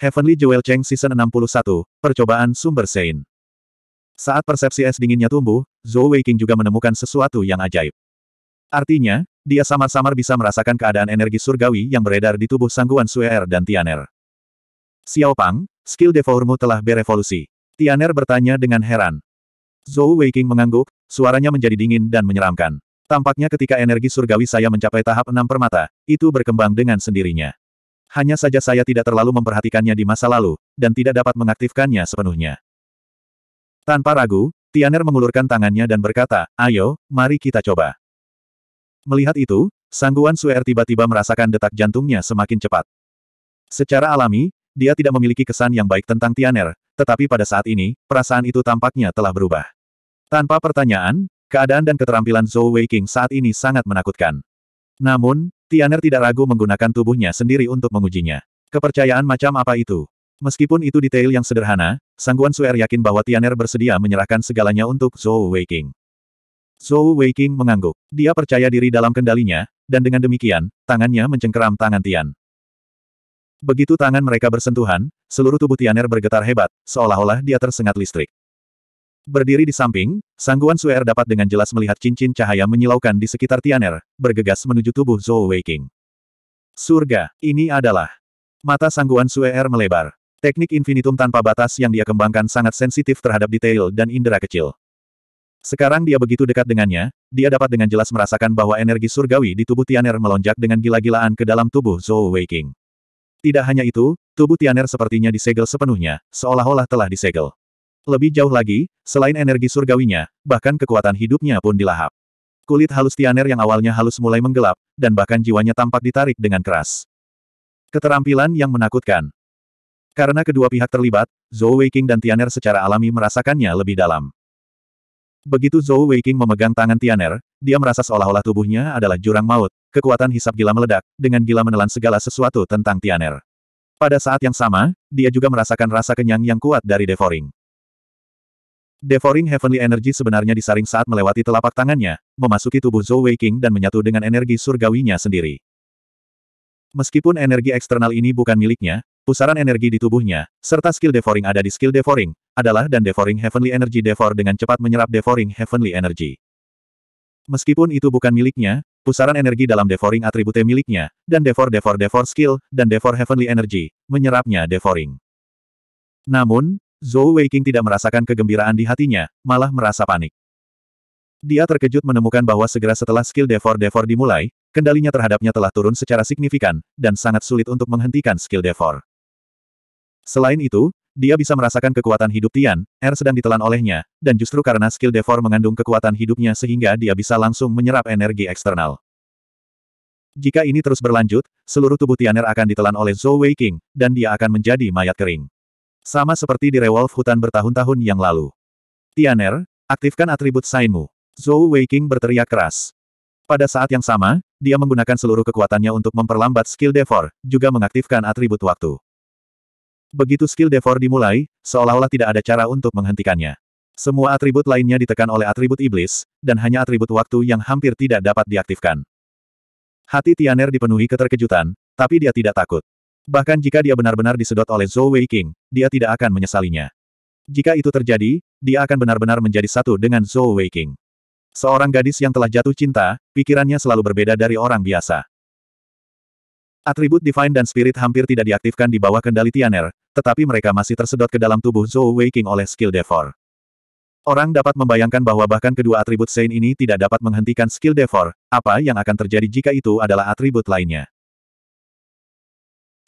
Heavenly Jewel Cheng Season 61, Percobaan Sumber Sein. Saat persepsi es dinginnya tumbuh, Zhou Weiqing juga menemukan sesuatu yang ajaib. Artinya, dia samar-samar bisa merasakan keadaan energi surgawi yang beredar di tubuh sangguan Suer dan Tianer. Xiao Pang, skill devourmu telah berevolusi. Tianer bertanya dengan heran. Zhou Weiqing mengangguk, suaranya menjadi dingin dan menyeramkan. Tampaknya ketika energi surgawi saya mencapai tahap enam permata, itu berkembang dengan sendirinya. Hanya saja saya tidak terlalu memperhatikannya di masa lalu, dan tidak dapat mengaktifkannya sepenuhnya. Tanpa ragu, Tianer mengulurkan tangannya dan berkata, ayo, mari kita coba. Melihat itu, Sangguan Suer tiba-tiba merasakan detak jantungnya semakin cepat. Secara alami, dia tidak memiliki kesan yang baik tentang Tianer, tetapi pada saat ini, perasaan itu tampaknya telah berubah. Tanpa pertanyaan, keadaan dan keterampilan Zhou Weiqing saat ini sangat menakutkan. Namun, Tianer tidak ragu menggunakan tubuhnya sendiri untuk mengujinya. Kepercayaan macam apa itu? Meskipun itu detail yang sederhana, Sangguan Suer er yakin bahwa Tianer bersedia menyerahkan segalanya untuk Zhou Weiqing. Zhou Weiqing mengangguk. Dia percaya diri dalam kendalinya, dan dengan demikian, tangannya mencengkeram tangan Tian. Begitu tangan mereka bersentuhan, seluruh tubuh Tianer bergetar hebat, seolah-olah dia tersengat listrik. Berdiri di samping, Sangguan Suer dapat dengan jelas melihat cincin cahaya menyilaukan di sekitar Tianer, bergegas menuju tubuh Zhou Weiqing. Surga, ini adalah. Mata Sangguan Suer melebar. Teknik infinitum tanpa batas yang dia kembangkan sangat sensitif terhadap detail dan indera kecil. Sekarang dia begitu dekat dengannya, dia dapat dengan jelas merasakan bahwa energi surgawi di tubuh Tianer melonjak dengan gila-gilaan ke dalam tubuh Zhou Weiqing. Tidak hanya itu, tubuh Tianer sepertinya disegel sepenuhnya, seolah-olah telah disegel. Lebih jauh lagi, selain energi surgawinya, bahkan kekuatan hidupnya pun dilahap. Kulit halus Tianer yang awalnya halus mulai menggelap, dan bahkan jiwanya tampak ditarik dengan keras. Keterampilan yang menakutkan. Karena kedua pihak terlibat, Zhou Weiqing dan Tianer secara alami merasakannya lebih dalam. Begitu Zhou Weiqing memegang tangan Tianer, dia merasa seolah-olah tubuhnya adalah jurang maut, kekuatan hisap gila meledak, dengan gila menelan segala sesuatu tentang Tianer. Pada saat yang sama, dia juga merasakan rasa kenyang yang kuat dari devouring. Devouring Heavenly Energy sebenarnya disaring saat melewati telapak tangannya, memasuki tubuh Zhou Weiqing dan menyatu dengan energi surgawinya sendiri. Meskipun energi eksternal ini bukan miliknya, pusaran energi di tubuhnya, serta skill Devouring ada di skill Devouring, adalah dan Devouring Heavenly Energy Devour dengan cepat menyerap Devouring Heavenly Energy. Meskipun itu bukan miliknya, pusaran energi dalam Devouring atribute miliknya, dan Devour Devour Devour skill, dan Devour Heavenly Energy, menyerapnya Devouring. Namun, Zhou Weiqing tidak merasakan kegembiraan di hatinya, malah merasa panik. Dia terkejut menemukan bahwa segera setelah skill Devor Devor dimulai, kendalinya terhadapnya telah turun secara signifikan, dan sangat sulit untuk menghentikan skill Devor. Selain itu, dia bisa merasakan kekuatan hidup Tian, Er sedang ditelan olehnya, dan justru karena skill Devor mengandung kekuatan hidupnya sehingga dia bisa langsung menyerap energi eksternal. Jika ini terus berlanjut, seluruh tubuh Tianer akan ditelan oleh Zhou Weiqing, dan dia akan menjadi mayat kering. Sama seperti di Rewolf hutan bertahun-tahun yang lalu. Tianer, aktifkan atribut Sainmu. Zhou Weiking berteriak keras. Pada saat yang sama, dia menggunakan seluruh kekuatannya untuk memperlambat skill Devor, juga mengaktifkan atribut waktu. Begitu skill Devor dimulai, seolah-olah tidak ada cara untuk menghentikannya. Semua atribut lainnya ditekan oleh atribut iblis, dan hanya atribut waktu yang hampir tidak dapat diaktifkan. Hati Tianer dipenuhi keterkejutan, tapi dia tidak takut. Bahkan jika dia benar-benar disedot oleh Zhou Wei dia tidak akan menyesalinya. Jika itu terjadi, dia akan benar-benar menjadi satu dengan Zhou Wei Seorang gadis yang telah jatuh cinta, pikirannya selalu berbeda dari orang biasa. Atribut Divine dan Spirit hampir tidak diaktifkan di bawah kendali Tianer, tetapi mereka masih tersedot ke dalam tubuh Zhou Wei oleh skill Devor. Orang dapat membayangkan bahwa bahkan kedua atribut Saint ini tidak dapat menghentikan skill Devor, apa yang akan terjadi jika itu adalah atribut lainnya.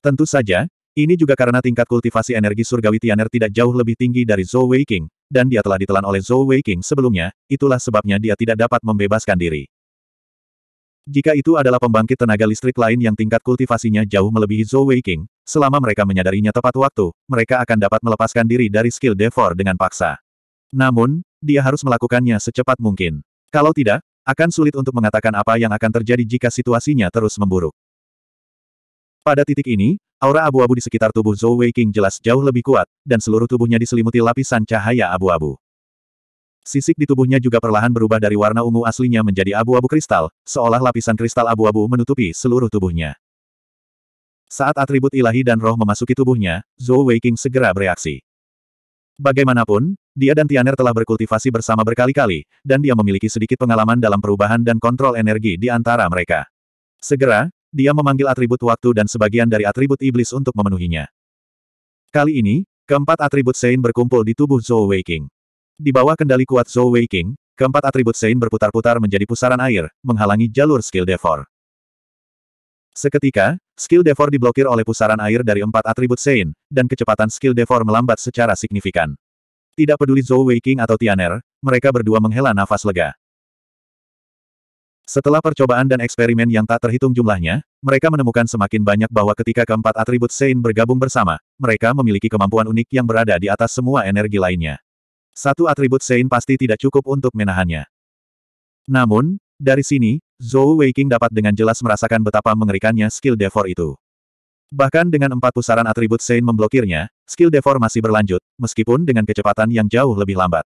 Tentu saja, ini juga karena tingkat kultivasi energi surgawi Tianer tidak jauh lebih tinggi dari Zhou Weiqing, dan dia telah ditelan oleh Zhou Weiqing sebelumnya, itulah sebabnya dia tidak dapat membebaskan diri. Jika itu adalah pembangkit tenaga listrik lain yang tingkat kultivasinya jauh melebihi Zhou Weiqing, selama mereka menyadarinya tepat waktu, mereka akan dapat melepaskan diri dari skill Devor dengan paksa. Namun, dia harus melakukannya secepat mungkin. Kalau tidak, akan sulit untuk mengatakan apa yang akan terjadi jika situasinya terus memburuk. Pada titik ini, aura abu-abu di sekitar tubuh Zhou Weiqing jelas jauh lebih kuat, dan seluruh tubuhnya diselimuti lapisan cahaya abu-abu. Sisik di tubuhnya juga perlahan berubah dari warna ungu aslinya menjadi abu-abu kristal, seolah lapisan kristal abu-abu menutupi seluruh tubuhnya. Saat atribut ilahi dan roh memasuki tubuhnya, Zhou Weiqing segera bereaksi. Bagaimanapun, dia dan Tianer telah berkultivasi bersama berkali-kali, dan dia memiliki sedikit pengalaman dalam perubahan dan kontrol energi di antara mereka. Segera, dia memanggil atribut waktu dan sebagian dari atribut iblis untuk memenuhinya. Kali ini, keempat atribut Sein berkumpul di tubuh Zhou Weiking. Di bawah kendali kuat Zhou Weiking, keempat atribut Sein berputar-putar menjadi pusaran air, menghalangi jalur skill Devor. Seketika, skill Devor diblokir oleh pusaran air dari empat atribut Sein, dan kecepatan skill Devor melambat secara signifikan. Tidak peduli Zhou Weiking atau Tianer, mereka berdua menghela nafas lega. Setelah percobaan dan eksperimen yang tak terhitung jumlahnya, mereka menemukan semakin banyak bahwa ketika keempat atribut Sein bergabung bersama, mereka memiliki kemampuan unik yang berada di atas semua energi lainnya. Satu atribut Sein pasti tidak cukup untuk menahannya. Namun, dari sini, Zhou Weiqing dapat dengan jelas merasakan betapa mengerikannya skill Devor itu. Bahkan dengan empat pusaran atribut Sein memblokirnya, skill Devor masih berlanjut, meskipun dengan kecepatan yang jauh lebih lambat.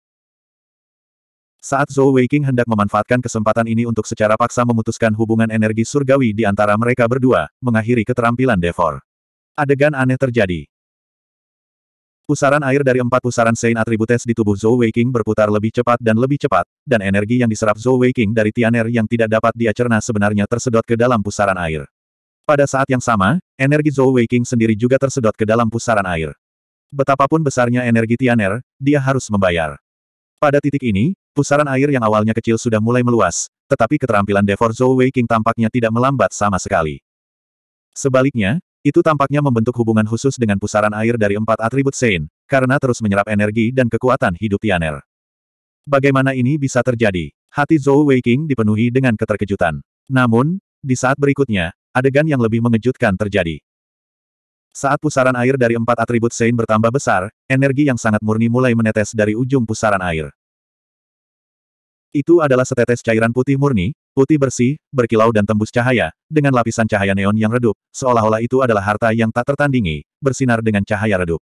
Saat Zhou Weiqing hendak memanfaatkan kesempatan ini untuk secara paksa memutuskan hubungan energi surgawi di antara mereka berdua, mengakhiri keterampilan Devor. Adegan aneh terjadi. Pusaran air dari empat pusaran sein atributes di tubuh Zhou Weiqing berputar lebih cepat dan lebih cepat, dan energi yang diserap Zhou Weiqing dari Tianer yang tidak dapat dia cerna sebenarnya tersedot ke dalam pusaran air. Pada saat yang sama, energi Zhou Weiqing sendiri juga tersedot ke dalam pusaran air. Betapapun besarnya energi Tianer, dia harus membayar. Pada titik ini, Pusaran air yang awalnya kecil sudah mulai meluas, tetapi keterampilan Devor Zhou Wei King tampaknya tidak melambat sama sekali. Sebaliknya, itu tampaknya membentuk hubungan khusus dengan pusaran air dari empat atribut Sein, karena terus menyerap energi dan kekuatan hidup Tianer. Bagaimana ini bisa terjadi? Hati Zhou Wei King dipenuhi dengan keterkejutan. Namun, di saat berikutnya, adegan yang lebih mengejutkan terjadi. Saat pusaran air dari empat atribut Sein bertambah besar, energi yang sangat murni mulai menetes dari ujung pusaran air. Itu adalah setetes cairan putih murni, putih bersih, berkilau dan tembus cahaya, dengan lapisan cahaya neon yang redup, seolah-olah itu adalah harta yang tak tertandingi, bersinar dengan cahaya redup.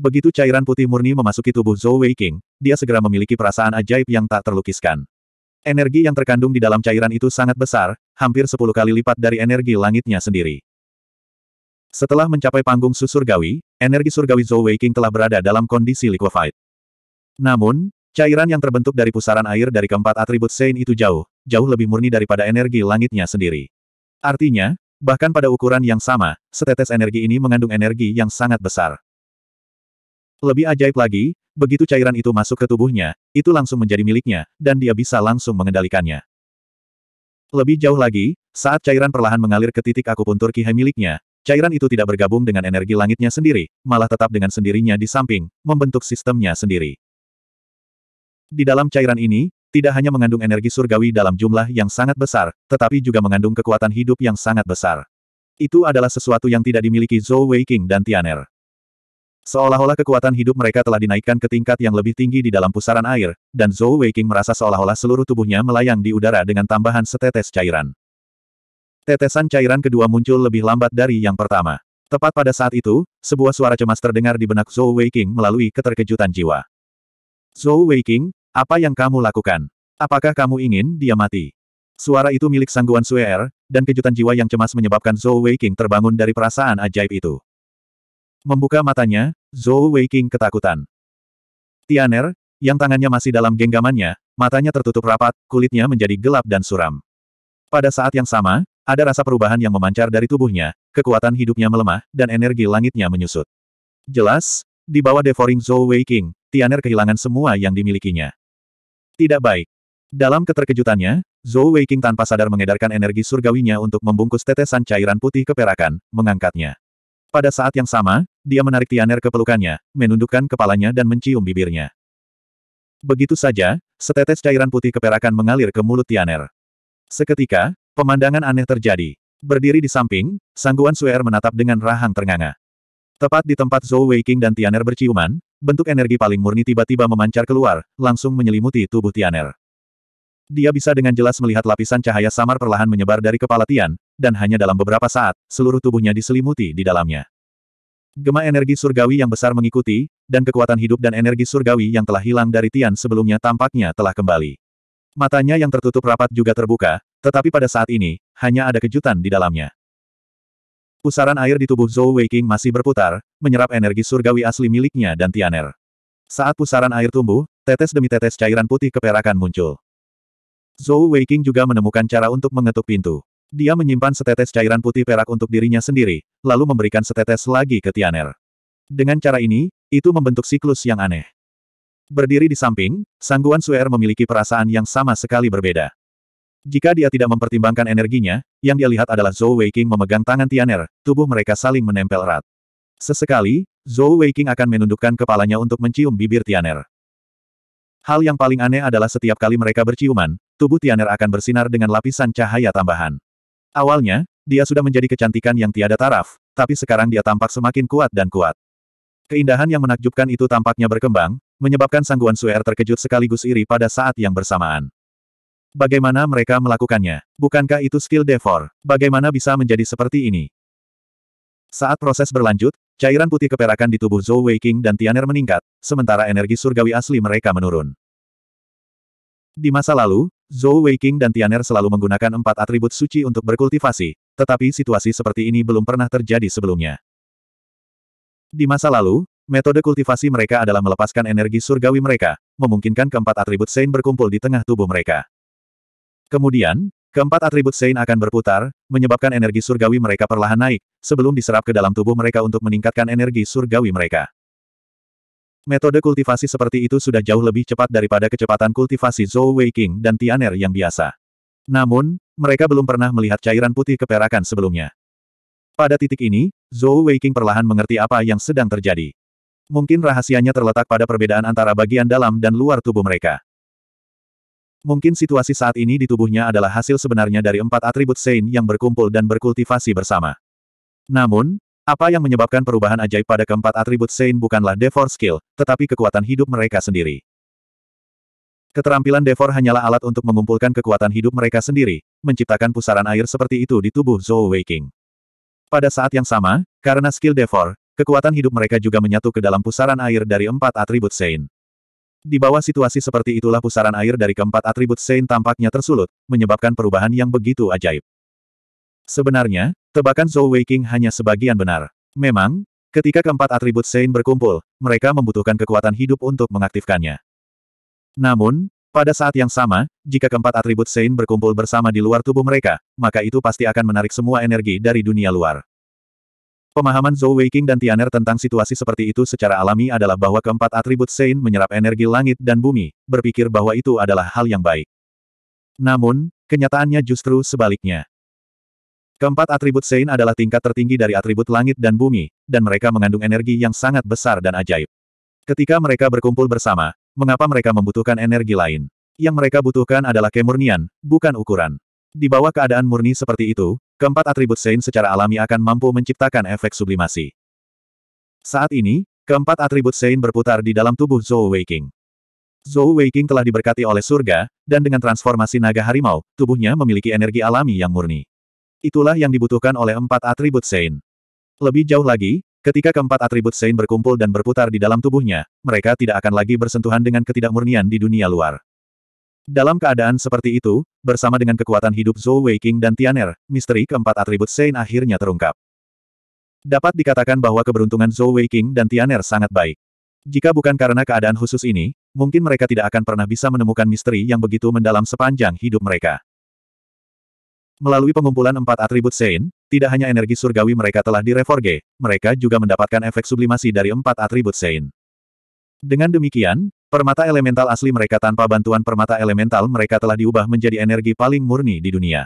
Begitu cairan putih murni memasuki tubuh Zhou Weiqing, dia segera memiliki perasaan ajaib yang tak terlukiskan. Energi yang terkandung di dalam cairan itu sangat besar, hampir sepuluh kali lipat dari energi langitnya sendiri. Setelah mencapai panggung susurgawi, energi surgawi Zhou Weiqing telah berada dalam kondisi liquefied. Namun, Cairan yang terbentuk dari pusaran air dari keempat atribut Sein itu jauh, jauh lebih murni daripada energi langitnya sendiri. Artinya, bahkan pada ukuran yang sama, setetes energi ini mengandung energi yang sangat besar. Lebih ajaib lagi, begitu cairan itu masuk ke tubuhnya, itu langsung menjadi miliknya, dan dia bisa langsung mengendalikannya. Lebih jauh lagi, saat cairan perlahan mengalir ke titik akupuntur kihai miliknya, cairan itu tidak bergabung dengan energi langitnya sendiri, malah tetap dengan sendirinya di samping, membentuk sistemnya sendiri. Di dalam cairan ini, tidak hanya mengandung energi surgawi dalam jumlah yang sangat besar, tetapi juga mengandung kekuatan hidup yang sangat besar. Itu adalah sesuatu yang tidak dimiliki Zhou Weiqing dan Tianer. Seolah-olah kekuatan hidup mereka telah dinaikkan ke tingkat yang lebih tinggi di dalam pusaran air, dan Zhou Weiqing merasa seolah-olah seluruh tubuhnya melayang di udara dengan tambahan setetes cairan. Tetesan cairan kedua muncul lebih lambat dari yang pertama. Tepat pada saat itu, sebuah suara cemas terdengar di benak Zhou Weiqing melalui keterkejutan jiwa. Zhou Weiqing, apa yang kamu lakukan? Apakah kamu ingin dia mati? Suara itu milik sangguan Suer, er, dan kejutan jiwa yang cemas menyebabkan Zhou Weiqing terbangun dari perasaan ajaib itu. Membuka matanya, Zhou Weiqing ketakutan. Tianer, yang tangannya masih dalam genggamannya, matanya tertutup rapat, kulitnya menjadi gelap dan suram. Pada saat yang sama, ada rasa perubahan yang memancar dari tubuhnya, kekuatan hidupnya melemah, dan energi langitnya menyusut. Jelas, di bawah devouring Zhou Weiqing, Tianer kehilangan semua yang dimilikinya. Tidak baik. Dalam keterkejutannya, Zhou Weiqing tanpa sadar mengedarkan energi surgawinya untuk membungkus tetesan cairan putih keperakan, mengangkatnya. Pada saat yang sama, dia menarik Tianer ke pelukannya, menundukkan kepalanya dan mencium bibirnya. Begitu saja, setetes cairan putih keperakan mengalir ke mulut Tianer. Seketika, pemandangan aneh terjadi. Berdiri di samping, Sangguan Suer menatap dengan rahang ternganga. Tepat di tempat Zhou Weiqing dan Tianer berciuman, bentuk energi paling murni tiba-tiba memancar keluar, langsung menyelimuti tubuh Tianer. Dia bisa dengan jelas melihat lapisan cahaya samar perlahan menyebar dari kepala Tian, dan hanya dalam beberapa saat, seluruh tubuhnya diselimuti di dalamnya. Gema energi surgawi yang besar mengikuti, dan kekuatan hidup dan energi surgawi yang telah hilang dari Tian sebelumnya tampaknya telah kembali. Matanya yang tertutup rapat juga terbuka, tetapi pada saat ini, hanya ada kejutan di dalamnya. Pusaran air di tubuh Zhou Weiqing masih berputar, menyerap energi surgawi asli miliknya dan Tianer. Saat pusaran air tumbuh, tetes demi tetes cairan putih keperakan muncul. Zhou Weiqing juga menemukan cara untuk mengetuk pintu. Dia menyimpan setetes cairan putih perak untuk dirinya sendiri, lalu memberikan setetes lagi ke Tianer. Dengan cara ini, itu membentuk siklus yang aneh. Berdiri di samping, Sangguan Suer memiliki perasaan yang sama sekali berbeda. Jika dia tidak mempertimbangkan energinya, yang dia lihat adalah Zhou Weiqing memegang tangan Tianer, tubuh mereka saling menempel erat. Sesekali, Zhou Weiqing akan menundukkan kepalanya untuk mencium bibir Tianer. Hal yang paling aneh adalah setiap kali mereka berciuman, tubuh Tianer akan bersinar dengan lapisan cahaya tambahan. Awalnya, dia sudah menjadi kecantikan yang tiada taraf, tapi sekarang dia tampak semakin kuat dan kuat. Keindahan yang menakjubkan itu tampaknya berkembang, menyebabkan sangguan Suer terkejut sekaligus iri pada saat yang bersamaan. Bagaimana mereka melakukannya? Bukankah itu skill Devor? Bagaimana bisa menjadi seperti ini? Saat proses berlanjut, cairan putih keperakan di tubuh Zhou Weiqing dan Tianer meningkat, sementara energi surgawi asli mereka menurun. Di masa lalu, Zhou Weiqing dan Tianer selalu menggunakan empat atribut suci untuk berkultivasi, tetapi situasi seperti ini belum pernah terjadi sebelumnya. Di masa lalu, Metode kultivasi mereka adalah melepaskan energi surgawi mereka, memungkinkan keempat atribut Sein berkumpul di tengah tubuh mereka. Kemudian, keempat atribut Sein akan berputar, menyebabkan energi surgawi mereka perlahan naik, sebelum diserap ke dalam tubuh mereka untuk meningkatkan energi surgawi mereka. Metode kultivasi seperti itu sudah jauh lebih cepat daripada kecepatan kultivasi Zhou Weiqing dan Tianer yang biasa. Namun, mereka belum pernah melihat cairan putih keperakan sebelumnya. Pada titik ini, Zhou Weiqing perlahan mengerti apa yang sedang terjadi. Mungkin rahasianya terletak pada perbedaan antara bagian dalam dan luar tubuh mereka. Mungkin situasi saat ini di tubuhnya adalah hasil sebenarnya dari empat atribut Sein yang berkumpul dan berkultivasi bersama. Namun, apa yang menyebabkan perubahan ajaib pada keempat atribut Sein bukanlah Devor skill, tetapi kekuatan hidup mereka sendiri. Keterampilan Devor hanyalah alat untuk mengumpulkan kekuatan hidup mereka sendiri, menciptakan pusaran air seperti itu di tubuh Zhou Weiqing. Pada saat yang sama, karena skill Devor, kekuatan hidup mereka juga menyatu ke dalam pusaran air dari empat atribut Sein. Di bawah situasi seperti itulah pusaran air dari keempat atribut Saint tampaknya tersulut, menyebabkan perubahan yang begitu ajaib. Sebenarnya, tebakan Zhou Weiqing hanya sebagian benar. Memang, ketika keempat atribut Saint berkumpul, mereka membutuhkan kekuatan hidup untuk mengaktifkannya. Namun, pada saat yang sama, jika keempat atribut Saint berkumpul bersama di luar tubuh mereka, maka itu pasti akan menarik semua energi dari dunia luar. Pemahaman Zhou Weiqing dan Tianer tentang situasi seperti itu secara alami adalah bahwa keempat atribut Sein menyerap energi langit dan bumi, berpikir bahwa itu adalah hal yang baik. Namun, kenyataannya justru sebaliknya. Keempat atribut Sein adalah tingkat tertinggi dari atribut langit dan bumi, dan mereka mengandung energi yang sangat besar dan ajaib. Ketika mereka berkumpul bersama, mengapa mereka membutuhkan energi lain? Yang mereka butuhkan adalah kemurnian, bukan ukuran. Di bawah keadaan murni seperti itu, keempat atribut Sein secara alami akan mampu menciptakan efek sublimasi. Saat ini, keempat atribut Sein berputar di dalam tubuh Zhou Weiqing. Zhou Weiqing telah diberkati oleh surga, dan dengan transformasi naga harimau, tubuhnya memiliki energi alami yang murni. Itulah yang dibutuhkan oleh empat atribut Sein. Lebih jauh lagi, ketika keempat atribut Sein berkumpul dan berputar di dalam tubuhnya, mereka tidak akan lagi bersentuhan dengan ketidakmurnian di dunia luar. Dalam keadaan seperti itu, bersama dengan kekuatan hidup Zhou Weiqing dan Tianer, misteri keempat atribut Sein akhirnya terungkap. Dapat dikatakan bahwa keberuntungan Zhou Weiqing dan Tianer sangat baik. Jika bukan karena keadaan khusus ini, mungkin mereka tidak akan pernah bisa menemukan misteri yang begitu mendalam sepanjang hidup mereka. Melalui pengumpulan empat atribut Sein, tidak hanya energi surgawi mereka telah direforge, mereka juga mendapatkan efek sublimasi dari empat atribut Sein. Dengan demikian, Permata elemental asli mereka tanpa bantuan permata elemental mereka telah diubah menjadi energi paling murni di dunia.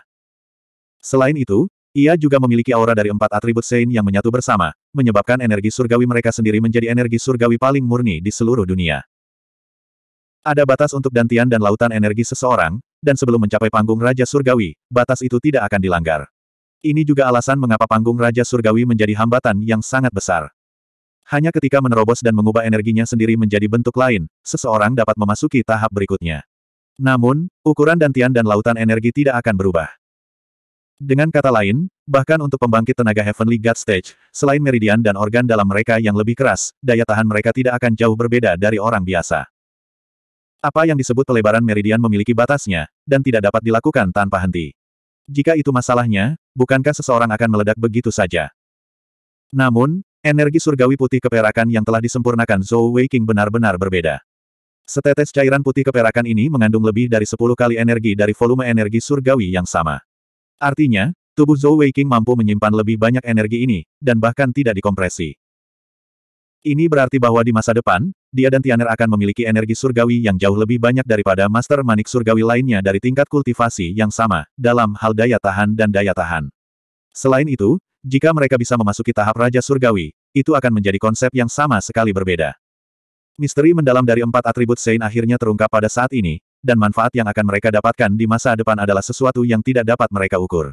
Selain itu, ia juga memiliki aura dari empat atribut Sein yang menyatu bersama, menyebabkan energi surgawi mereka sendiri menjadi energi surgawi paling murni di seluruh dunia. Ada batas untuk dantian dan lautan energi seseorang, dan sebelum mencapai panggung Raja Surgawi, batas itu tidak akan dilanggar. Ini juga alasan mengapa panggung Raja Surgawi menjadi hambatan yang sangat besar. Hanya ketika menerobos dan mengubah energinya sendiri menjadi bentuk lain, seseorang dapat memasuki tahap berikutnya. Namun, ukuran dantian dan lautan energi tidak akan berubah. Dengan kata lain, bahkan untuk pembangkit tenaga Heavenly God Stage, selain meridian dan organ dalam mereka yang lebih keras, daya tahan mereka tidak akan jauh berbeda dari orang biasa. Apa yang disebut pelebaran meridian memiliki batasnya, dan tidak dapat dilakukan tanpa henti. Jika itu masalahnya, bukankah seseorang akan meledak begitu saja? Namun, Energi surgawi putih keperakan yang telah disempurnakan Zhou Weiqing benar-benar berbeda. Setetes cairan putih keperakan ini mengandung lebih dari 10 kali energi dari volume energi surgawi yang sama. Artinya, tubuh Zhou Weiqing mampu menyimpan lebih banyak energi ini, dan bahkan tidak dikompresi. Ini berarti bahwa di masa depan, dia dan Tianer akan memiliki energi surgawi yang jauh lebih banyak daripada Master Manik surgawi lainnya dari tingkat kultivasi yang sama, dalam hal daya tahan dan daya tahan. Selain itu, jika mereka bisa memasuki tahap Raja Surgawi, itu akan menjadi konsep yang sama sekali berbeda. Misteri mendalam dari empat atribut Sein akhirnya terungkap pada saat ini, dan manfaat yang akan mereka dapatkan di masa depan adalah sesuatu yang tidak dapat mereka ukur.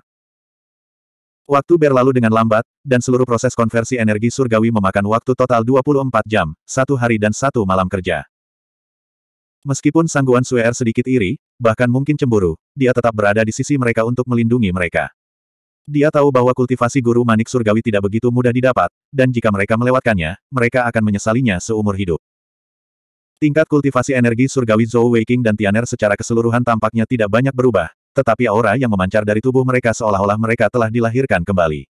Waktu berlalu dengan lambat, dan seluruh proses konversi energi surgawi memakan waktu total 24 jam, satu hari dan satu malam kerja. Meskipun sangguan Suer sedikit iri, bahkan mungkin cemburu, dia tetap berada di sisi mereka untuk melindungi mereka. Dia tahu bahwa kultivasi guru manik surgawi tidak begitu mudah didapat, dan jika mereka melewatkannya, mereka akan menyesalinya seumur hidup. Tingkat kultivasi energi surgawi Zhou Weiqing dan Tianer secara keseluruhan tampaknya tidak banyak berubah, tetapi aura yang memancar dari tubuh mereka seolah-olah mereka telah dilahirkan kembali.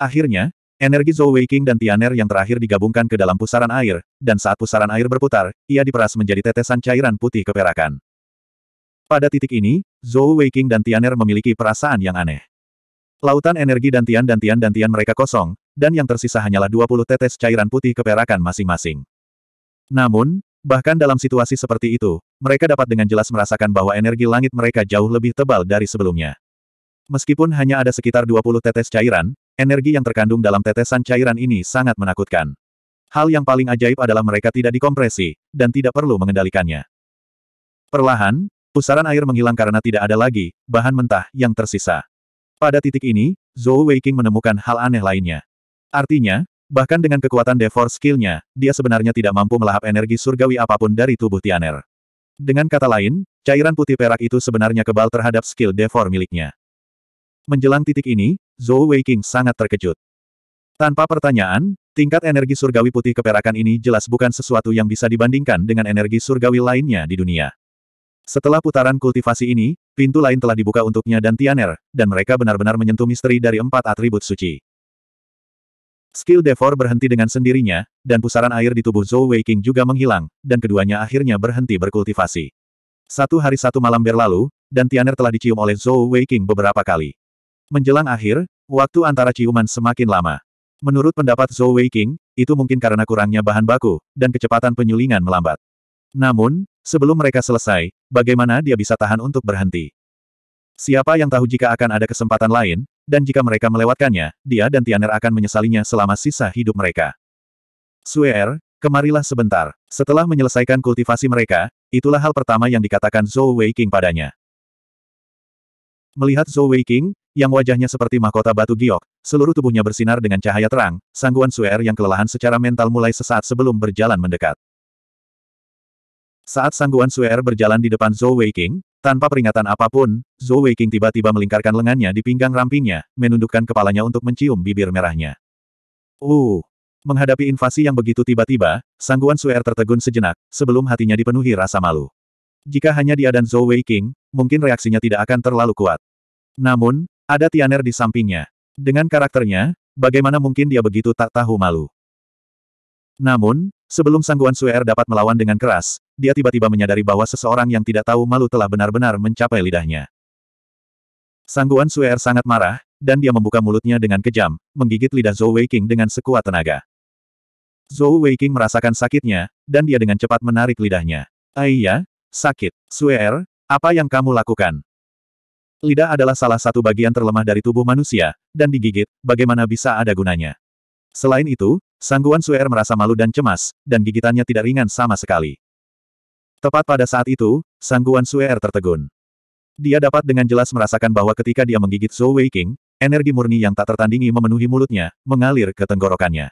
Akhirnya, energi Zhou Weiqing dan Tianer yang terakhir digabungkan ke dalam pusaran air, dan saat pusaran air berputar, ia diperas menjadi tetesan cairan putih keperakan. Pada titik ini, Zhou Weiqing dan Tianer memiliki perasaan yang aneh. Lautan energi dan Tian dan Tian dan Tian mereka kosong, dan yang tersisa hanyalah 20 tetes cairan putih keperakan masing-masing. Namun, bahkan dalam situasi seperti itu, mereka dapat dengan jelas merasakan bahwa energi langit mereka jauh lebih tebal dari sebelumnya. Meskipun hanya ada sekitar 20 tetes cairan, energi yang terkandung dalam tetesan cairan ini sangat menakutkan. Hal yang paling ajaib adalah mereka tidak dikompresi, dan tidak perlu mengendalikannya. Perlahan, Pusaran air menghilang karena tidak ada lagi bahan mentah yang tersisa. Pada titik ini, Zhou Weiqing menemukan hal aneh lainnya. Artinya, bahkan dengan kekuatan Devor skillnya, dia sebenarnya tidak mampu melahap energi surgawi apapun dari tubuh Tianer. Dengan kata lain, cairan putih perak itu sebenarnya kebal terhadap skill Devour miliknya. Menjelang titik ini, Zhou Weiqing sangat terkejut. Tanpa pertanyaan, tingkat energi surgawi putih keperakan ini jelas bukan sesuatu yang bisa dibandingkan dengan energi surgawi lainnya di dunia. Setelah putaran kultivasi ini, pintu lain telah dibuka untuknya dan Tianer, dan mereka benar-benar menyentuh misteri dari empat atribut suci. Skill Devor berhenti dengan sendirinya, dan pusaran air di tubuh Zhou Weiqing juga menghilang, dan keduanya akhirnya berhenti berkultivasi. Satu hari satu malam berlalu, dan Tianer telah dicium oleh Zhou Weiqing beberapa kali. Menjelang akhir, waktu antara ciuman semakin lama. Menurut pendapat Zhou Weiqing, itu mungkin karena kurangnya bahan baku, dan kecepatan penyulingan melambat. Namun, sebelum mereka selesai, bagaimana dia bisa tahan untuk berhenti? Siapa yang tahu jika akan ada kesempatan lain, dan jika mereka melewatkannya, dia dan Tianer akan menyesalinya selama sisa hidup mereka. Suer, er, kemarilah sebentar. Setelah menyelesaikan kultivasi mereka, itulah hal pertama yang dikatakan Zhou Weiqing padanya. Melihat Zhou Weiqing, yang wajahnya seperti mahkota batu giok, seluruh tubuhnya bersinar dengan cahaya terang, sangguan Suer er yang kelelahan secara mental mulai sesaat sebelum berjalan mendekat. Saat sangguan Suer berjalan di depan Zhou Weiqing, tanpa peringatan apapun, Zhou Weiqing tiba-tiba melingkarkan lengannya di pinggang rampingnya, menundukkan kepalanya untuk mencium bibir merahnya. Uh! Menghadapi invasi yang begitu tiba-tiba, sangguan Suer tertegun sejenak, sebelum hatinya dipenuhi rasa malu. Jika hanya dia dan Zhou Weiqing, mungkin reaksinya tidak akan terlalu kuat. Namun, ada Tianer di sampingnya. Dengan karakternya, bagaimana mungkin dia begitu tak tahu malu? Namun, Sebelum Sangguan Suer er dapat melawan dengan keras, dia tiba-tiba menyadari bahwa seseorang yang tidak tahu malu telah benar-benar mencapai lidahnya. Sangguan Suer er sangat marah, dan dia membuka mulutnya dengan kejam, menggigit lidah Zhou Weiqing dengan sekuat tenaga. Zhou Weiqing merasakan sakitnya, dan dia dengan cepat menarik lidahnya. Aiya, sakit. Suer, er, apa yang kamu lakukan? Lidah adalah salah satu bagian terlemah dari tubuh manusia, dan digigit, bagaimana bisa ada gunanya? Selain itu, Sangguan Suer merasa malu dan cemas, dan gigitannya tidak ringan sama sekali. Tepat pada saat itu, Sangguan Suer tertegun. Dia dapat dengan jelas merasakan bahwa ketika dia menggigit Zhou Weiqing, energi murni yang tak tertandingi memenuhi mulutnya, mengalir ke tenggorokannya.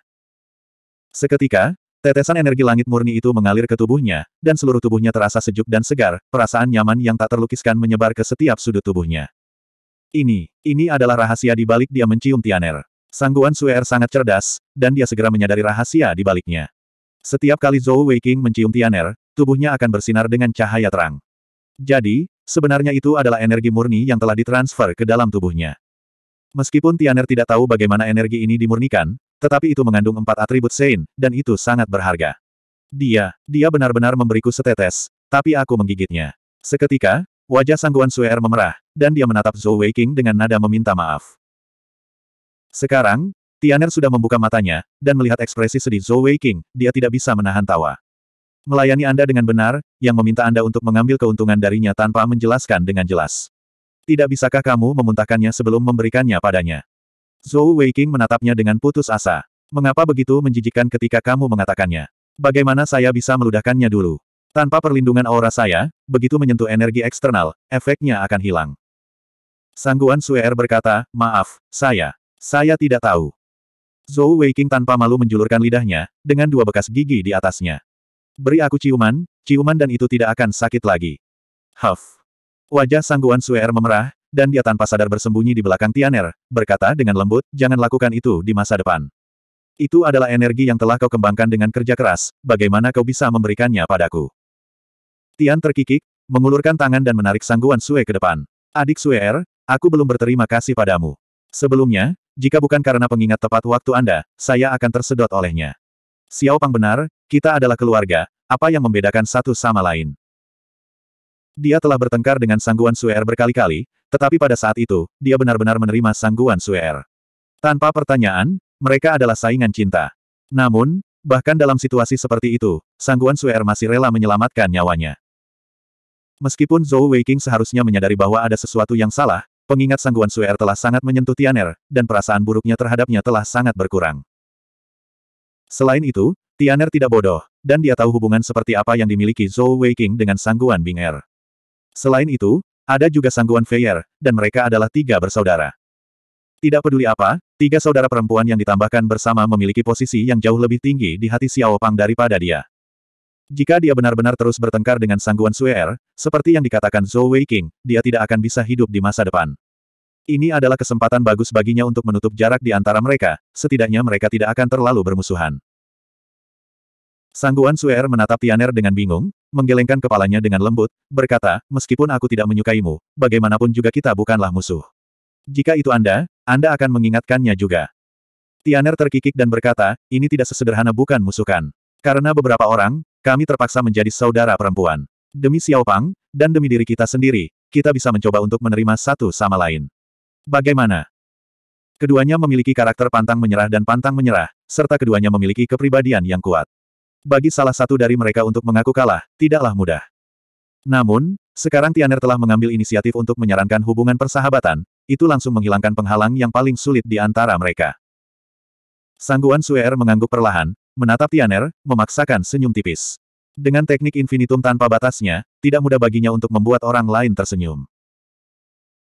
Seketika, tetesan energi langit murni itu mengalir ke tubuhnya, dan seluruh tubuhnya terasa sejuk dan segar, perasaan nyaman yang tak terlukiskan menyebar ke setiap sudut tubuhnya. Ini, ini adalah rahasia di balik dia mencium Tianer. Sangguan Suer er sangat cerdas, dan dia segera menyadari rahasia di baliknya. Setiap kali Zhou Weiqing mencium Tianer, tubuhnya akan bersinar dengan cahaya terang. Jadi, sebenarnya itu adalah energi murni yang telah ditransfer ke dalam tubuhnya. Meskipun Tianer tidak tahu bagaimana energi ini dimurnikan, tetapi itu mengandung empat atribut Sein, dan itu sangat berharga. Dia, dia benar-benar memberiku setetes, tapi aku menggigitnya. Seketika, wajah Sangguan Suer er memerah, dan dia menatap Zhou Weiqing dengan nada meminta maaf. Sekarang, Tianer sudah membuka matanya, dan melihat ekspresi sedih Zhou Weiqing, dia tidak bisa menahan tawa. Melayani Anda dengan benar, yang meminta Anda untuk mengambil keuntungan darinya tanpa menjelaskan dengan jelas. Tidak bisakah kamu memuntahkannya sebelum memberikannya padanya? Zhou Weiqing menatapnya dengan putus asa. Mengapa begitu menjijikkan ketika kamu mengatakannya? Bagaimana saya bisa meludahkannya dulu? Tanpa perlindungan aura saya, begitu menyentuh energi eksternal, efeknya akan hilang. Sangguan Suer er berkata, maaf, saya. Saya tidak tahu. Zhou Weiqing tanpa malu menjulurkan lidahnya, dengan dua bekas gigi di atasnya. Beri aku ciuman, ciuman dan itu tidak akan sakit lagi. Huff. Wajah sangguan Suer er memerah, dan dia tanpa sadar bersembunyi di belakang Tianer, berkata dengan lembut, jangan lakukan itu di masa depan. Itu adalah energi yang telah kau kembangkan dengan kerja keras, bagaimana kau bisa memberikannya padaku? Tian terkikik, mengulurkan tangan dan menarik sangguan Sue ke depan. Adik Suer, er, aku belum berterima kasih padamu. Sebelumnya, jika bukan karena pengingat tepat waktu Anda, saya akan tersedot olehnya. Xiao Pang benar, kita adalah keluarga, apa yang membedakan satu sama lain? Dia telah bertengkar dengan Sangguan Suer er berkali-kali, tetapi pada saat itu, dia benar-benar menerima Sangguan Suer. Er. Tanpa pertanyaan, mereka adalah saingan cinta. Namun, bahkan dalam situasi seperti itu, Sangguan Suer er masih rela menyelamatkan nyawanya. Meskipun Zhou Weiqing seharusnya menyadari bahwa ada sesuatu yang salah, pengingat Sangguan Suer telah sangat menyentuh Tianer, dan perasaan buruknya terhadapnya telah sangat berkurang. Selain itu, Tianer tidak bodoh, dan dia tahu hubungan seperti apa yang dimiliki Zhou Weiqing dengan Sangguan Bing'er. Selain itu, ada juga Sangguan Feier, dan mereka adalah tiga bersaudara. Tidak peduli apa, tiga saudara perempuan yang ditambahkan bersama memiliki posisi yang jauh lebih tinggi di hati Xiao Pang daripada dia. Jika dia benar-benar terus bertengkar dengan Sangguan Suer, seperti yang dikatakan Zhou Weiqing, dia tidak akan bisa hidup di masa depan. Ini adalah kesempatan bagus baginya untuk menutup jarak di antara mereka, setidaknya mereka tidak akan terlalu bermusuhan. Sangguan Suer menatap Tianer dengan bingung, menggelengkan kepalanya dengan lembut, berkata, meskipun aku tidak menyukaimu, bagaimanapun juga kita bukanlah musuh. Jika itu Anda, Anda akan mengingatkannya juga. Tianer terkikik dan berkata, ini tidak sesederhana bukan musuhkan. Karena beberapa orang, kami terpaksa menjadi saudara perempuan. Demi Xiao Pang dan demi diri kita sendiri, kita bisa mencoba untuk menerima satu sama lain. Bagaimana? Keduanya memiliki karakter pantang menyerah dan pantang menyerah, serta keduanya memiliki kepribadian yang kuat. Bagi salah satu dari mereka untuk mengaku kalah, tidaklah mudah. Namun, sekarang Tianer telah mengambil inisiatif untuk menyarankan hubungan persahabatan, itu langsung menghilangkan penghalang yang paling sulit di antara mereka. Sangguan Suer mengangguk perlahan, menatap Tianer, memaksakan senyum tipis. Dengan teknik infinitum tanpa batasnya, tidak mudah baginya untuk membuat orang lain tersenyum.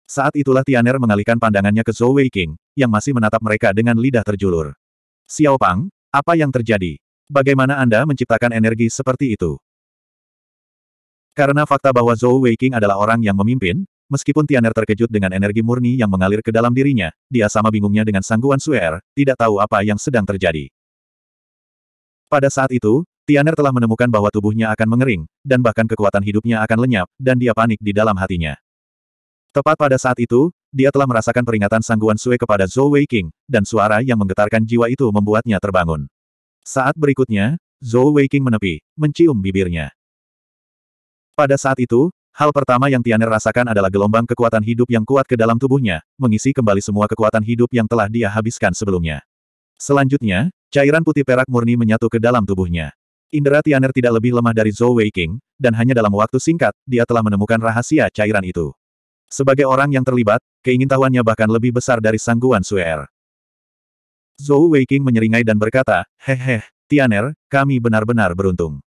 Saat itulah Tianer mengalihkan pandangannya ke Zhou Weiqing, yang masih menatap mereka dengan lidah terjulur. Xiao Pang, apa yang terjadi? Bagaimana Anda menciptakan energi seperti itu? Karena fakta bahwa Zhou Weiqing adalah orang yang memimpin, meskipun Tianer terkejut dengan energi murni yang mengalir ke dalam dirinya, dia sama bingungnya dengan sangguan Suer, tidak tahu apa yang sedang terjadi. Pada saat itu, Tianer telah menemukan bahwa tubuhnya akan mengering, dan bahkan kekuatan hidupnya akan lenyap, dan dia panik di dalam hatinya. Tepat pada saat itu, dia telah merasakan peringatan sangguan Sue kepada Zhou Wei King, dan suara yang menggetarkan jiwa itu membuatnya terbangun. Saat berikutnya, Zhou Wei King menepi, mencium bibirnya. Pada saat itu, hal pertama yang Tianer rasakan adalah gelombang kekuatan hidup yang kuat ke dalam tubuhnya, mengisi kembali semua kekuatan hidup yang telah dia habiskan sebelumnya. Selanjutnya, cairan putih perak murni menyatu ke dalam tubuhnya. Indera Tianer tidak lebih lemah dari Zhou Weiqing, dan hanya dalam waktu singkat, dia telah menemukan rahasia cairan itu. Sebagai orang yang terlibat, keingintahuannya bahkan lebih besar dari sangguan Suer. Zhou Weiqing menyeringai dan berkata, hehe, Tianer, kami benar-benar beruntung.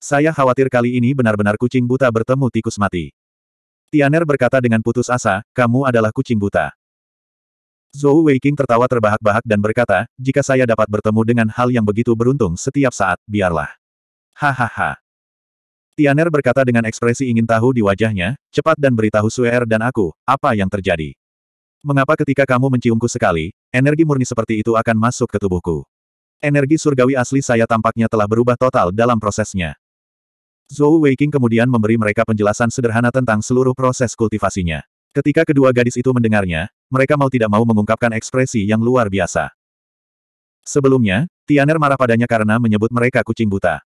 Saya khawatir kali ini benar-benar kucing buta bertemu tikus mati. Tianer berkata dengan putus asa, kamu adalah kucing buta. Zhou Weiqing tertawa terbahak-bahak dan berkata, jika saya dapat bertemu dengan hal yang begitu beruntung setiap saat, biarlah. Hahaha. Tianer berkata dengan ekspresi ingin tahu di wajahnya, cepat dan beritahu Suer dan aku, apa yang terjadi. Mengapa ketika kamu menciumku sekali, energi murni seperti itu akan masuk ke tubuhku? Energi surgawi asli saya tampaknya telah berubah total dalam prosesnya. Zhou Weiking kemudian memberi mereka penjelasan sederhana tentang seluruh proses kultivasinya. Ketika kedua gadis itu mendengarnya, mereka mau tidak mau mengungkapkan ekspresi yang luar biasa. Sebelumnya, Tianer marah padanya karena menyebut mereka kucing buta.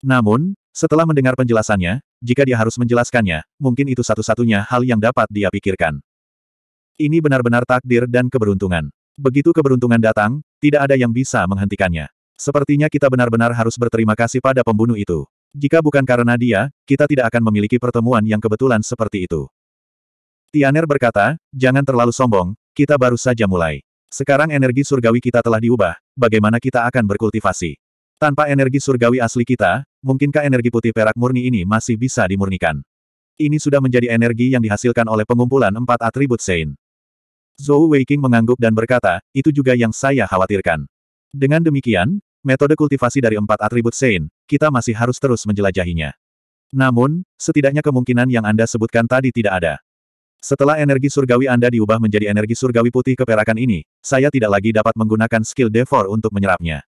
Namun, setelah mendengar penjelasannya, jika dia harus menjelaskannya, mungkin itu satu-satunya hal yang dapat dia pikirkan. Ini benar-benar takdir dan keberuntungan. Begitu keberuntungan datang, tidak ada yang bisa menghentikannya. Sepertinya kita benar-benar harus berterima kasih pada pembunuh itu. Jika bukan karena dia, kita tidak akan memiliki pertemuan yang kebetulan seperti itu. Tianer berkata, jangan terlalu sombong, kita baru saja mulai. Sekarang energi surgawi kita telah diubah, bagaimana kita akan berkultivasi? Tanpa energi surgawi asli kita, mungkinkah energi putih perak murni ini masih bisa dimurnikan? Ini sudah menjadi energi yang dihasilkan oleh pengumpulan empat atribut Sein. Zhou Weiqing mengangguk dan berkata, itu juga yang saya khawatirkan. Dengan demikian, metode kultivasi dari empat atribut Sein, kita masih harus terus menjelajahinya. Namun, setidaknya kemungkinan yang Anda sebutkan tadi tidak ada. Setelah energi surgawi Anda diubah menjadi energi surgawi putih keperakan ini, saya tidak lagi dapat menggunakan skill Devor untuk menyerapnya.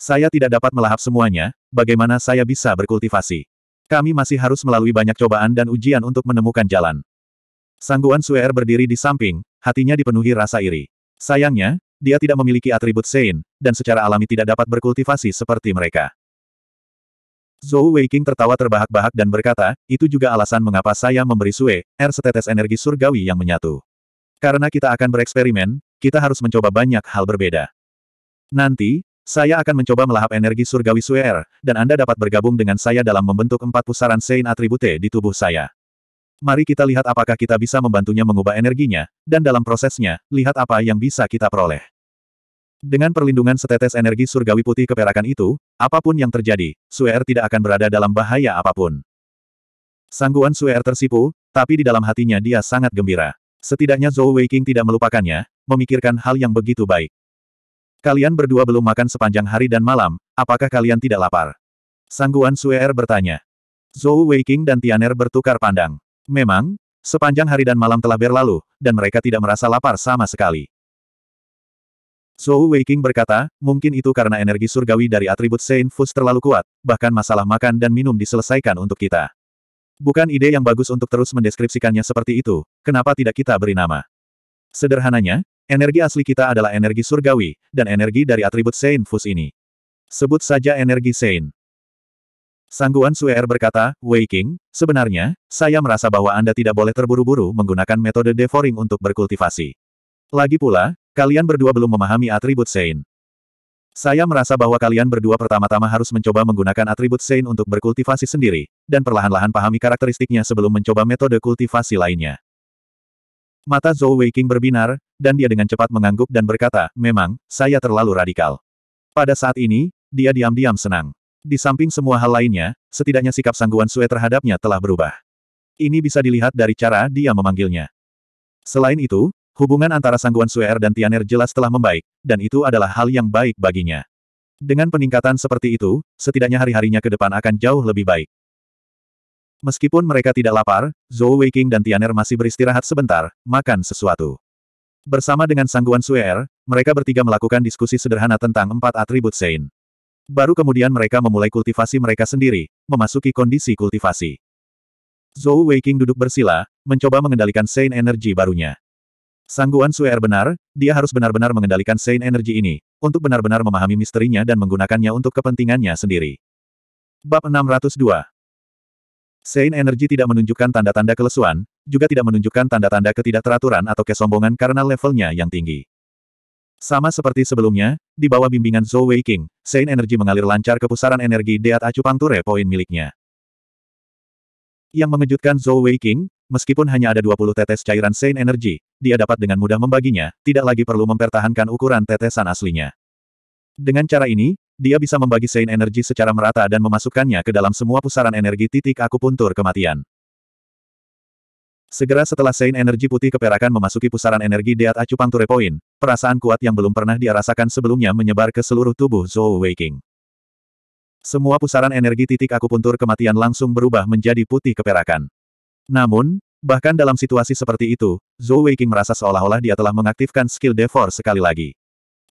Saya tidak dapat melahap semuanya, bagaimana saya bisa berkultivasi? Kami masih harus melalui banyak cobaan dan ujian untuk menemukan jalan. Sangguan Suer berdiri di samping, hatinya dipenuhi rasa iri. Sayangnya, dia tidak memiliki atribut Sein, dan secara alami tidak dapat berkultivasi seperti mereka. Zhou Weiqing tertawa terbahak-bahak dan berkata, itu juga alasan mengapa saya memberi Sue, R setetes energi surgawi yang menyatu. Karena kita akan bereksperimen, kita harus mencoba banyak hal berbeda. Nanti, saya akan mencoba melahap energi surgawi Suer, dan Anda dapat bergabung dengan saya dalam membentuk empat pusaran Sein Atribute di tubuh saya. Mari kita lihat apakah kita bisa membantunya mengubah energinya, dan dalam prosesnya, lihat apa yang bisa kita peroleh. Dengan perlindungan setetes energi surgawi putih keperakan itu, apapun yang terjadi, Suer tidak akan berada dalam bahaya apapun. Sangguan Suer tersipu, tapi di dalam hatinya dia sangat gembira. Setidaknya Zhou Weiking tidak melupakannya, memikirkan hal yang begitu baik. Kalian berdua belum makan sepanjang hari dan malam, apakah kalian tidak lapar? Sangguan Suer bertanya. Zhou Weiqing dan Tianer bertukar pandang. Memang, sepanjang hari dan malam telah berlalu, dan mereka tidak merasa lapar sama sekali. Zhou Weiqing berkata, mungkin itu karena energi surgawi dari atribut Saint Fus terlalu kuat, bahkan masalah makan dan minum diselesaikan untuk kita. Bukan ide yang bagus untuk terus mendeskripsikannya seperti itu, kenapa tidak kita beri nama? Sederhananya, Energi asli kita adalah energi surgawi, dan energi dari atribut Sein Fus ini. Sebut saja energi Sein. Sangguan Suer berkata, Wei King, sebenarnya, saya merasa bahwa Anda tidak boleh terburu-buru menggunakan metode devouring untuk berkultivasi. Lagi pula, kalian berdua belum memahami atribut Sein. Saya merasa bahwa kalian berdua pertama-tama harus mencoba menggunakan atribut Sein untuk berkultivasi sendiri, dan perlahan-lahan pahami karakteristiknya sebelum mencoba metode kultivasi lainnya. Mata Zhou Weiqing berbinar, dan dia dengan cepat mengangguk dan berkata, memang, saya terlalu radikal. Pada saat ini, dia diam-diam senang. Di samping semua hal lainnya, setidaknya sikap sangguan Sue terhadapnya telah berubah. Ini bisa dilihat dari cara dia memanggilnya. Selain itu, hubungan antara sangguan Sue er dan Tianer jelas telah membaik, dan itu adalah hal yang baik baginya. Dengan peningkatan seperti itu, setidaknya hari-harinya ke depan akan jauh lebih baik. Meskipun mereka tidak lapar, Zhou Weiqing dan Tianer masih beristirahat sebentar, makan sesuatu. Bersama dengan Sangguan Suer, mereka bertiga melakukan diskusi sederhana tentang empat atribut Sein. Baru kemudian mereka memulai kultivasi mereka sendiri, memasuki kondisi kultivasi. Zhou Weiqing duduk bersila, mencoba mengendalikan Sein energi barunya. Sangguan Suer benar, dia harus benar-benar mengendalikan Sein energi ini, untuk benar-benar memahami misterinya dan menggunakannya untuk kepentingannya sendiri. Bab 602 Sein Energy tidak menunjukkan tanda-tanda kelesuan, juga tidak menunjukkan tanda-tanda ketidakteraturan atau kesombongan karena levelnya yang tinggi. Sama seperti sebelumnya, di bawah bimbingan Zhou Wei King, Sein Energy mengalir lancar ke pusaran energi Deat Acupuncture poin miliknya. Yang mengejutkan Zhou Wei King, meskipun hanya ada 20 tetes cairan Sein Energy, dia dapat dengan mudah membaginya, tidak lagi perlu mempertahankan ukuran tetesan aslinya. Dengan cara ini, dia bisa membagi Sein energi secara merata dan memasukkannya ke dalam semua pusaran energi titik akupuntur kematian. Segera setelah Sein energi putih keperakan memasuki pusaran energi Deat Acu Point, perasaan kuat yang belum pernah dia rasakan sebelumnya menyebar ke seluruh tubuh Zhou Weiking. Semua pusaran energi titik akupuntur kematian langsung berubah menjadi putih keperakan. Namun, bahkan dalam situasi seperti itu, Zhou Weiking merasa seolah-olah dia telah mengaktifkan skill Devor sekali lagi.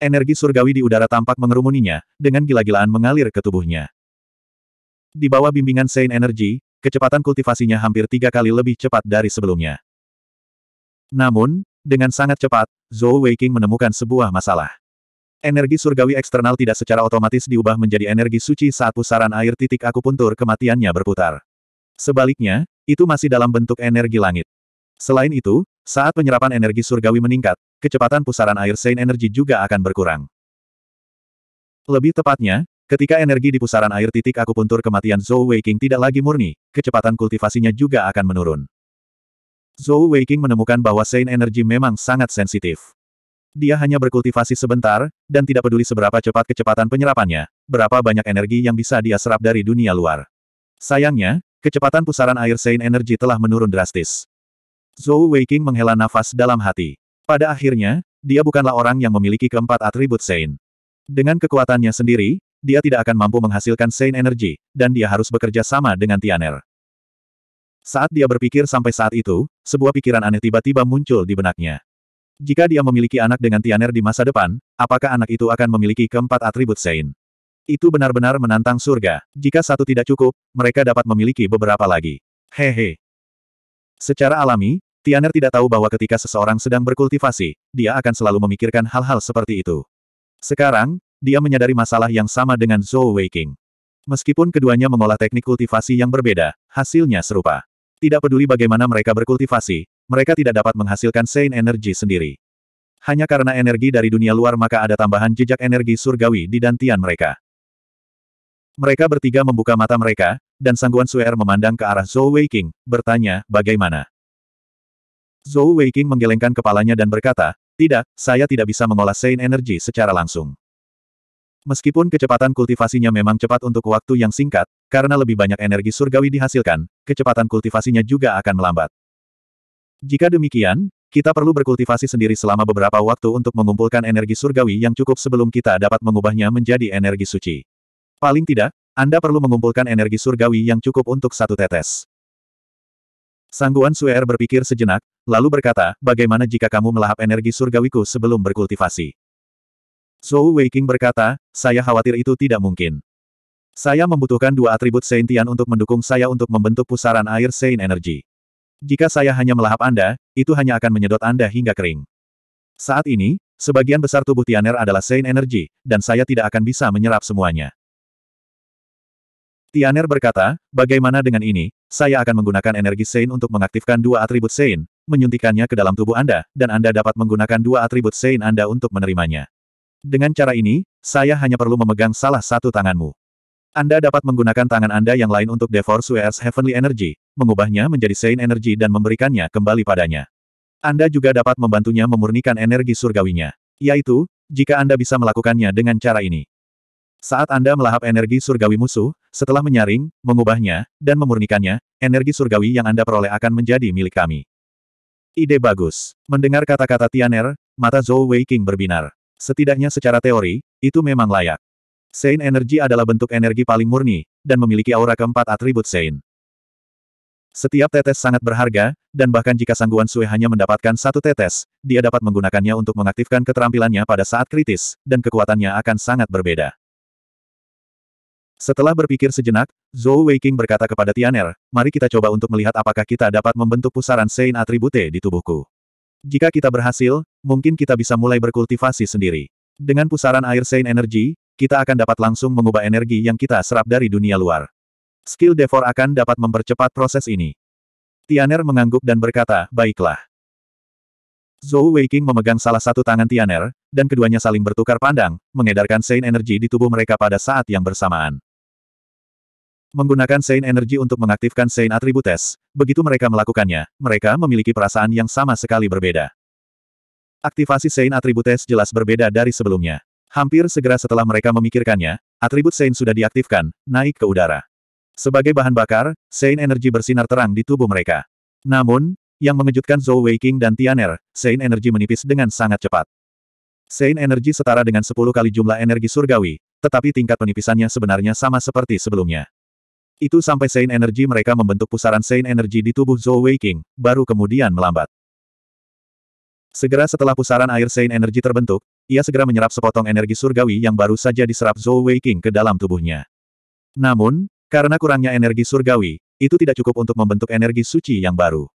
Energi surgawi di udara tampak mengerumuninya, dengan gila-gilaan mengalir ke tubuhnya. Di bawah bimbingan Saint Energy, kecepatan kultivasinya hampir tiga kali lebih cepat dari sebelumnya. Namun, dengan sangat cepat, Zhou Weiqing menemukan sebuah masalah. Energi surgawi eksternal tidak secara otomatis diubah menjadi energi suci saat pusaran air titik akupuntur kematiannya berputar. Sebaliknya, itu masih dalam bentuk energi langit. Selain itu, saat penyerapan energi surgawi meningkat, kecepatan pusaran air Saint Energy juga akan berkurang. Lebih tepatnya, ketika energi di pusaran air titik akupuntur kematian Zhou Weiqing tidak lagi murni, kecepatan kultivasinya juga akan menurun. Zhou Weiqing menemukan bahwa Saint Energy memang sangat sensitif. Dia hanya berkultivasi sebentar, dan tidak peduli seberapa cepat kecepatan penyerapannya, berapa banyak energi yang bisa dia serap dari dunia luar. Sayangnya, kecepatan pusaran air Sein Energy telah menurun drastis. Zhou Weiqing menghela nafas dalam hati. Pada akhirnya, dia bukanlah orang yang memiliki keempat atribut Sein. Dengan kekuatannya sendiri, dia tidak akan mampu menghasilkan Sein Energy, dan dia harus bekerja sama dengan Tianer. Saat dia berpikir sampai saat itu, sebuah pikiran aneh tiba-tiba muncul di benaknya. Jika dia memiliki anak dengan Tianer di masa depan, apakah anak itu akan memiliki keempat atribut Sein? Itu benar-benar menantang surga. Jika satu tidak cukup, mereka dapat memiliki beberapa lagi. Hehe. Secara alami, Tianer tidak tahu bahwa ketika seseorang sedang berkultivasi, dia akan selalu memikirkan hal-hal seperti itu. Sekarang, dia menyadari masalah yang sama dengan Zhou Weiqing. Meskipun keduanya mengolah teknik kultivasi yang berbeda, hasilnya serupa. Tidak peduli bagaimana mereka berkultivasi, mereka tidak dapat menghasilkan Sein energi sendiri. Hanya karena energi dari dunia luar maka ada tambahan jejak energi surgawi di dantian mereka. Mereka bertiga membuka mata mereka, dan Sangguan Suer memandang ke arah Zhou Weiqing, bertanya, bagaimana? Zhou Weiqing menggelengkan kepalanya dan berkata, tidak, saya tidak bisa mengolah Sein Energy secara langsung. Meskipun kecepatan kultivasinya memang cepat untuk waktu yang singkat, karena lebih banyak energi surgawi dihasilkan, kecepatan kultivasinya juga akan melambat. Jika demikian, kita perlu berkultivasi sendiri selama beberapa waktu untuk mengumpulkan energi surgawi yang cukup sebelum kita dapat mengubahnya menjadi energi suci. Paling tidak, Anda perlu mengumpulkan energi surgawi yang cukup untuk satu tetes. Sangguan Suer berpikir sejenak, lalu berkata, bagaimana jika kamu melahap energi surgawiku sebelum berkultivasi? Zhou Weiking berkata, saya khawatir itu tidak mungkin. Saya membutuhkan dua atribut Saintian untuk mendukung saya untuk membentuk pusaran air Saint Energy. Jika saya hanya melahap Anda, itu hanya akan menyedot Anda hingga kering. Saat ini, sebagian besar tubuh Tianer adalah Saint Energy, dan saya tidak akan bisa menyerap semuanya. Tianer berkata, bagaimana dengan ini, saya akan menggunakan energi Sein untuk mengaktifkan dua atribut Sein, menyuntikannya ke dalam tubuh Anda, dan Anda dapat menggunakan dua atribut Sein Anda untuk menerimanya. Dengan cara ini, saya hanya perlu memegang salah satu tanganmu. Anda dapat menggunakan tangan Anda yang lain untuk Devor Suez Heavenly Energy, mengubahnya menjadi Sein Energy dan memberikannya kembali padanya. Anda juga dapat membantunya memurnikan energi surgawinya. Yaitu, jika Anda bisa melakukannya dengan cara ini. Saat Anda melahap energi surgawi musuh, setelah menyaring, mengubahnya, dan memurnikannya, energi surgawi yang Anda peroleh akan menjadi milik kami. Ide bagus. Mendengar kata-kata Tianer, mata Zhou Wei King berbinar. Setidaknya secara teori, itu memang layak. Sein energi adalah bentuk energi paling murni, dan memiliki aura keempat atribut Sein. Setiap tetes sangat berharga, dan bahkan jika Sangguan Sui hanya mendapatkan satu tetes, dia dapat menggunakannya untuk mengaktifkan keterampilannya pada saat kritis, dan kekuatannya akan sangat berbeda. Setelah berpikir sejenak, Zhou Weiqing berkata kepada Tianer, mari kita coba untuk melihat apakah kita dapat membentuk pusaran Sein Atribute di tubuhku. Jika kita berhasil, mungkin kita bisa mulai berkultivasi sendiri. Dengan pusaran air Sein Energy, kita akan dapat langsung mengubah energi yang kita serap dari dunia luar. Skill Devor akan dapat mempercepat proses ini. Tianer mengangguk dan berkata, baiklah. Zhou Weiqing memegang salah satu tangan Tianer, dan keduanya saling bertukar pandang, mengedarkan Sein energi di tubuh mereka pada saat yang bersamaan. Menggunakan Sein Energy untuk mengaktifkan Saint Atributes, begitu mereka melakukannya, mereka memiliki perasaan yang sama sekali berbeda. Aktivasi Saint Atributes jelas berbeda dari sebelumnya. Hampir segera setelah mereka memikirkannya, atribut Sein sudah diaktifkan, naik ke udara. Sebagai bahan bakar, Sein Energy bersinar terang di tubuh mereka. Namun, yang mengejutkan Zhou Weiqing dan Tianer, Sein Energy menipis dengan sangat cepat. Sein Energy setara dengan 10 kali jumlah energi surgawi, tetapi tingkat penipisannya sebenarnya sama seperti sebelumnya. Itu sampai sein energi mereka membentuk pusaran sein energi di tubuh Zhou Weiqing, baru kemudian melambat. Segera setelah pusaran air sein energi terbentuk, ia segera menyerap sepotong energi surgawi yang baru saja diserap Zhou Weiqing ke dalam tubuhnya. Namun, karena kurangnya energi surgawi, itu tidak cukup untuk membentuk energi suci yang baru.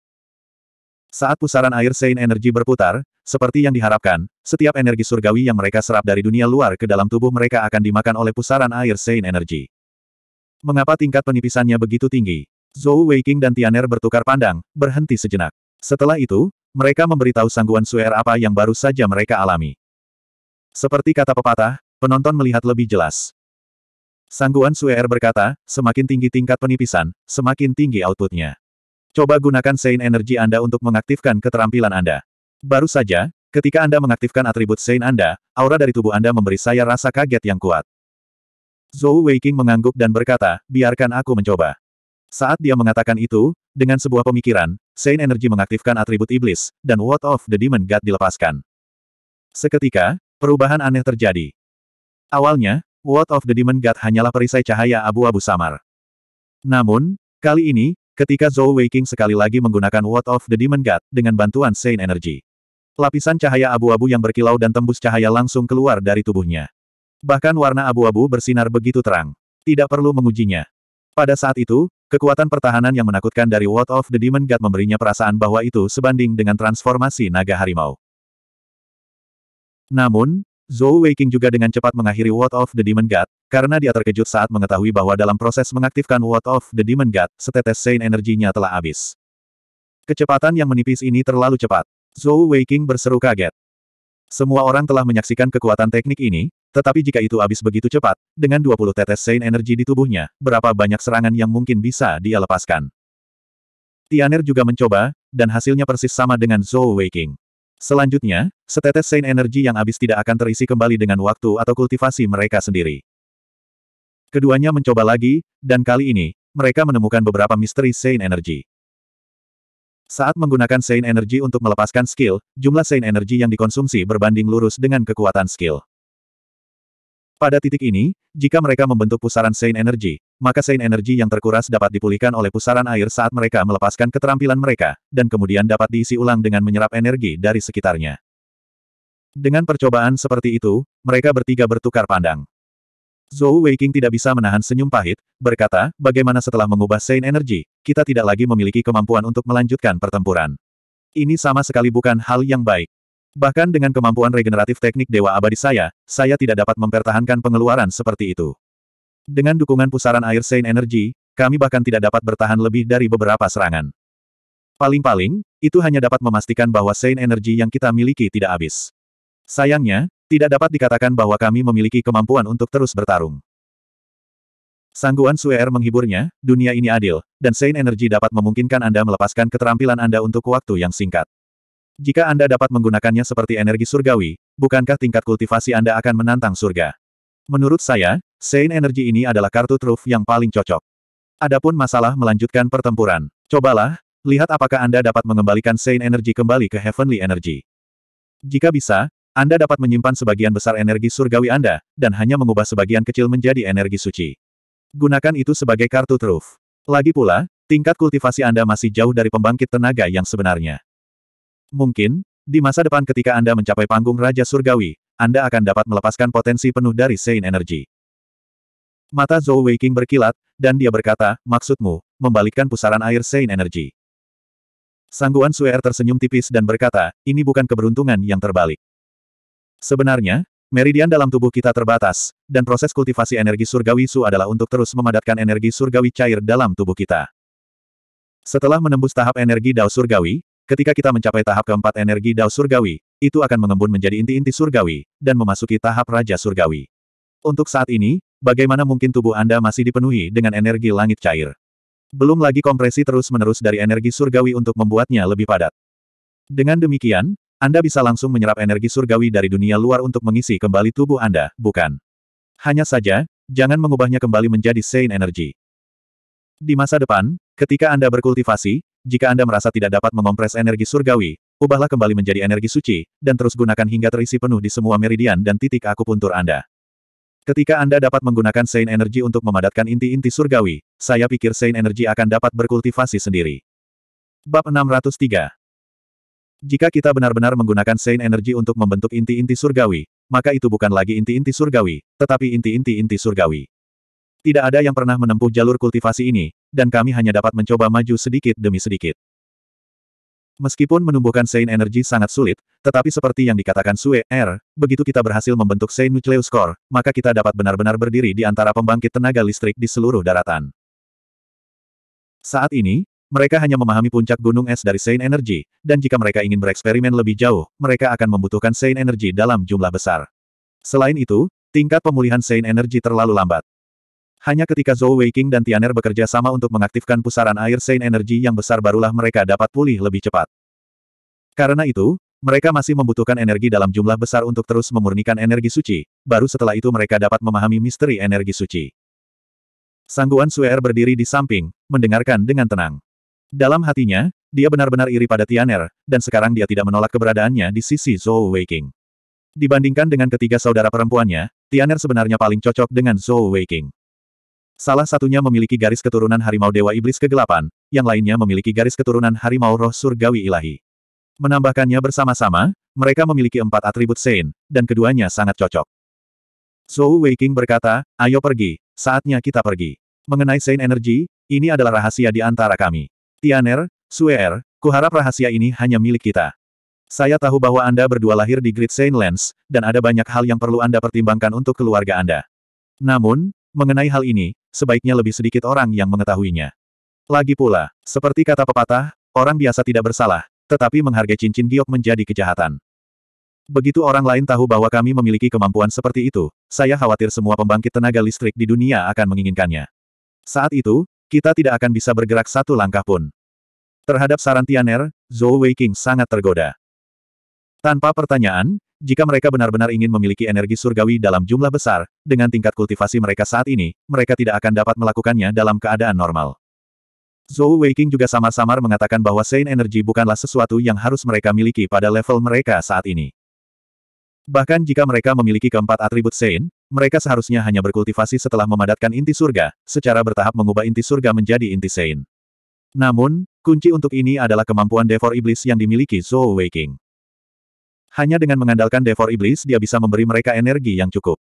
Saat pusaran air sein energi berputar, seperti yang diharapkan, setiap energi surgawi yang mereka serap dari dunia luar ke dalam tubuh mereka akan dimakan oleh pusaran air sein energi. Mengapa tingkat penipisannya begitu tinggi? Zhou Weiqing dan Tianer bertukar pandang, berhenti sejenak. Setelah itu, mereka memberitahu Sangguan Suer apa yang baru saja mereka alami. Seperti kata pepatah, penonton melihat lebih jelas. Sangguan Suer berkata, semakin tinggi tingkat penipisan, semakin tinggi outputnya. Coba gunakan Sein Energi Anda untuk mengaktifkan keterampilan Anda. Baru saja, ketika Anda mengaktifkan atribut Sein Anda, aura dari tubuh Anda memberi saya rasa kaget yang kuat. Zhou Weiqing mengangguk dan berkata, biarkan aku mencoba. Saat dia mengatakan itu, dengan sebuah pemikiran, Saint Energy mengaktifkan atribut iblis, dan What of the Demon God dilepaskan. Seketika, perubahan aneh terjadi. Awalnya, What of the Demon God hanyalah perisai cahaya abu-abu samar. Namun, kali ini, ketika Zhou Weiqing sekali lagi menggunakan What of the Demon God dengan bantuan Saint Energy. Lapisan cahaya abu-abu yang berkilau dan tembus cahaya langsung keluar dari tubuhnya. Bahkan warna abu-abu bersinar begitu terang. Tidak perlu mengujinya. Pada saat itu, kekuatan pertahanan yang menakutkan dari World of the Demon God memberinya perasaan bahwa itu sebanding dengan transformasi naga harimau. Namun, Zhou Weiqing juga dengan cepat mengakhiri World of the Demon God, karena dia terkejut saat mengetahui bahwa dalam proses mengaktifkan World of the Demon God, setetes Sein energinya telah habis. Kecepatan yang menipis ini terlalu cepat. Zhou Weiqing berseru kaget. Semua orang telah menyaksikan kekuatan teknik ini, tetapi jika itu habis begitu cepat, dengan 20 tetes Sein energi di tubuhnya, berapa banyak serangan yang mungkin bisa dia lepaskan. Tianer juga mencoba, dan hasilnya persis sama dengan Zhou Weiqing. Selanjutnya, setetes Sein energi yang habis tidak akan terisi kembali dengan waktu atau kultivasi mereka sendiri. Keduanya mencoba lagi, dan kali ini, mereka menemukan beberapa misteri Sein energi. Saat menggunakan Sein Energy untuk melepaskan skill, jumlah Sein Energy yang dikonsumsi berbanding lurus dengan kekuatan skill. Pada titik ini, jika mereka membentuk pusaran Saint Energy, maka Saint Energy yang terkuras dapat dipulihkan oleh pusaran air saat mereka melepaskan keterampilan mereka, dan kemudian dapat diisi ulang dengan menyerap energi dari sekitarnya. Dengan percobaan seperti itu, mereka bertiga bertukar pandang. Zhou Weiqing tidak bisa menahan senyum pahit, berkata, bagaimana setelah mengubah Saint Energy, kita tidak lagi memiliki kemampuan untuk melanjutkan pertempuran. Ini sama sekali bukan hal yang baik. Bahkan dengan kemampuan regeneratif teknik Dewa Abadi saya, saya tidak dapat mempertahankan pengeluaran seperti itu. Dengan dukungan pusaran air Saint Energy, kami bahkan tidak dapat bertahan lebih dari beberapa serangan. Paling-paling, itu hanya dapat memastikan bahwa Saint Energy yang kita miliki tidak habis. Sayangnya, tidak dapat dikatakan bahwa kami memiliki kemampuan untuk terus bertarung. Sangguan Suer menghiburnya, dunia ini adil, dan Sein Energy dapat memungkinkan Anda melepaskan keterampilan Anda untuk waktu yang singkat. Jika Anda dapat menggunakannya seperti energi surgawi, bukankah tingkat kultivasi Anda akan menantang surga? Menurut saya, Sein Energy ini adalah kartu truf yang paling cocok. Adapun masalah melanjutkan pertempuran. Cobalah, lihat apakah Anda dapat mengembalikan Sein Energy kembali ke Heavenly Energy. Jika bisa, Anda dapat menyimpan sebagian besar energi surgawi Anda, dan hanya mengubah sebagian kecil menjadi energi suci. Gunakan itu sebagai kartu truf. Lagi pula, tingkat kultivasi Anda masih jauh dari pembangkit tenaga yang sebenarnya. Mungkin, di masa depan ketika Anda mencapai panggung Raja Surgawi, Anda akan dapat melepaskan potensi penuh dari Sein Energy. Mata Zhou King berkilat, dan dia berkata, maksudmu, membalikkan pusaran air Sein Energy. Sangguan Suer tersenyum tipis dan berkata, ini bukan keberuntungan yang terbalik. Sebenarnya, meridian dalam tubuh kita terbatas, dan proses kultivasi energi surgawi su adalah untuk terus memadatkan energi surgawi cair dalam tubuh kita. Setelah menembus tahap energi Dao Surgawi, Ketika kita mencapai tahap keempat energi Dao Surgawi, itu akan mengembun menjadi inti-inti surgawi, dan memasuki tahap Raja Surgawi. Untuk saat ini, bagaimana mungkin tubuh Anda masih dipenuhi dengan energi langit cair? Belum lagi kompresi terus-menerus dari energi surgawi untuk membuatnya lebih padat. Dengan demikian, Anda bisa langsung menyerap energi surgawi dari dunia luar untuk mengisi kembali tubuh Anda, bukan? Hanya saja, jangan mengubahnya kembali menjadi sein energi. Di masa depan, ketika Anda berkultivasi, jika Anda merasa tidak dapat mengompres energi surgawi, ubahlah kembali menjadi energi suci, dan terus gunakan hingga terisi penuh di semua meridian dan titik akupuntur Anda. Ketika Anda dapat menggunakan Sein Energy untuk memadatkan inti-inti surgawi, saya pikir Sein Energy akan dapat berkultivasi sendiri. Bab 603 Jika kita benar-benar menggunakan Sein Energy untuk membentuk inti-inti surgawi, maka itu bukan lagi inti-inti surgawi, tetapi inti-inti-inti surgawi. Tidak ada yang pernah menempuh jalur kultivasi ini, dan kami hanya dapat mencoba maju sedikit demi sedikit. Meskipun menumbuhkan Sein Energy sangat sulit, tetapi seperti yang dikatakan Sue, R, begitu kita berhasil membentuk Sein Nucleus Core, maka kita dapat benar-benar berdiri di antara pembangkit tenaga listrik di seluruh daratan. Saat ini, mereka hanya memahami puncak gunung es dari Sein Energy, dan jika mereka ingin bereksperimen lebih jauh, mereka akan membutuhkan Sein Energy dalam jumlah besar. Selain itu, tingkat pemulihan Sein Energy terlalu lambat. Hanya ketika Zhou Weiqing dan Tianer bekerja sama untuk mengaktifkan pusaran air Saint energi yang besar barulah mereka dapat pulih lebih cepat. Karena itu, mereka masih membutuhkan energi dalam jumlah besar untuk terus memurnikan energi suci, baru setelah itu mereka dapat memahami misteri energi suci. Sangguan Suer berdiri di samping, mendengarkan dengan tenang. Dalam hatinya, dia benar-benar iri pada Tianer, dan sekarang dia tidak menolak keberadaannya di sisi Zhou Weiqing. Dibandingkan dengan ketiga saudara perempuannya, Tianer sebenarnya paling cocok dengan Zhou Weiqing. Salah satunya memiliki garis keturunan harimau Dewa Iblis Kegelapan, yang lainnya memiliki garis keturunan harimau roh surgawi ilahi. Menambahkannya bersama-sama, mereka memiliki empat atribut Sein, dan keduanya sangat cocok. Zhou Weiqing berkata, ayo pergi, saatnya kita pergi. Mengenai Sein Energy, ini adalah rahasia di antara kami. Tianer, Suer, kuharap rahasia ini hanya milik kita. Saya tahu bahwa Anda berdua lahir di Great Saint Lands, dan ada banyak hal yang perlu Anda pertimbangkan untuk keluarga Anda. Namun, Mengenai hal ini, sebaiknya lebih sedikit orang yang mengetahuinya. Lagi pula, seperti kata pepatah, orang biasa tidak bersalah, tetapi menghargai cincin giok menjadi kejahatan. Begitu orang lain tahu bahwa kami memiliki kemampuan seperti itu, saya khawatir semua pembangkit tenaga listrik di dunia akan menginginkannya. Saat itu, kita tidak akan bisa bergerak satu langkah pun. Terhadap saran Tianer, Zhou Weiqing sangat tergoda. Tanpa pertanyaan, jika mereka benar-benar ingin memiliki energi surgawi dalam jumlah besar, dengan tingkat kultivasi mereka saat ini, mereka tidak akan dapat melakukannya dalam keadaan normal. Zhou Weiking juga samar-samar mengatakan bahwa Sein Energy bukanlah sesuatu yang harus mereka miliki pada level mereka saat ini. Bahkan jika mereka memiliki keempat atribut Sein, mereka seharusnya hanya berkultivasi setelah memadatkan inti surga, secara bertahap mengubah inti surga menjadi inti Sein. Namun, kunci untuk ini adalah kemampuan Devor Iblis yang dimiliki Zhou Weiking. Hanya dengan mengandalkan devor iblis dia bisa memberi mereka energi yang cukup.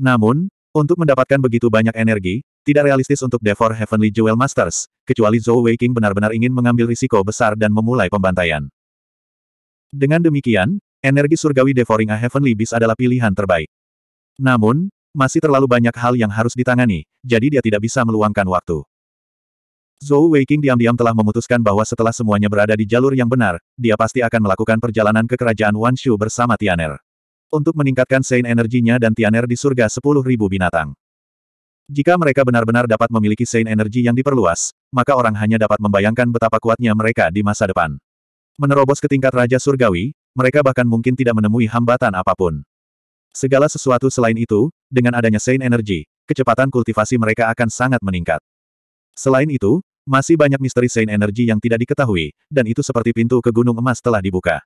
Namun, untuk mendapatkan begitu banyak energi, tidak realistis untuk devor Heavenly Jewel Masters, kecuali Zhou Weiqing benar-benar ingin mengambil risiko besar dan memulai pembantaian. Dengan demikian, energi surgawi Devoring a Heavenly Beast adalah pilihan terbaik. Namun, masih terlalu banyak hal yang harus ditangani, jadi dia tidak bisa meluangkan waktu. Zhou Weiqing diam-diam telah memutuskan bahwa setelah semuanya berada di jalur yang benar, dia pasti akan melakukan perjalanan ke kerajaan Wan Shu bersama Tianer. Untuk meningkatkan sein energinya dan Tianer di surga 10.000 binatang. Jika mereka benar-benar dapat memiliki sein energi yang diperluas, maka orang hanya dapat membayangkan betapa kuatnya mereka di masa depan. Menerobos ke tingkat Raja Surgawi, mereka bahkan mungkin tidak menemui hambatan apapun. Segala sesuatu selain itu, dengan adanya sein energi, kecepatan kultivasi mereka akan sangat meningkat. Selain itu, masih banyak misteri Saint Energy yang tidak diketahui, dan itu seperti pintu ke Gunung Emas telah dibuka.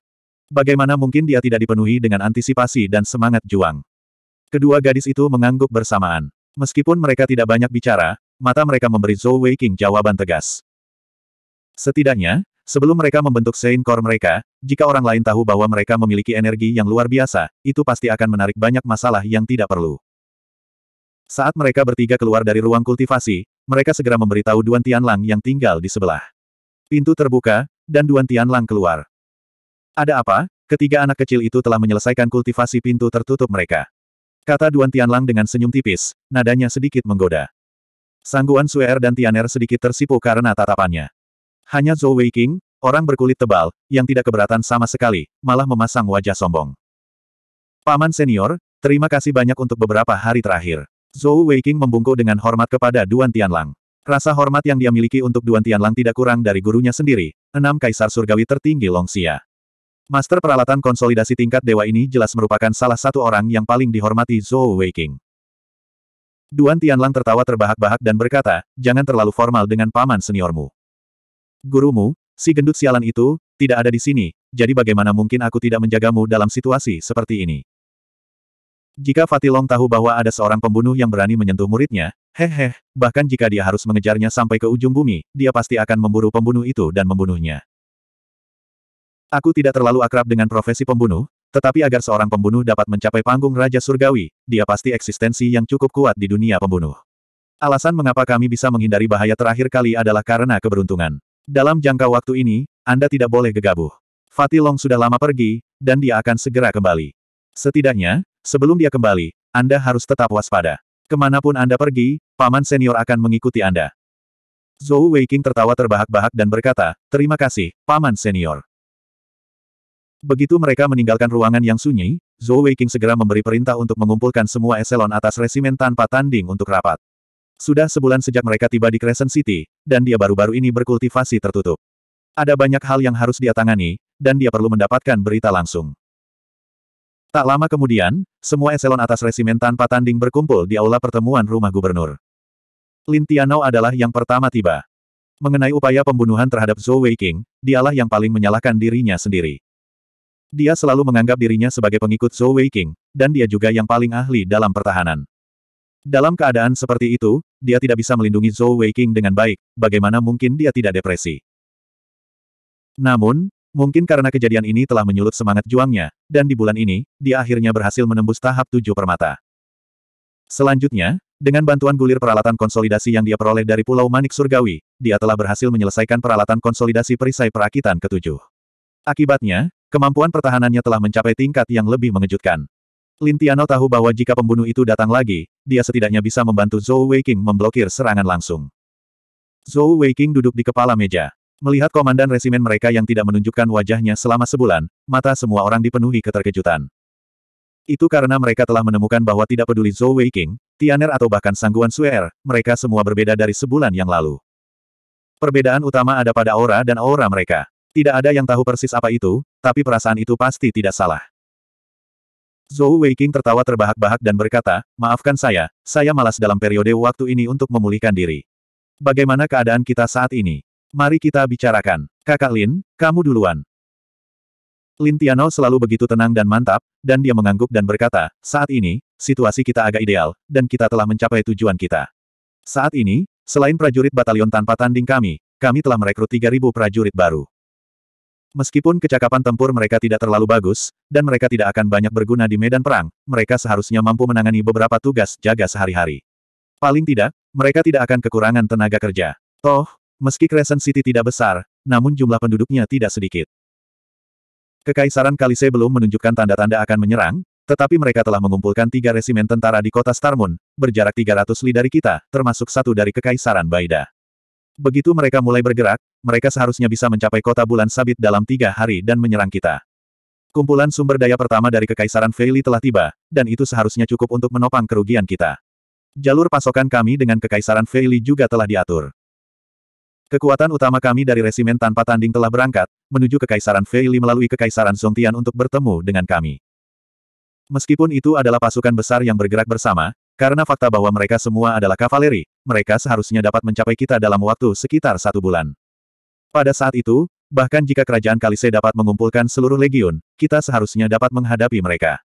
Bagaimana mungkin dia tidak dipenuhi dengan antisipasi dan semangat juang? Kedua gadis itu mengangguk bersamaan. Meskipun mereka tidak banyak bicara, mata mereka memberi Zhou Weiqing jawaban tegas. Setidaknya, sebelum mereka membentuk Saint Core mereka, jika orang lain tahu bahwa mereka memiliki energi yang luar biasa, itu pasti akan menarik banyak masalah yang tidak perlu. Saat mereka bertiga keluar dari ruang kultivasi, mereka segera memberitahu Duan Tianlang yang tinggal di sebelah. Pintu terbuka, dan Duan Tianlang keluar. Ada apa? Ketiga anak kecil itu telah menyelesaikan kultivasi pintu tertutup mereka. Kata Duan Tianlang dengan senyum tipis, nadanya sedikit menggoda. Sangguan Suer dan Tianer sedikit tersipu karena tatapannya. Hanya Zhou Weiqing, orang berkulit tebal, yang tidak keberatan sama sekali, malah memasang wajah sombong. Paman senior, terima kasih banyak untuk beberapa hari terakhir. Zhou Weiqing membungkuk dengan hormat kepada Duan Tianlang. Rasa hormat yang dia miliki untuk Duan Tianlang tidak kurang dari gurunya sendiri, enam kaisar surgawi tertinggi Longxia. Master peralatan konsolidasi tingkat dewa ini jelas merupakan salah satu orang yang paling dihormati Zhou Weiqing. Duan Tianlang tertawa terbahak-bahak dan berkata, jangan terlalu formal dengan paman seniormu. Gurumu, si gendut sialan itu, tidak ada di sini, jadi bagaimana mungkin aku tidak menjagamu dalam situasi seperti ini? Jika Fatilong tahu bahwa ada seorang pembunuh yang berani menyentuh muridnya, hehe. bahkan jika dia harus mengejarnya sampai ke ujung bumi, dia pasti akan memburu pembunuh itu dan membunuhnya. Aku tidak terlalu akrab dengan profesi pembunuh, tetapi agar seorang pembunuh dapat mencapai panggung Raja Surgawi, dia pasti eksistensi yang cukup kuat di dunia pembunuh. Alasan mengapa kami bisa menghindari bahaya terakhir kali adalah karena keberuntungan. Dalam jangka waktu ini, Anda tidak boleh gegabah. Fatilong sudah lama pergi, dan dia akan segera kembali. Setidaknya, Sebelum dia kembali, Anda harus tetap waspada. Kemanapun Anda pergi, paman senior akan mengikuti Anda. Zhou Weiqing tertawa terbahak-bahak dan berkata, Terima kasih, paman senior. Begitu mereka meninggalkan ruangan yang sunyi, Zhou Weiqing segera memberi perintah untuk mengumpulkan semua eselon atas resimen tanpa tanding untuk rapat. Sudah sebulan sejak mereka tiba di Crescent City, dan dia baru-baru ini berkultivasi tertutup. Ada banyak hal yang harus dia tangani, dan dia perlu mendapatkan berita langsung. Tak lama kemudian, semua eselon atas resimen tanpa tanding berkumpul di aula pertemuan rumah gubernur. Lin Tianou adalah yang pertama tiba. Mengenai upaya pembunuhan terhadap Zhou Weiqing, dialah yang paling menyalahkan dirinya sendiri. Dia selalu menganggap dirinya sebagai pengikut Zhou Weiqing, dan dia juga yang paling ahli dalam pertahanan. Dalam keadaan seperti itu, dia tidak bisa melindungi Zhou Weiqing dengan baik, bagaimana mungkin dia tidak depresi. Namun, Mungkin karena kejadian ini telah menyulut semangat juangnya, dan di bulan ini, dia akhirnya berhasil menembus tahap tujuh permata. Selanjutnya, dengan bantuan gulir peralatan konsolidasi yang dia peroleh dari Pulau Manik Surgawi, dia telah berhasil menyelesaikan peralatan konsolidasi perisai perakitan ketujuh. Akibatnya, kemampuan pertahanannya telah mencapai tingkat yang lebih mengejutkan. Lintiano tahu bahwa jika pembunuh itu datang lagi, dia setidaknya bisa membantu Zhou Weiqing memblokir serangan langsung. Zhou Weiqing duduk di kepala meja. Melihat komandan resimen mereka yang tidak menunjukkan wajahnya selama sebulan, mata semua orang dipenuhi keterkejutan. Itu karena mereka telah menemukan bahwa tidak peduli Zhou Weiqing, Tianer atau bahkan Sangguan Suer, mereka semua berbeda dari sebulan yang lalu. Perbedaan utama ada pada aura dan aura mereka. Tidak ada yang tahu persis apa itu, tapi perasaan itu pasti tidak salah. Zhou Weiqing tertawa terbahak-bahak dan berkata, maafkan saya, saya malas dalam periode waktu ini untuk memulihkan diri. Bagaimana keadaan kita saat ini? Mari kita bicarakan. Kakak Lin, kamu duluan. Lin Tiano selalu begitu tenang dan mantap, dan dia mengangguk dan berkata, saat ini, situasi kita agak ideal, dan kita telah mencapai tujuan kita. Saat ini, selain prajurit batalion tanpa tanding kami, kami telah merekrut 3.000 prajurit baru. Meskipun kecakapan tempur mereka tidak terlalu bagus, dan mereka tidak akan banyak berguna di medan perang, mereka seharusnya mampu menangani beberapa tugas jaga sehari-hari. Paling tidak, mereka tidak akan kekurangan tenaga kerja. Toh, Meski Crescent City tidak besar, namun jumlah penduduknya tidak sedikit. Kekaisaran Kalise belum menunjukkan tanda-tanda akan menyerang, tetapi mereka telah mengumpulkan tiga resimen tentara di kota Starmun, berjarak 300 li dari kita, termasuk satu dari Kekaisaran Baida. Begitu mereka mulai bergerak, mereka seharusnya bisa mencapai kota bulan sabit dalam tiga hari dan menyerang kita. Kumpulan sumber daya pertama dari Kekaisaran Feili telah tiba, dan itu seharusnya cukup untuk menopang kerugian kita. Jalur pasokan kami dengan Kekaisaran Feili juga telah diatur. Kekuatan utama kami dari resimen tanpa tanding telah berangkat, menuju Kekaisaran Feili melalui Kekaisaran Zongtian untuk bertemu dengan kami. Meskipun itu adalah pasukan besar yang bergerak bersama, karena fakta bahwa mereka semua adalah kavaleri, mereka seharusnya dapat mencapai kita dalam waktu sekitar satu bulan. Pada saat itu, bahkan jika kerajaan Kalise dapat mengumpulkan seluruh legiun, kita seharusnya dapat menghadapi mereka.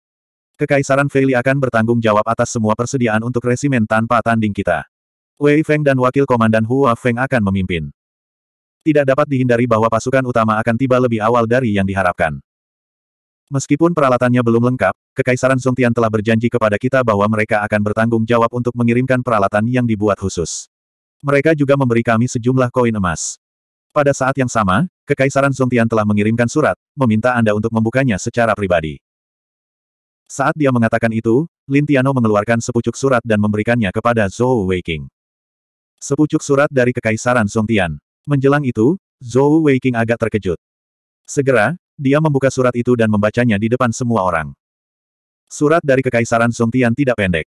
Kekaisaran Feili akan bertanggung jawab atas semua persediaan untuk resimen tanpa tanding kita. Wei Feng dan wakil komandan Hua Feng akan memimpin. Tidak dapat dihindari bahwa pasukan utama akan tiba lebih awal dari yang diharapkan. Meskipun peralatannya belum lengkap, Kekaisaran Songtian telah berjanji kepada kita bahwa mereka akan bertanggung jawab untuk mengirimkan peralatan yang dibuat khusus. Mereka juga memberi kami sejumlah koin emas. Pada saat yang sama, Kekaisaran Songtian telah mengirimkan surat, meminta Anda untuk membukanya secara pribadi. Saat dia mengatakan itu, Lin Tiano mengeluarkan sepucuk surat dan memberikannya kepada Zhou Weiking. Sepucuk surat dari Kekaisaran Songtian. Menjelang itu, Zhou Weiqing agak terkejut. Segera, dia membuka surat itu dan membacanya di depan semua orang. Surat dari Kekaisaran Songtian tidak pendek.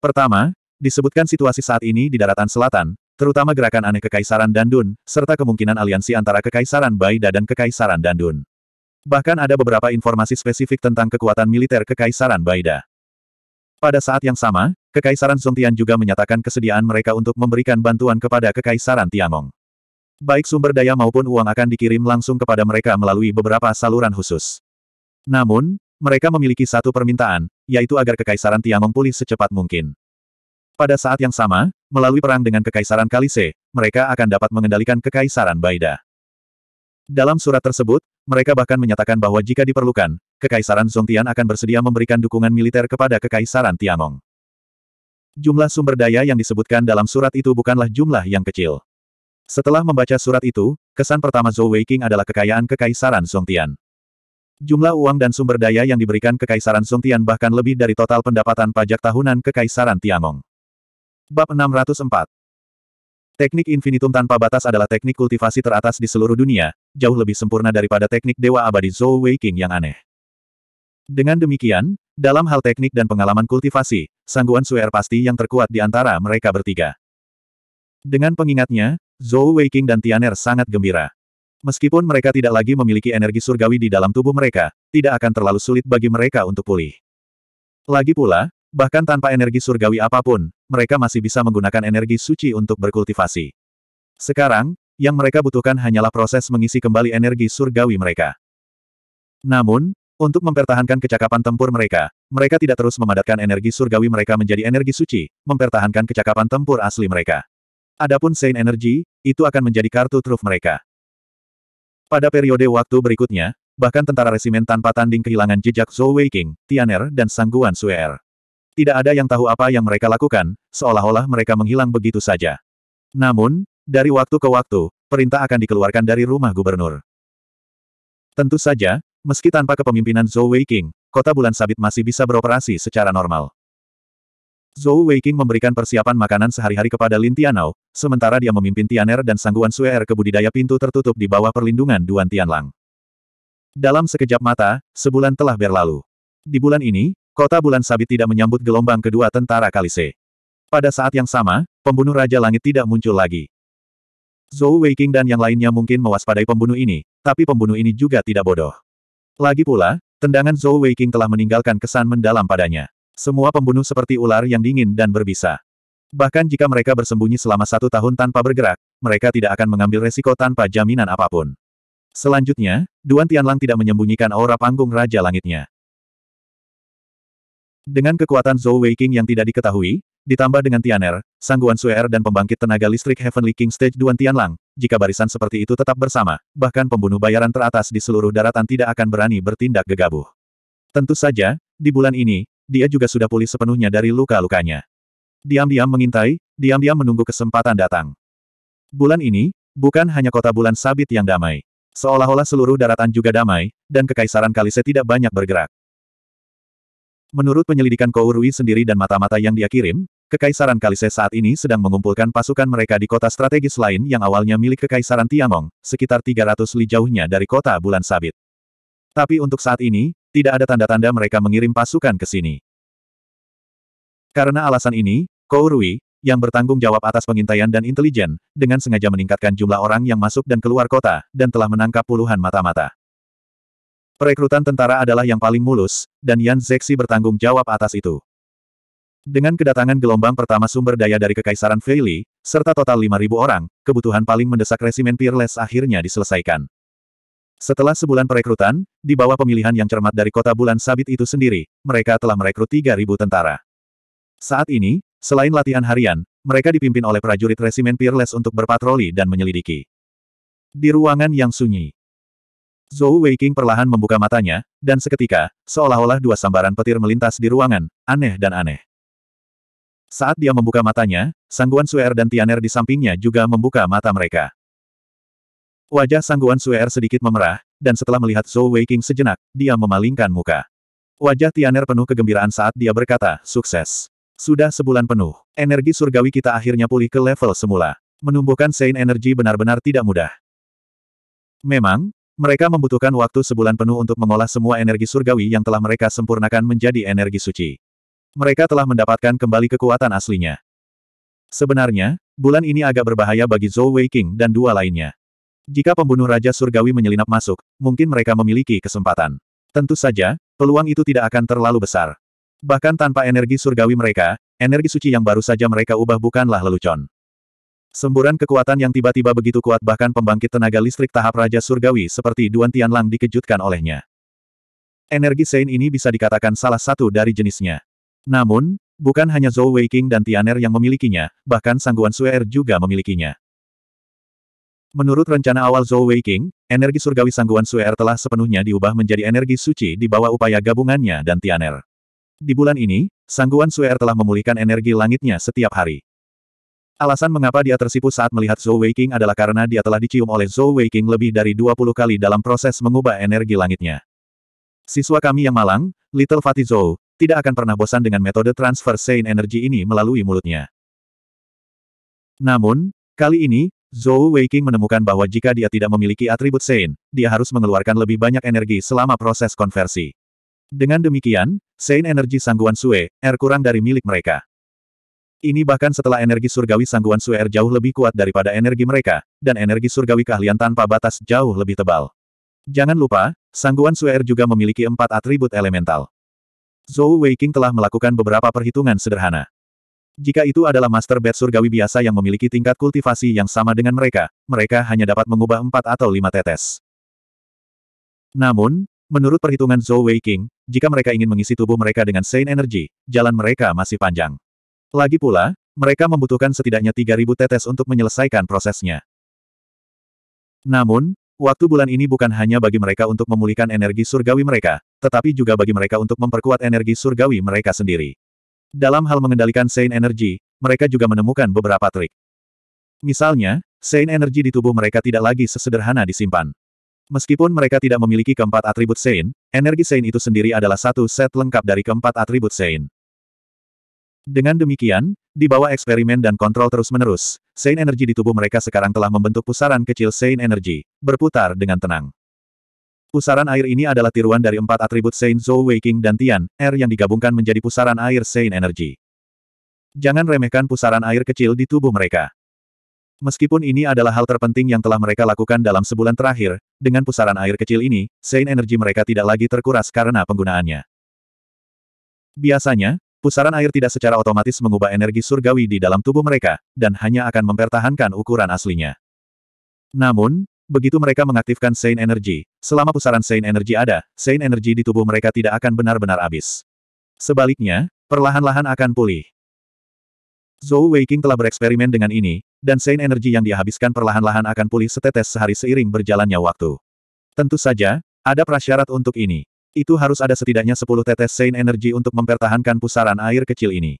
Pertama, disebutkan situasi saat ini di daratan selatan, terutama gerakan aneh Kekaisaran Dandun, serta kemungkinan aliansi antara Kekaisaran Baida dan Kekaisaran Dandun. Bahkan ada beberapa informasi spesifik tentang kekuatan militer Kekaisaran Baida. Pada saat yang sama, Kekaisaran Songtian juga menyatakan kesediaan mereka untuk memberikan bantuan kepada Kekaisaran Tiangong. Baik sumber daya maupun uang akan dikirim langsung kepada mereka melalui beberapa saluran khusus. Namun, mereka memiliki satu permintaan, yaitu agar Kekaisaran Tiangong pulih secepat mungkin. Pada saat yang sama, melalui perang dengan Kekaisaran Kalise, mereka akan dapat mengendalikan Kekaisaran Baida. Dalam surat tersebut, mereka bahkan menyatakan bahwa jika diperlukan, Kekaisaran Zongtian akan bersedia memberikan dukungan militer kepada Kekaisaran Tiangong. Jumlah sumber daya yang disebutkan dalam surat itu bukanlah jumlah yang kecil. Setelah membaca surat itu, kesan pertama Zhou Weiqing adalah kekayaan Kekaisaran Songtian. Jumlah uang dan sumber daya yang diberikan Kekaisaran Songtian bahkan lebih dari total pendapatan pajak tahunan Kekaisaran Tiangong. Bab 604 Teknik infinitum tanpa batas adalah teknik kultivasi teratas di seluruh dunia, jauh lebih sempurna daripada teknik Dewa Abadi Zhou Weiqing yang aneh. Dengan demikian, dalam hal teknik dan pengalaman kultivasi, sangguan Suer pasti yang terkuat di antara mereka bertiga. Dengan pengingatnya, Zhou Weiqing dan Tianer sangat gembira. Meskipun mereka tidak lagi memiliki energi surgawi di dalam tubuh mereka, tidak akan terlalu sulit bagi mereka untuk pulih. Lagi pula, bahkan tanpa energi surgawi apapun, mereka masih bisa menggunakan energi suci untuk berkultivasi. Sekarang, yang mereka butuhkan hanyalah proses mengisi kembali energi surgawi mereka. Namun, untuk mempertahankan kecakapan tempur mereka, mereka tidak terus memadatkan energi surgawi mereka menjadi energi suci, mempertahankan kecakapan tempur asli mereka. Adapun Saint Energy, itu akan menjadi kartu truf mereka. Pada periode waktu berikutnya, bahkan tentara resimen tanpa tanding kehilangan jejak Zhou Weiqing, Tianer dan Sangguan Suer. Tidak ada yang tahu apa yang mereka lakukan, seolah-olah mereka menghilang begitu saja. Namun, dari waktu ke waktu, perintah akan dikeluarkan dari rumah gubernur. Tentu saja, Meski tanpa kepemimpinan Zhou Weiqing, kota bulan sabit masih bisa beroperasi secara normal. Zhou Weiqing memberikan persiapan makanan sehari-hari kepada Lin Tianao, sementara dia memimpin Tianer dan Sangguan Suer ke budidaya pintu tertutup di bawah perlindungan Duan Tianlang. Dalam sekejap mata, sebulan telah berlalu. Di bulan ini, kota bulan sabit tidak menyambut gelombang kedua tentara Kalise. Pada saat yang sama, pembunuh Raja Langit tidak muncul lagi. Zhou Weiqing dan yang lainnya mungkin mewaspadai pembunuh ini, tapi pembunuh ini juga tidak bodoh. Lagi pula, tendangan Zhou Weiqing telah meninggalkan kesan mendalam padanya. Semua pembunuh seperti ular yang dingin dan berbisa. Bahkan jika mereka bersembunyi selama satu tahun tanpa bergerak, mereka tidak akan mengambil resiko tanpa jaminan apapun. Selanjutnya, Duan Tianlang tidak menyembunyikan aura panggung Raja Langitnya. Dengan kekuatan Zhou Weiqing yang tidak diketahui, ditambah dengan Tianer, Sangguan Suer er dan pembangkit tenaga listrik Heavenly King Stage Duan Tianlang, jika barisan seperti itu tetap bersama, bahkan pembunuh bayaran teratas di seluruh daratan tidak akan berani bertindak gegabah. Tentu saja, di bulan ini, dia juga sudah pulih sepenuhnya dari luka-lukanya. Diam-diam mengintai, diam-diam menunggu kesempatan datang. Bulan ini, bukan hanya kota bulan sabit yang damai. Seolah-olah seluruh daratan juga damai, dan kekaisaran Kalise tidak banyak bergerak. Menurut penyelidikan Kourui sendiri dan mata-mata yang dia kirim, Kekaisaran Kalise saat ini sedang mengumpulkan pasukan mereka di kota strategis lain yang awalnya milik Kekaisaran Tiamong, sekitar 300 li jauhnya dari kota Bulan Sabit. Tapi untuk saat ini, tidak ada tanda-tanda mereka mengirim pasukan ke sini. Karena alasan ini, Rui, yang bertanggung jawab atas pengintaian dan intelijen, dengan sengaja meningkatkan jumlah orang yang masuk dan keluar kota, dan telah menangkap puluhan mata-mata. Perekrutan tentara adalah yang paling mulus, dan Yan Zexi bertanggung jawab atas itu. Dengan kedatangan gelombang pertama sumber daya dari Kekaisaran Feili, serta total 5.000 orang, kebutuhan paling mendesak resimen Peerless akhirnya diselesaikan. Setelah sebulan perekrutan, di bawah pemilihan yang cermat dari kota bulan sabit itu sendiri, mereka telah merekrut 3.000 tentara. Saat ini, selain latihan harian, mereka dipimpin oleh prajurit resimen Peerless untuk berpatroli dan menyelidiki. Di ruangan yang sunyi, Zhou Weiqing perlahan membuka matanya, dan seketika, seolah-olah dua sambaran petir melintas di ruangan, aneh dan aneh. Saat dia membuka matanya, Sangguan Suer dan Tianer di sampingnya juga membuka mata mereka. Wajah Sangguan Suer sedikit memerah, dan setelah melihat Zhou Weiqing sejenak, dia memalingkan muka. Wajah Tianer penuh kegembiraan saat dia berkata, sukses. Sudah sebulan penuh, energi surgawi kita akhirnya pulih ke level semula. Menumbuhkan Sein Energi benar-benar tidak mudah. Memang, mereka membutuhkan waktu sebulan penuh untuk mengolah semua energi surgawi yang telah mereka sempurnakan menjadi energi suci. Mereka telah mendapatkan kembali kekuatan aslinya. Sebenarnya, bulan ini agak berbahaya bagi Zhou Wei King dan dua lainnya. Jika pembunuh Raja Surgawi menyelinap masuk, mungkin mereka memiliki kesempatan. Tentu saja, peluang itu tidak akan terlalu besar. Bahkan tanpa energi surgawi mereka, energi suci yang baru saja mereka ubah bukanlah lelucon. Semburan kekuatan yang tiba-tiba begitu kuat bahkan pembangkit tenaga listrik tahap Raja Surgawi seperti Duan Tianlang dikejutkan olehnya. Energi Sein ini bisa dikatakan salah satu dari jenisnya. Namun, bukan hanya Zhou Weiqing dan Tianer yang memilikinya, bahkan Sangguan Suer juga memilikinya. Menurut rencana awal Zhou Weiqing, energi surgawi Sangguan Suer telah sepenuhnya diubah menjadi energi suci di bawah upaya gabungannya dan Tianer. Di bulan ini, Sangguan Suer telah memulihkan energi langitnya setiap hari. Alasan mengapa dia tersipu saat melihat Zhou Weiqing adalah karena dia telah dicium oleh Zhou Weiqing lebih dari 20 kali dalam proses mengubah energi langitnya. Siswa kami yang malang, Little Fatty Zhou, tidak akan pernah bosan dengan metode transfer Saint energi ini melalui mulutnya. Namun, kali ini, Zhou Weiqing menemukan bahwa jika dia tidak memiliki atribut Saint, dia harus mengeluarkan lebih banyak energi selama proses konversi. Dengan demikian, Saint energi Sangguan Sue, R kurang dari milik mereka. Ini bahkan setelah energi surgawi sangguan Suer jauh lebih kuat daripada energi mereka, dan energi surgawi keahlian tanpa batas jauh lebih tebal. Jangan lupa, Sangguan Suer juga memiliki empat atribut elemental. Zhou Weiqing telah melakukan beberapa perhitungan sederhana. Jika itu adalah Master Bed Surgawi biasa yang memiliki tingkat kultivasi yang sama dengan mereka, mereka hanya dapat mengubah empat atau lima tetes. Namun, menurut perhitungan Zhou Weiqing, jika mereka ingin mengisi tubuh mereka dengan Saint Energy, jalan mereka masih panjang. Lagi pula, mereka membutuhkan setidaknya 3.000 tetes untuk menyelesaikan prosesnya. Namun, Waktu bulan ini bukan hanya bagi mereka untuk memulihkan energi surgawi mereka, tetapi juga bagi mereka untuk memperkuat energi surgawi mereka sendiri. Dalam hal mengendalikan Saint Energy, mereka juga menemukan beberapa trik. Misalnya, Saint Energy di tubuh mereka tidak lagi sesederhana disimpan. Meskipun mereka tidak memiliki keempat atribut Saint, energi Saint itu sendiri adalah satu set lengkap dari keempat atribut Saint. Dengan demikian, di bawah eksperimen dan kontrol terus-menerus, Sein energi di tubuh mereka sekarang telah membentuk pusaran kecil Sein energi, berputar dengan tenang. Pusaran air ini adalah tiruan dari empat atribut Sein Zhou Waking dan Tian, Air yang digabungkan menjadi pusaran air Sein energi. Jangan remehkan pusaran air kecil di tubuh mereka. Meskipun ini adalah hal terpenting yang telah mereka lakukan dalam sebulan terakhir, dengan pusaran air kecil ini, Sein energi mereka tidak lagi terkuras karena penggunaannya. Biasanya, Pusaran air tidak secara otomatis mengubah energi surgawi di dalam tubuh mereka, dan hanya akan mempertahankan ukuran aslinya. Namun, begitu mereka mengaktifkan Saint Energy, selama pusaran Saint Energy ada, Saint Energy di tubuh mereka tidak akan benar-benar habis. Sebaliknya, perlahan-lahan akan pulih. Zhou Weiqing telah bereksperimen dengan ini, dan Saint Energy yang dihabiskan perlahan-lahan akan pulih setetes sehari seiring berjalannya waktu. Tentu saja, ada prasyarat untuk ini. Itu harus ada setidaknya 10 tetes Sein Energi untuk mempertahankan pusaran air kecil ini.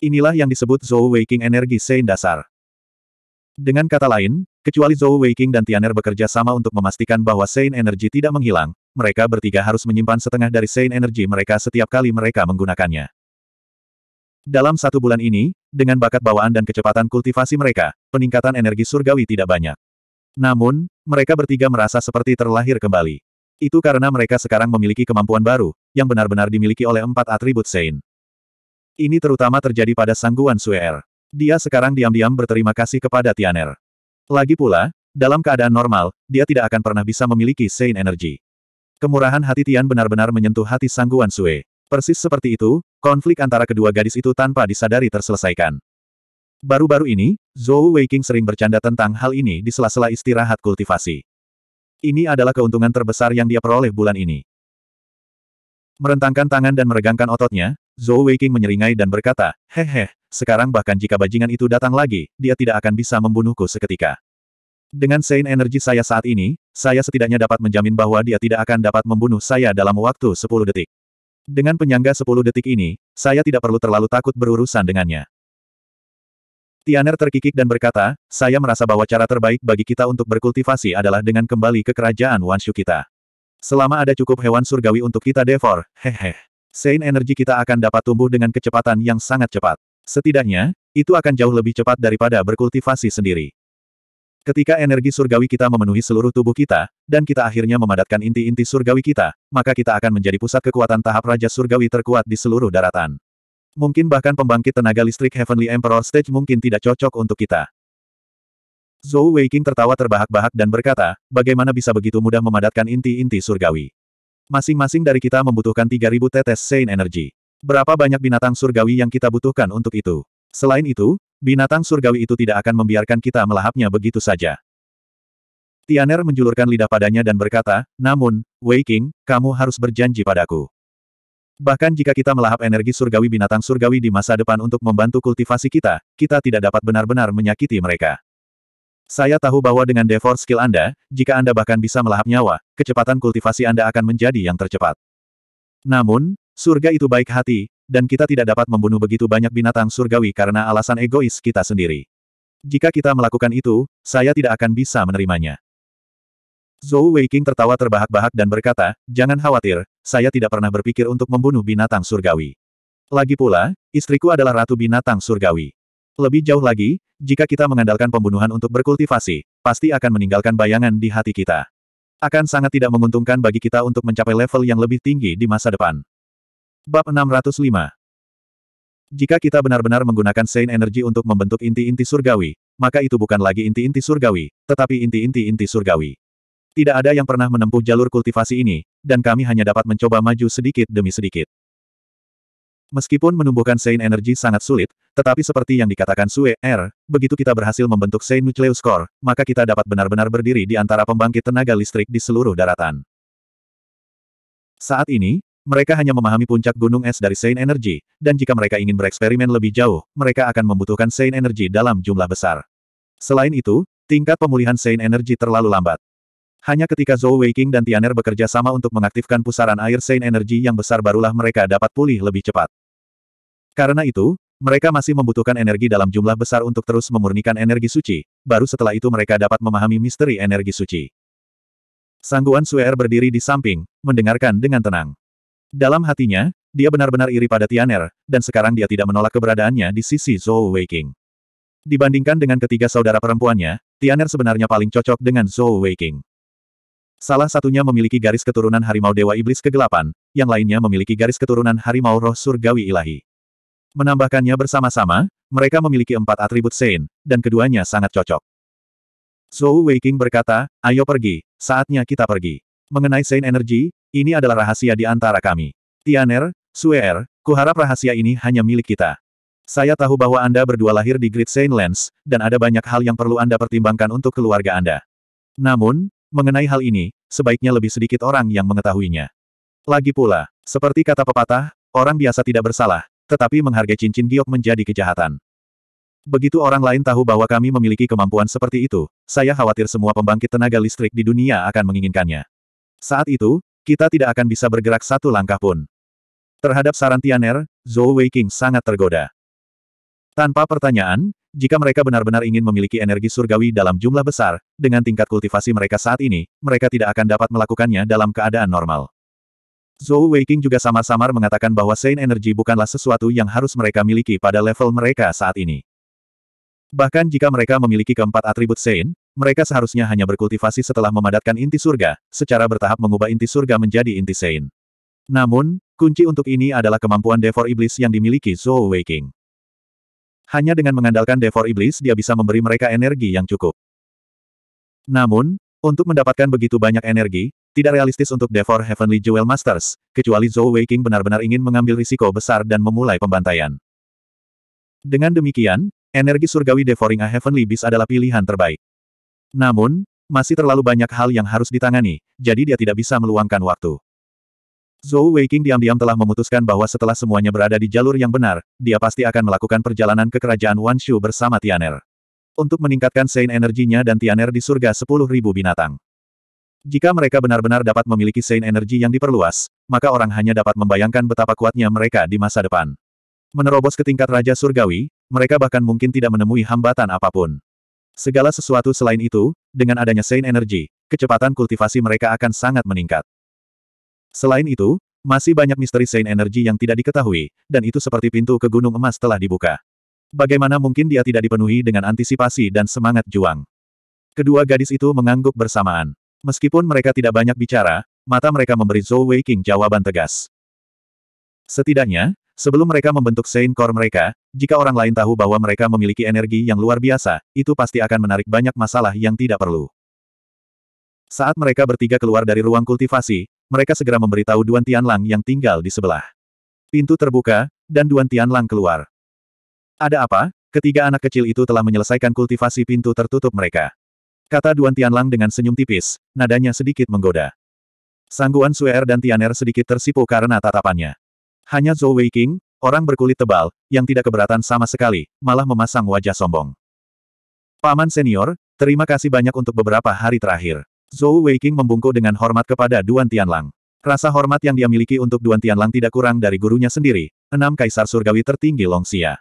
Inilah yang disebut Zhou Waking Energi Sein dasar. Dengan kata lain, kecuali Zhou Waking dan Tianer bekerja sama untuk memastikan bahwa Sein Energi tidak menghilang, mereka bertiga harus menyimpan setengah dari Sein Energi mereka setiap kali mereka menggunakannya. Dalam satu bulan ini, dengan bakat bawaan dan kecepatan kultivasi mereka, peningkatan energi surgawi tidak banyak. Namun, mereka bertiga merasa seperti terlahir kembali. Itu karena mereka sekarang memiliki kemampuan baru, yang benar-benar dimiliki oleh empat atribut Sein. Ini terutama terjadi pada Sangguan Suer. Dia sekarang diam-diam berterima kasih kepada Tianer. Lagi pula, dalam keadaan normal, dia tidak akan pernah bisa memiliki Sein Energy. Kemurahan hati Tian benar-benar menyentuh hati Sangguan Sue. Persis seperti itu, konflik antara kedua gadis itu tanpa disadari terselesaikan. Baru-baru ini, Zhou Weiking sering bercanda tentang hal ini di sela-sela istirahat kultivasi. Ini adalah keuntungan terbesar yang dia peroleh bulan ini. Merentangkan tangan dan meregangkan ototnya, Zhou Weiqing menyeringai dan berkata, Hehe, sekarang bahkan jika bajingan itu datang lagi, dia tidak akan bisa membunuhku seketika. Dengan sein energi saya saat ini, saya setidaknya dapat menjamin bahwa dia tidak akan dapat membunuh saya dalam waktu 10 detik. Dengan penyangga 10 detik ini, saya tidak perlu terlalu takut berurusan dengannya. Tianer terkikik dan berkata, saya merasa bahwa cara terbaik bagi kita untuk berkultivasi adalah dengan kembali ke kerajaan Wanshu kita. Selama ada cukup hewan surgawi untuk kita devor, hehe. Sein energi kita akan dapat tumbuh dengan kecepatan yang sangat cepat. Setidaknya, itu akan jauh lebih cepat daripada berkultivasi sendiri. Ketika energi surgawi kita memenuhi seluruh tubuh kita, dan kita akhirnya memadatkan inti-inti surgawi kita, maka kita akan menjadi pusat kekuatan tahap Raja Surgawi terkuat di seluruh daratan. Mungkin bahkan pembangkit tenaga listrik Heavenly Emperor Stage mungkin tidak cocok untuk kita. Zhou Weiqing tertawa terbahak-bahak dan berkata, bagaimana bisa begitu mudah memadatkan inti-inti surgawi. Masing-masing dari kita membutuhkan 3000 tetes Saint Energy. Berapa banyak binatang surgawi yang kita butuhkan untuk itu? Selain itu, binatang surgawi itu tidak akan membiarkan kita melahapnya begitu saja. Tianer menjulurkan lidah padanya dan berkata, namun, Weiqing, kamu harus berjanji padaku. Bahkan jika kita melahap energi surgawi binatang surgawi di masa depan untuk membantu kultivasi kita, kita tidak dapat benar-benar menyakiti mereka. Saya tahu bahwa dengan Devor skill Anda, jika Anda bahkan bisa melahap nyawa, kecepatan kultivasi Anda akan menjadi yang tercepat. Namun, surga itu baik hati, dan kita tidak dapat membunuh begitu banyak binatang surgawi karena alasan egois kita sendiri. Jika kita melakukan itu, saya tidak akan bisa menerimanya. Zhou Weiqing tertawa terbahak-bahak dan berkata, jangan khawatir, saya tidak pernah berpikir untuk membunuh binatang surgawi. Lagi pula, istriku adalah ratu binatang surgawi. Lebih jauh lagi, jika kita mengandalkan pembunuhan untuk berkultivasi, pasti akan meninggalkan bayangan di hati kita. Akan sangat tidak menguntungkan bagi kita untuk mencapai level yang lebih tinggi di masa depan. Bab 605 Jika kita benar-benar menggunakan Saint Energy untuk membentuk inti-inti surgawi, maka itu bukan lagi inti-inti surgawi, tetapi inti-inti-inti surgawi. Tidak ada yang pernah menempuh jalur kultivasi ini, dan kami hanya dapat mencoba maju sedikit demi sedikit. Meskipun menumbuhkan Sein Energy sangat sulit, tetapi seperti yang dikatakan Sue R, er, begitu kita berhasil membentuk Sein Nucleus Core, maka kita dapat benar-benar berdiri di antara pembangkit tenaga listrik di seluruh daratan. Saat ini, mereka hanya memahami puncak gunung es dari Sein Energy, dan jika mereka ingin bereksperimen lebih jauh, mereka akan membutuhkan Sein Energy dalam jumlah besar. Selain itu, tingkat pemulihan Sein Energy terlalu lambat. Hanya ketika Zhou Weiqing dan Tianer bekerja sama untuk mengaktifkan pusaran air Saint Energy yang besar barulah mereka dapat pulih lebih cepat. Karena itu, mereka masih membutuhkan energi dalam jumlah besar untuk terus memurnikan energi suci, baru setelah itu mereka dapat memahami misteri energi suci. Sangguan Suer berdiri di samping, mendengarkan dengan tenang. Dalam hatinya, dia benar-benar iri pada Tianer, dan sekarang dia tidak menolak keberadaannya di sisi Zhou Weiqing. Dibandingkan dengan ketiga saudara perempuannya, Tianer sebenarnya paling cocok dengan Zhou Weiqing. Salah satunya memiliki garis keturunan harimau Dewa Iblis Kegelapan, yang lainnya memiliki garis keturunan harimau roh surgawi ilahi. Menambahkannya bersama-sama, mereka memiliki empat atribut Sein, dan keduanya sangat cocok. Zhou Weiqing berkata, ayo pergi, saatnya kita pergi. Mengenai Sein energi, ini adalah rahasia di antara kami. Tianer, Suer, kuharap rahasia ini hanya milik kita. Saya tahu bahwa Anda berdua lahir di Great Saint Lens, dan ada banyak hal yang perlu Anda pertimbangkan untuk keluarga Anda. Namun, Mengenai hal ini, sebaiknya lebih sedikit orang yang mengetahuinya. Lagi pula, seperti kata pepatah, orang biasa tidak bersalah, tetapi menghargai cincin giok menjadi kejahatan. Begitu orang lain tahu bahwa kami memiliki kemampuan seperti itu, saya khawatir semua pembangkit tenaga listrik di dunia akan menginginkannya. Saat itu, kita tidak akan bisa bergerak satu langkah pun. Terhadap saran Tianer, Zhou Weiqing sangat tergoda. Tanpa pertanyaan, jika mereka benar-benar ingin memiliki energi surgawi dalam jumlah besar, dengan tingkat kultivasi mereka saat ini, mereka tidak akan dapat melakukannya dalam keadaan normal. Zhou Weiqing juga samar-samar mengatakan bahwa Saint Energy bukanlah sesuatu yang harus mereka miliki pada level mereka saat ini. Bahkan jika mereka memiliki keempat atribut Saint, mereka seharusnya hanya berkultivasi setelah memadatkan inti surga, secara bertahap mengubah inti surga menjadi inti Saint. Namun, kunci untuk ini adalah kemampuan Devor Iblis yang dimiliki Zhou Weiqing. Hanya dengan mengandalkan Devor Iblis dia bisa memberi mereka energi yang cukup. Namun, untuk mendapatkan begitu banyak energi, tidak realistis untuk Devor Heavenly Jewel Masters, kecuali Zhou Weiqing benar-benar ingin mengambil risiko besar dan memulai pembantaian. Dengan demikian, energi surgawi Devoring A Heavenly Beast adalah pilihan terbaik. Namun, masih terlalu banyak hal yang harus ditangani, jadi dia tidak bisa meluangkan waktu. Zhou Weiqing diam-diam telah memutuskan bahwa setelah semuanya berada di jalur yang benar, dia pasti akan melakukan perjalanan ke kerajaan Wanshu bersama Tianer. Untuk meningkatkan sein energinya dan Tianer di surga 10.000 binatang. Jika mereka benar-benar dapat memiliki sein energi yang diperluas, maka orang hanya dapat membayangkan betapa kuatnya mereka di masa depan. Menerobos ke tingkat Raja Surgawi, mereka bahkan mungkin tidak menemui hambatan apapun. Segala sesuatu selain itu, dengan adanya sein energi, kecepatan kultivasi mereka akan sangat meningkat. Selain itu, masih banyak misteri Saint Energy yang tidak diketahui, dan itu seperti pintu ke Gunung Emas telah dibuka. Bagaimana mungkin dia tidak dipenuhi dengan antisipasi dan semangat juang? Kedua gadis itu mengangguk bersamaan. Meskipun mereka tidak banyak bicara, mata mereka memberi Zhou Wei King jawaban tegas. Setidaknya, sebelum mereka membentuk Saint Core mereka, jika orang lain tahu bahwa mereka memiliki energi yang luar biasa, itu pasti akan menarik banyak masalah yang tidak perlu. Saat mereka bertiga keluar dari ruang kultivasi, mereka segera memberitahu Duan Tianlang yang tinggal di sebelah. Pintu terbuka, dan Duan Tianlang keluar. Ada apa? Ketiga anak kecil itu telah menyelesaikan kultivasi pintu tertutup mereka. Kata Duan Tianlang dengan senyum tipis, nadanya sedikit menggoda. Sangguan Suer dan Tianer sedikit tersipu karena tatapannya. Hanya Zhou Weiqing, orang berkulit tebal, yang tidak keberatan sama sekali, malah memasang wajah sombong. Paman senior, terima kasih banyak untuk beberapa hari terakhir. Zhou Weiqing membungkuk dengan hormat kepada Duan Tianlang. Rasa hormat yang dia miliki untuk Duan Tianlang tidak kurang dari gurunya sendiri, enam kaisar surgawi tertinggi Longxia.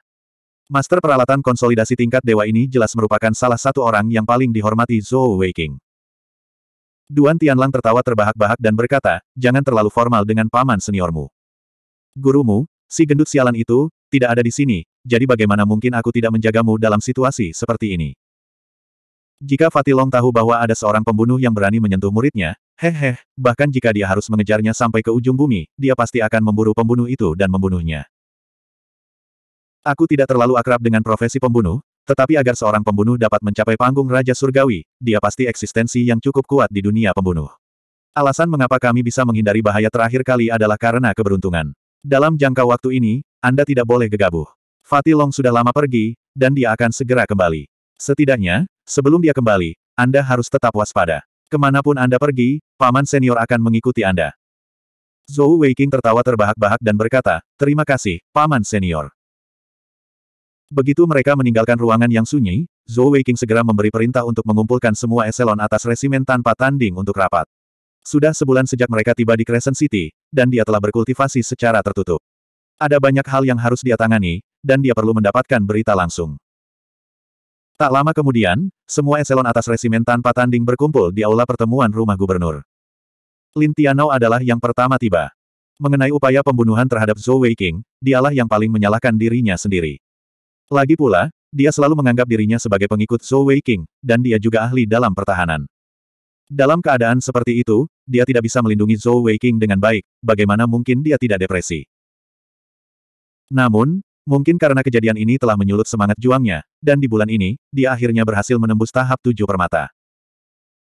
Master peralatan konsolidasi tingkat dewa ini jelas merupakan salah satu orang yang paling dihormati Zhou Weiqing. Duan Tianlang tertawa terbahak-bahak dan berkata, jangan terlalu formal dengan paman seniormu. Gurumu, si gendut sialan itu, tidak ada di sini, jadi bagaimana mungkin aku tidak menjagamu dalam situasi seperti ini? Jika Fatilong tahu bahwa ada seorang pembunuh yang berani menyentuh muridnya, heheh, bahkan jika dia harus mengejarnya sampai ke ujung bumi, dia pasti akan memburu pembunuh itu dan membunuhnya. Aku tidak terlalu akrab dengan profesi pembunuh, tetapi agar seorang pembunuh dapat mencapai panggung Raja Surgawi, dia pasti eksistensi yang cukup kuat di dunia pembunuh. Alasan mengapa kami bisa menghindari bahaya terakhir kali adalah karena keberuntungan. Dalam jangka waktu ini, Anda tidak boleh gegabah. Fatilong sudah lama pergi, dan dia akan segera kembali. Setidaknya, Sebelum dia kembali, Anda harus tetap waspada. Kemanapun Anda pergi, paman senior akan mengikuti Anda. Zhou Weiking tertawa terbahak-bahak dan berkata, Terima kasih, paman senior. Begitu mereka meninggalkan ruangan yang sunyi, Zhou Weiking segera memberi perintah untuk mengumpulkan semua eselon atas resimen tanpa tanding untuk rapat. Sudah sebulan sejak mereka tiba di Crescent City, dan dia telah berkultivasi secara tertutup. Ada banyak hal yang harus dia tangani, dan dia perlu mendapatkan berita langsung. Tak lama kemudian, semua eselon atas resimen tanpa tanding berkumpul di aula pertemuan rumah gubernur. Lintiano adalah yang pertama tiba. Mengenai upaya pembunuhan terhadap Zhou Weiqing, dialah yang paling menyalahkan dirinya sendiri. Lagi pula, dia selalu menganggap dirinya sebagai pengikut Zhou Weiqing, dan dia juga ahli dalam pertahanan. Dalam keadaan seperti itu, dia tidak bisa melindungi Zhou Weiqing dengan baik, bagaimana mungkin dia tidak depresi. Namun, Mungkin karena kejadian ini telah menyulut semangat juangnya, dan di bulan ini, dia akhirnya berhasil menembus tahap tujuh permata.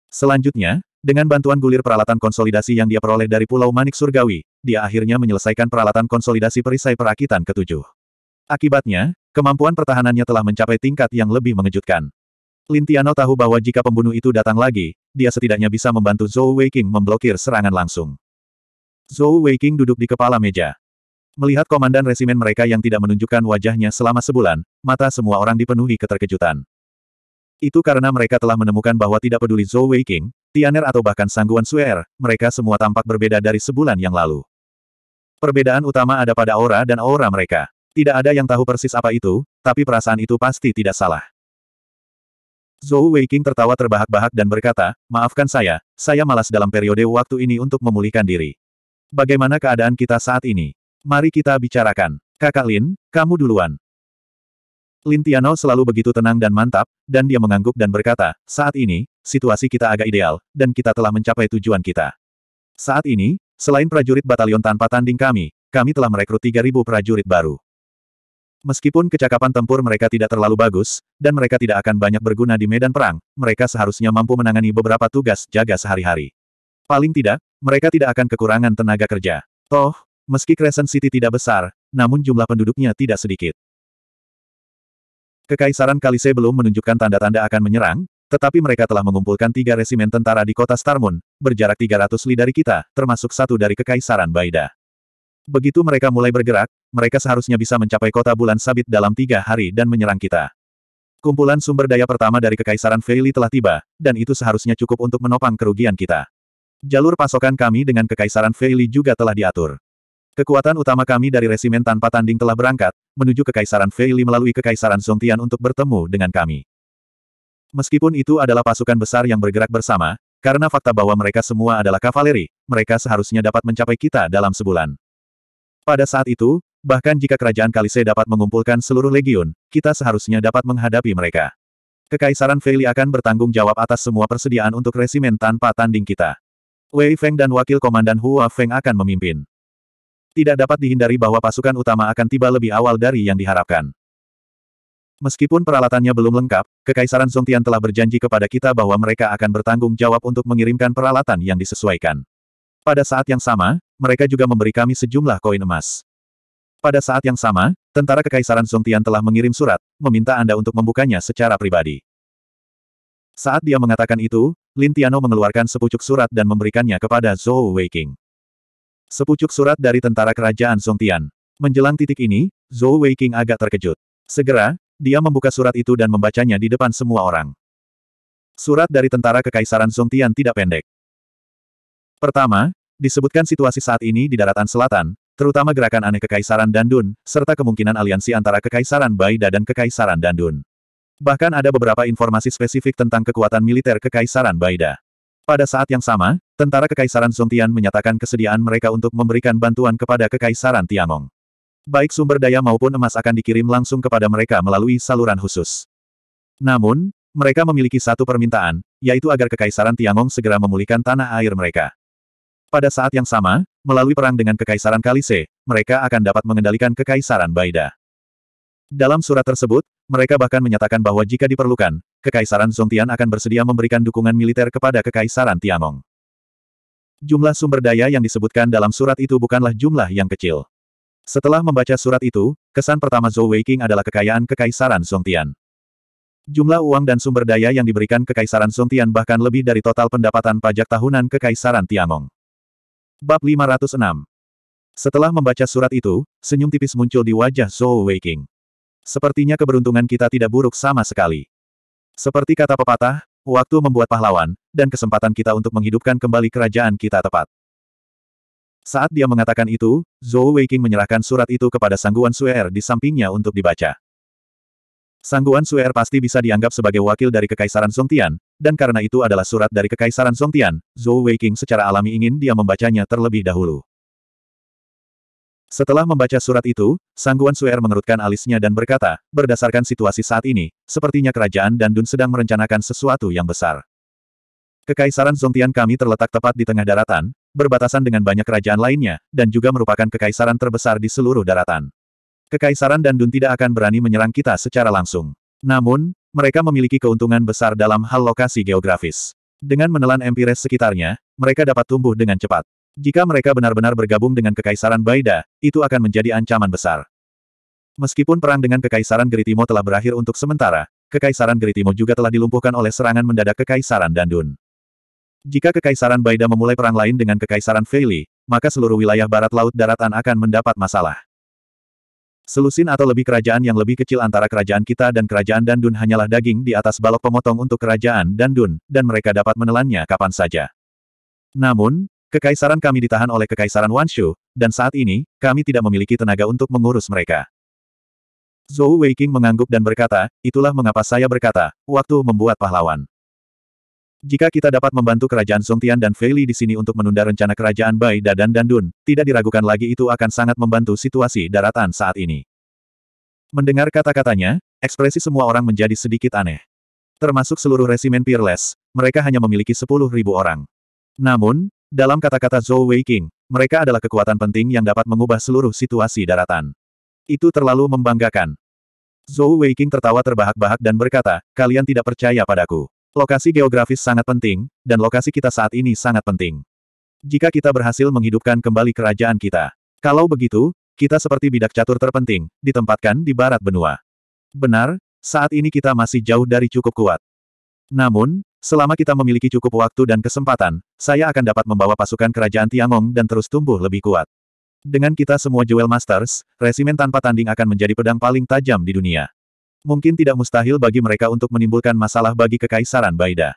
Selanjutnya, dengan bantuan gulir peralatan konsolidasi yang dia peroleh dari Pulau Manik Surgawi, dia akhirnya menyelesaikan peralatan konsolidasi perisai perakitan ketujuh. Akibatnya, kemampuan pertahanannya telah mencapai tingkat yang lebih mengejutkan. Lintiano tahu bahwa jika pembunuh itu datang lagi, dia setidaknya bisa membantu Zhou Weiqing memblokir serangan langsung. Zhou Weiqing duduk di kepala meja. Melihat komandan resimen mereka yang tidak menunjukkan wajahnya selama sebulan, mata semua orang dipenuhi keterkejutan. Itu karena mereka telah menemukan bahwa tidak peduli Zhou Weiqing, Tianer atau bahkan Sangguan Suer, mereka semua tampak berbeda dari sebulan yang lalu. Perbedaan utama ada pada aura dan aura mereka. Tidak ada yang tahu persis apa itu, tapi perasaan itu pasti tidak salah. Zhou Weiqing tertawa terbahak-bahak dan berkata, maafkan saya, saya malas dalam periode waktu ini untuk memulihkan diri. Bagaimana keadaan kita saat ini? Mari kita bicarakan. Kakak Lin, kamu duluan. Lin Tiano selalu begitu tenang dan mantap, dan dia mengangguk dan berkata, saat ini, situasi kita agak ideal, dan kita telah mencapai tujuan kita. Saat ini, selain prajurit batalion tanpa tanding kami, kami telah merekrut 3.000 prajurit baru. Meskipun kecakapan tempur mereka tidak terlalu bagus, dan mereka tidak akan banyak berguna di medan perang, mereka seharusnya mampu menangani beberapa tugas jaga sehari-hari. Paling tidak, mereka tidak akan kekurangan tenaga kerja. Toh, Meski Crescent City tidak besar, namun jumlah penduduknya tidak sedikit. Kekaisaran Kalise belum menunjukkan tanda-tanda akan menyerang, tetapi mereka telah mengumpulkan tiga resimen tentara di kota Starmun, berjarak 300 li dari kita, termasuk satu dari Kekaisaran Baida. Begitu mereka mulai bergerak, mereka seharusnya bisa mencapai kota bulan sabit dalam tiga hari dan menyerang kita. Kumpulan sumber daya pertama dari Kekaisaran Feili telah tiba, dan itu seharusnya cukup untuk menopang kerugian kita. Jalur pasokan kami dengan Kekaisaran Feili juga telah diatur. Kekuatan utama kami dari resimen tanpa tanding telah berangkat, menuju Kekaisaran Feili melalui Kekaisaran Zongtian untuk bertemu dengan kami. Meskipun itu adalah pasukan besar yang bergerak bersama, karena fakta bahwa mereka semua adalah kavaleri, mereka seharusnya dapat mencapai kita dalam sebulan. Pada saat itu, bahkan jika kerajaan Kalise dapat mengumpulkan seluruh legiun, kita seharusnya dapat menghadapi mereka. Kekaisaran Feili akan bertanggung jawab atas semua persediaan untuk resimen tanpa tanding kita. Wei Feng dan wakil komandan Hua Feng akan memimpin. Tidak dapat dihindari bahwa pasukan utama akan tiba lebih awal dari yang diharapkan. Meskipun peralatannya belum lengkap, Kekaisaran Songtian telah berjanji kepada kita bahwa mereka akan bertanggung jawab untuk mengirimkan peralatan yang disesuaikan. Pada saat yang sama, mereka juga memberi kami sejumlah koin emas. Pada saat yang sama, tentara Kekaisaran Songtian telah mengirim surat, meminta Anda untuk membukanya secara pribadi. Saat dia mengatakan itu, Lin Tiano mengeluarkan sepucuk surat dan memberikannya kepada Zhou Weiqing. Sepucuk surat dari tentara kerajaan Song Tian. Menjelang titik ini, Zhou Weiqing agak terkejut. Segera, dia membuka surat itu dan membacanya di depan semua orang. Surat dari tentara kekaisaran Song Tian tidak pendek. Pertama, disebutkan situasi saat ini di daratan selatan, terutama gerakan aneh kekaisaran Dandun, serta kemungkinan aliansi antara kekaisaran Baida dan kekaisaran Dandun. Bahkan ada beberapa informasi spesifik tentang kekuatan militer kekaisaran Baida. Pada saat yang sama, tentara Kekaisaran Zongtian menyatakan kesediaan mereka untuk memberikan bantuan kepada Kekaisaran Tiangong. Baik sumber daya maupun emas akan dikirim langsung kepada mereka melalui saluran khusus. Namun, mereka memiliki satu permintaan, yaitu agar Kekaisaran Tiangong segera memulihkan tanah air mereka. Pada saat yang sama, melalui perang dengan Kekaisaran Kalise, mereka akan dapat mengendalikan Kekaisaran Baida. Dalam surat tersebut, mereka bahkan menyatakan bahwa jika diperlukan, Kekaisaran Zongtian akan bersedia memberikan dukungan militer kepada Kekaisaran Tianong. Jumlah sumber daya yang disebutkan dalam surat itu bukanlah jumlah yang kecil. Setelah membaca surat itu, kesan pertama Zhou Weiqing adalah kekayaan Kekaisaran Zongtian. Jumlah uang dan sumber daya yang diberikan Kekaisaran Zongtian bahkan lebih dari total pendapatan pajak tahunan Kekaisaran Tianong. Bab 506 Setelah membaca surat itu, senyum tipis muncul di wajah Zhou Weiqing. Sepertinya keberuntungan kita tidak buruk sama sekali. Seperti kata pepatah, waktu membuat pahlawan, dan kesempatan kita untuk menghidupkan kembali kerajaan kita tepat. Saat dia mengatakan itu, Zhou Weiqing menyerahkan surat itu kepada Sangguan Suer di sampingnya untuk dibaca. Sangguan Suer pasti bisa dianggap sebagai wakil dari Kekaisaran Songtian, dan karena itu adalah surat dari Kekaisaran Songtian, Zhou Weiqing secara alami ingin dia membacanya terlebih dahulu. Setelah membaca surat itu, Sangguan Suer mengerutkan alisnya dan berkata, berdasarkan situasi saat ini, sepertinya kerajaan dan Dun sedang merencanakan sesuatu yang besar. Kekaisaran Zongtian kami terletak tepat di tengah daratan, berbatasan dengan banyak kerajaan lainnya, dan juga merupakan kekaisaran terbesar di seluruh daratan. Kekaisaran dan Dun tidak akan berani menyerang kita secara langsung. Namun, mereka memiliki keuntungan besar dalam hal lokasi geografis. Dengan menelan empires sekitarnya, mereka dapat tumbuh dengan cepat. Jika mereka benar-benar bergabung dengan Kekaisaran Baida, itu akan menjadi ancaman besar. Meskipun perang dengan Kekaisaran Geritimo telah berakhir untuk sementara, Kekaisaran Geritimo juga telah dilumpuhkan oleh serangan mendadak Kekaisaran Dandun. Jika Kekaisaran Baida memulai perang lain dengan Kekaisaran Feili, maka seluruh wilayah barat laut daratan akan mendapat masalah. Selusin atau lebih kerajaan yang lebih kecil antara kerajaan kita dan kerajaan Dandun hanyalah daging di atas balok pemotong untuk kerajaan Dandun, dan mereka dapat menelannya kapan saja. Namun, Kekaisaran kami ditahan oleh Kekaisaran Wanshu, dan saat ini, kami tidak memiliki tenaga untuk mengurus mereka. Zhou Weiqing mengangguk dan berkata, itulah mengapa saya berkata, waktu membuat pahlawan. Jika kita dapat membantu kerajaan Songtian dan Feili di sini untuk menunda rencana kerajaan Bai Da dan Dandun, tidak diragukan lagi itu akan sangat membantu situasi daratan saat ini. Mendengar kata-katanya, ekspresi semua orang menjadi sedikit aneh. Termasuk seluruh resimen Peerless, mereka hanya memiliki 10.000 orang. Namun, dalam kata-kata Zhou Weiqing, mereka adalah kekuatan penting yang dapat mengubah seluruh situasi daratan. Itu terlalu membanggakan. Zhou Weiqing tertawa terbahak-bahak dan berkata, kalian tidak percaya padaku. Lokasi geografis sangat penting, dan lokasi kita saat ini sangat penting. Jika kita berhasil menghidupkan kembali kerajaan kita. Kalau begitu, kita seperti bidak catur terpenting, ditempatkan di barat benua. Benar, saat ini kita masih jauh dari cukup kuat. Namun, selama kita memiliki cukup waktu dan kesempatan, saya akan dapat membawa pasukan kerajaan Tiangong dan terus tumbuh lebih kuat. Dengan kita semua Jewel Masters, resimen tanpa tanding akan menjadi pedang paling tajam di dunia. Mungkin tidak mustahil bagi mereka untuk menimbulkan masalah bagi Kekaisaran Baida.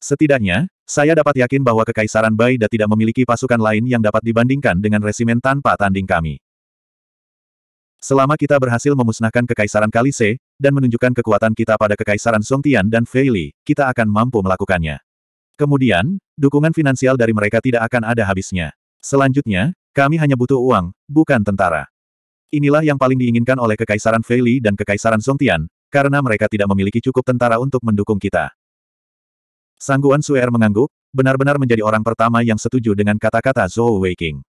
Setidaknya, saya dapat yakin bahwa Kekaisaran Baida tidak memiliki pasukan lain yang dapat dibandingkan dengan resimen tanpa tanding kami. Selama kita berhasil memusnahkan Kekaisaran Kalise, dan menunjukkan kekuatan kita pada Kekaisaran Songtian dan Feili, kita akan mampu melakukannya. Kemudian, dukungan finansial dari mereka tidak akan ada habisnya. Selanjutnya, kami hanya butuh uang, bukan tentara. Inilah yang paling diinginkan oleh Kekaisaran Feili dan Kekaisaran Songtian, karena mereka tidak memiliki cukup tentara untuk mendukung kita. Sangguan Suer mengangguk, benar-benar menjadi orang pertama yang setuju dengan kata-kata Zhou Weiking.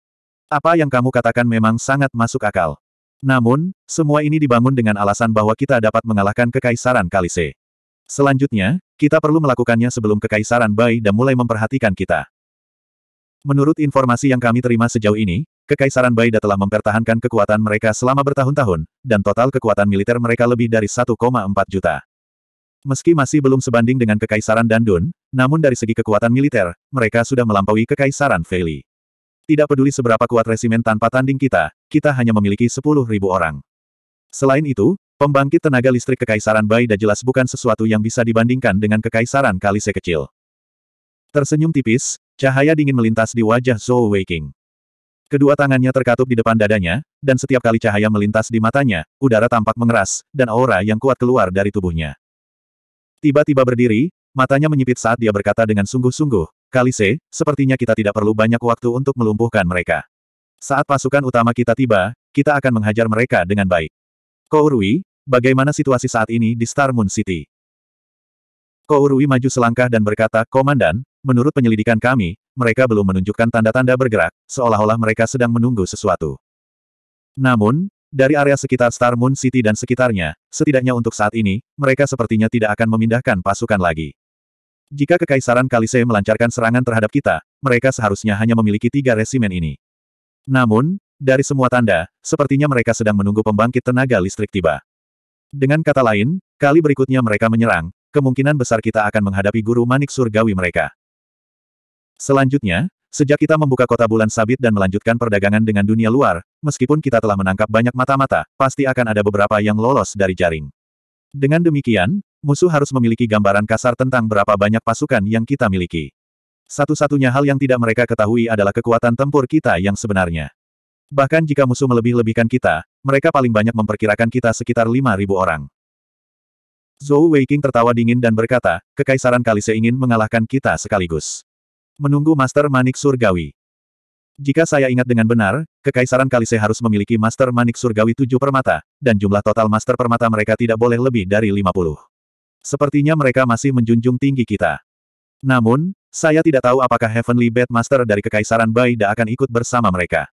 Apa yang kamu katakan memang sangat masuk akal. Namun, semua ini dibangun dengan alasan bahwa kita dapat mengalahkan Kekaisaran Kalise. Selanjutnya, kita perlu melakukannya sebelum Kekaisaran Bai dan mulai memperhatikan kita. Menurut informasi yang kami terima sejauh ini, Kekaisaran Baida telah mempertahankan kekuatan mereka selama bertahun-tahun, dan total kekuatan militer mereka lebih dari 1,4 juta. Meski masih belum sebanding dengan Kekaisaran Dandun, namun dari segi kekuatan militer, mereka sudah melampaui Kekaisaran Feli. Tidak peduli seberapa kuat resimen tanpa tanding kita, kita hanya memiliki sepuluh ribu orang. Selain itu, pembangkit tenaga listrik Kekaisaran Baida jelas bukan sesuatu yang bisa dibandingkan dengan Kekaisaran kali sekecil. Tersenyum tipis, cahaya dingin melintas di wajah Zhou Weiqing. Kedua tangannya terkatup di depan dadanya, dan setiap kali cahaya melintas di matanya, udara tampak mengeras, dan aura yang kuat keluar dari tubuhnya. Tiba-tiba berdiri, matanya menyipit saat dia berkata dengan sungguh-sungguh, Kalise, sepertinya kita tidak perlu banyak waktu untuk melumpuhkan mereka. Saat pasukan utama kita tiba, kita akan menghajar mereka dengan baik. Kourui, bagaimana situasi saat ini di Star Moon City? Kourui maju selangkah dan berkata, Komandan, menurut penyelidikan kami, mereka belum menunjukkan tanda-tanda bergerak, seolah-olah mereka sedang menunggu sesuatu. Namun, dari area sekitar Star Moon City dan sekitarnya, setidaknya untuk saat ini, mereka sepertinya tidak akan memindahkan pasukan lagi. Jika Kekaisaran Kalise melancarkan serangan terhadap kita, mereka seharusnya hanya memiliki tiga resimen ini. Namun, dari semua tanda, sepertinya mereka sedang menunggu pembangkit tenaga listrik tiba. Dengan kata lain, kali berikutnya mereka menyerang, kemungkinan besar kita akan menghadapi guru manik surgawi mereka. Selanjutnya, sejak kita membuka kota bulan sabit dan melanjutkan perdagangan dengan dunia luar, meskipun kita telah menangkap banyak mata-mata, pasti akan ada beberapa yang lolos dari jaring. Dengan demikian, musuh harus memiliki gambaran kasar tentang berapa banyak pasukan yang kita miliki. Satu-satunya hal yang tidak mereka ketahui adalah kekuatan tempur kita yang sebenarnya. Bahkan jika musuh melebih-lebihkan kita, mereka paling banyak memperkirakan kita sekitar 5.000 orang. Zhou Weiqing tertawa dingin dan berkata, Kekaisaran Kalise ingin mengalahkan kita sekaligus. Menunggu Master Manik Surgawi. Jika saya ingat dengan benar, Kekaisaran Kalise harus memiliki Master Manik Surgawi tujuh permata, dan jumlah total Master Permata mereka tidak boleh lebih dari 50. Sepertinya mereka masih menjunjung tinggi kita. Namun, saya tidak tahu apakah Heavenly Bedmaster dari Kekaisaran Bai Baida akan ikut bersama mereka.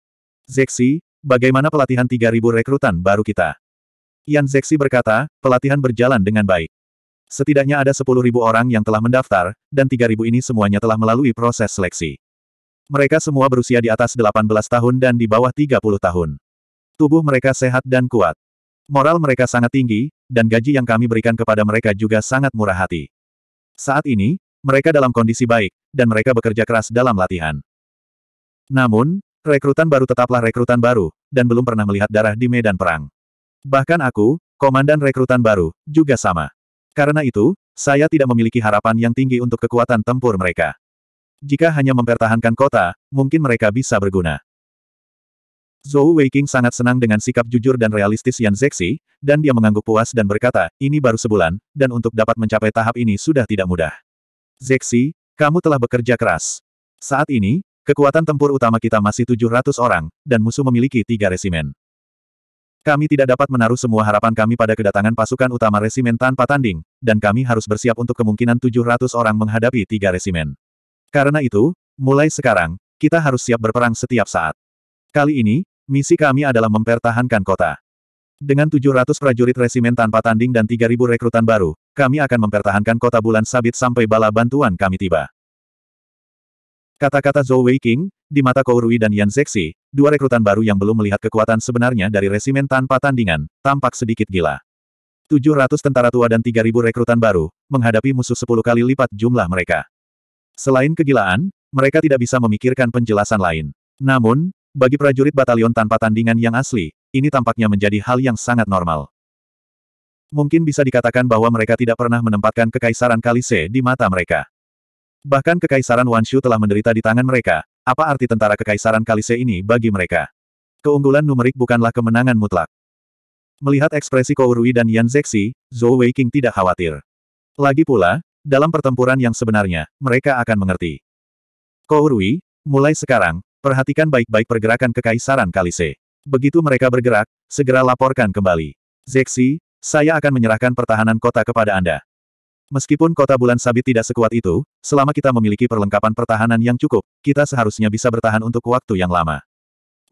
Zeksi, bagaimana pelatihan 3.000 rekrutan baru kita? Yan Zeksi berkata, pelatihan berjalan dengan baik. Setidaknya ada 10.000 orang yang telah mendaftar, dan 3.000 ini semuanya telah melalui proses seleksi. Mereka semua berusia di atas 18 tahun dan di bawah 30 tahun. Tubuh mereka sehat dan kuat. Moral mereka sangat tinggi, dan gaji yang kami berikan kepada mereka juga sangat murah hati. Saat ini, mereka dalam kondisi baik, dan mereka bekerja keras dalam latihan. Namun, rekrutan baru tetaplah rekrutan baru, dan belum pernah melihat darah di medan perang. Bahkan aku, komandan rekrutan baru, juga sama. Karena itu, saya tidak memiliki harapan yang tinggi untuk kekuatan tempur mereka. Jika hanya mempertahankan kota, mungkin mereka bisa berguna. Zhou Weiqing sangat senang dengan sikap jujur dan realistis Yan Zexi, dan dia mengangguk puas dan berkata, ini baru sebulan, dan untuk dapat mencapai tahap ini sudah tidak mudah. Zexi, kamu telah bekerja keras. Saat ini, kekuatan tempur utama kita masih 700 orang, dan musuh memiliki tiga resimen. Kami tidak dapat menaruh semua harapan kami pada kedatangan pasukan utama resimen tanpa tanding, dan kami harus bersiap untuk kemungkinan 700 orang menghadapi tiga resimen. Karena itu, mulai sekarang, kita harus siap berperang setiap saat. Kali ini, misi kami adalah mempertahankan kota. Dengan 700 prajurit resimen tanpa tanding dan 3.000 rekrutan baru, kami akan mempertahankan kota bulan sabit sampai bala bantuan kami tiba. Kata-kata Zhou Wei King, di mata Kou Rui dan Yan Zexi, dua rekrutan baru yang belum melihat kekuatan sebenarnya dari resimen tanpa tandingan, tampak sedikit gila. 700 tentara tua dan 3.000 rekrutan baru, menghadapi musuh 10 kali lipat jumlah mereka. Selain kegilaan, mereka tidak bisa memikirkan penjelasan lain. Namun, bagi prajurit batalion tanpa tandingan yang asli, ini tampaknya menjadi hal yang sangat normal. Mungkin bisa dikatakan bahwa mereka tidak pernah menempatkan kekaisaran Kalise di mata mereka. Bahkan kekaisaran Wanshu telah menderita di tangan mereka, apa arti tentara kekaisaran Kalise ini bagi mereka? Keunggulan numerik bukanlah kemenangan mutlak. Melihat ekspresi Kourui dan Yan Zexi, Zhou Weiqing tidak khawatir. Lagi pula, dalam pertempuran yang sebenarnya, mereka akan mengerti. Kourui, mulai sekarang, perhatikan baik-baik pergerakan kekaisaran Kalise. Begitu mereka bergerak, segera laporkan kembali. Zeksi, saya akan menyerahkan pertahanan kota kepada Anda. Meskipun kota bulan sabit tidak sekuat itu, selama kita memiliki perlengkapan pertahanan yang cukup, kita seharusnya bisa bertahan untuk waktu yang lama.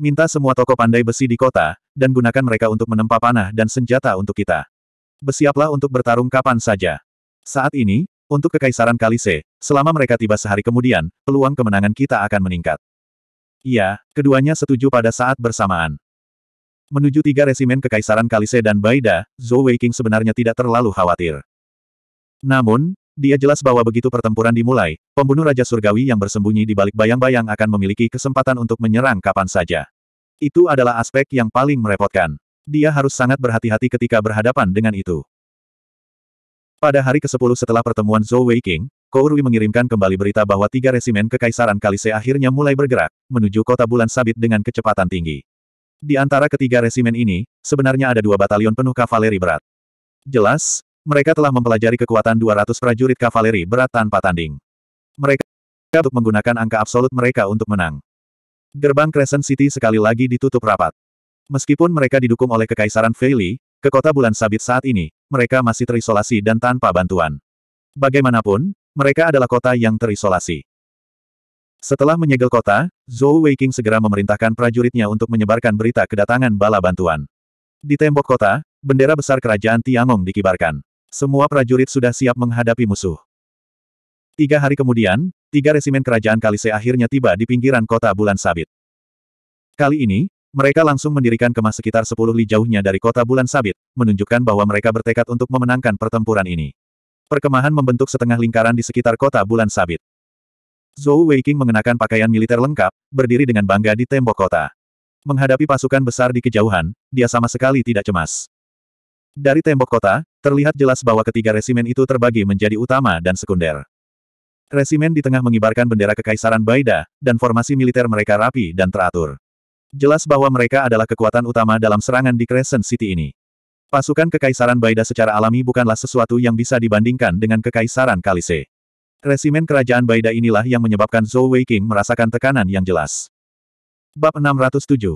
Minta semua toko pandai besi di kota, dan gunakan mereka untuk menempa panah dan senjata untuk kita. Bersiaplah untuk bertarung kapan saja. Saat ini, untuk Kekaisaran Kalise, selama mereka tiba sehari kemudian, peluang kemenangan kita akan meningkat. Iya, keduanya setuju pada saat bersamaan. Menuju tiga resimen Kekaisaran Kalise dan Baida, Zhou Weiqing sebenarnya tidak terlalu khawatir. Namun, dia jelas bahwa begitu pertempuran dimulai, pembunuh Raja Surgawi yang bersembunyi di balik bayang-bayang akan memiliki kesempatan untuk menyerang kapan saja. Itu adalah aspek yang paling merepotkan. Dia harus sangat berhati-hati ketika berhadapan dengan itu. Pada hari ke-10 setelah pertemuan Zhou Weiqing, Kourui mengirimkan kembali berita bahwa tiga resimen Kekaisaran Kalise akhirnya mulai bergerak, menuju kota bulan sabit dengan kecepatan tinggi. Di antara ketiga resimen ini, sebenarnya ada dua batalion penuh kavaleri berat. Jelas, mereka telah mempelajari kekuatan 200 prajurit kavaleri berat tanpa tanding. Mereka untuk menggunakan angka absolut mereka untuk menang. Gerbang Crescent City sekali lagi ditutup rapat. Meskipun mereka didukung oleh Kekaisaran Feili, ke kota bulan sabit saat ini, mereka masih terisolasi dan tanpa bantuan. Bagaimanapun, mereka adalah kota yang terisolasi. Setelah menyegel kota, Zhou Weiqing segera memerintahkan prajuritnya untuk menyebarkan berita kedatangan bala bantuan. Di tembok kota, bendera besar kerajaan Tiangong dikibarkan. Semua prajurit sudah siap menghadapi musuh. Tiga hari kemudian, tiga resimen kerajaan Kalise akhirnya tiba di pinggiran kota Bulan Sabit. Kali ini, mereka langsung mendirikan kemah sekitar 10 li jauhnya dari kota Bulan Sabit, menunjukkan bahwa mereka bertekad untuk memenangkan pertempuran ini. Perkemahan membentuk setengah lingkaran di sekitar kota bulan sabit. Zhou Weiqing mengenakan pakaian militer lengkap, berdiri dengan bangga di tembok kota. Menghadapi pasukan besar di kejauhan, dia sama sekali tidak cemas. Dari tembok kota, terlihat jelas bahwa ketiga resimen itu terbagi menjadi utama dan sekunder. Resimen di tengah mengibarkan bendera Kekaisaran Baida, dan formasi militer mereka rapi dan teratur. Jelas bahwa mereka adalah kekuatan utama dalam serangan di Crescent City ini. Pasukan Kekaisaran Baida secara alami bukanlah sesuatu yang bisa dibandingkan dengan Kekaisaran Kalise. Resimen Kerajaan Baida inilah yang menyebabkan Zhou Weiking merasakan tekanan yang jelas. Bab 607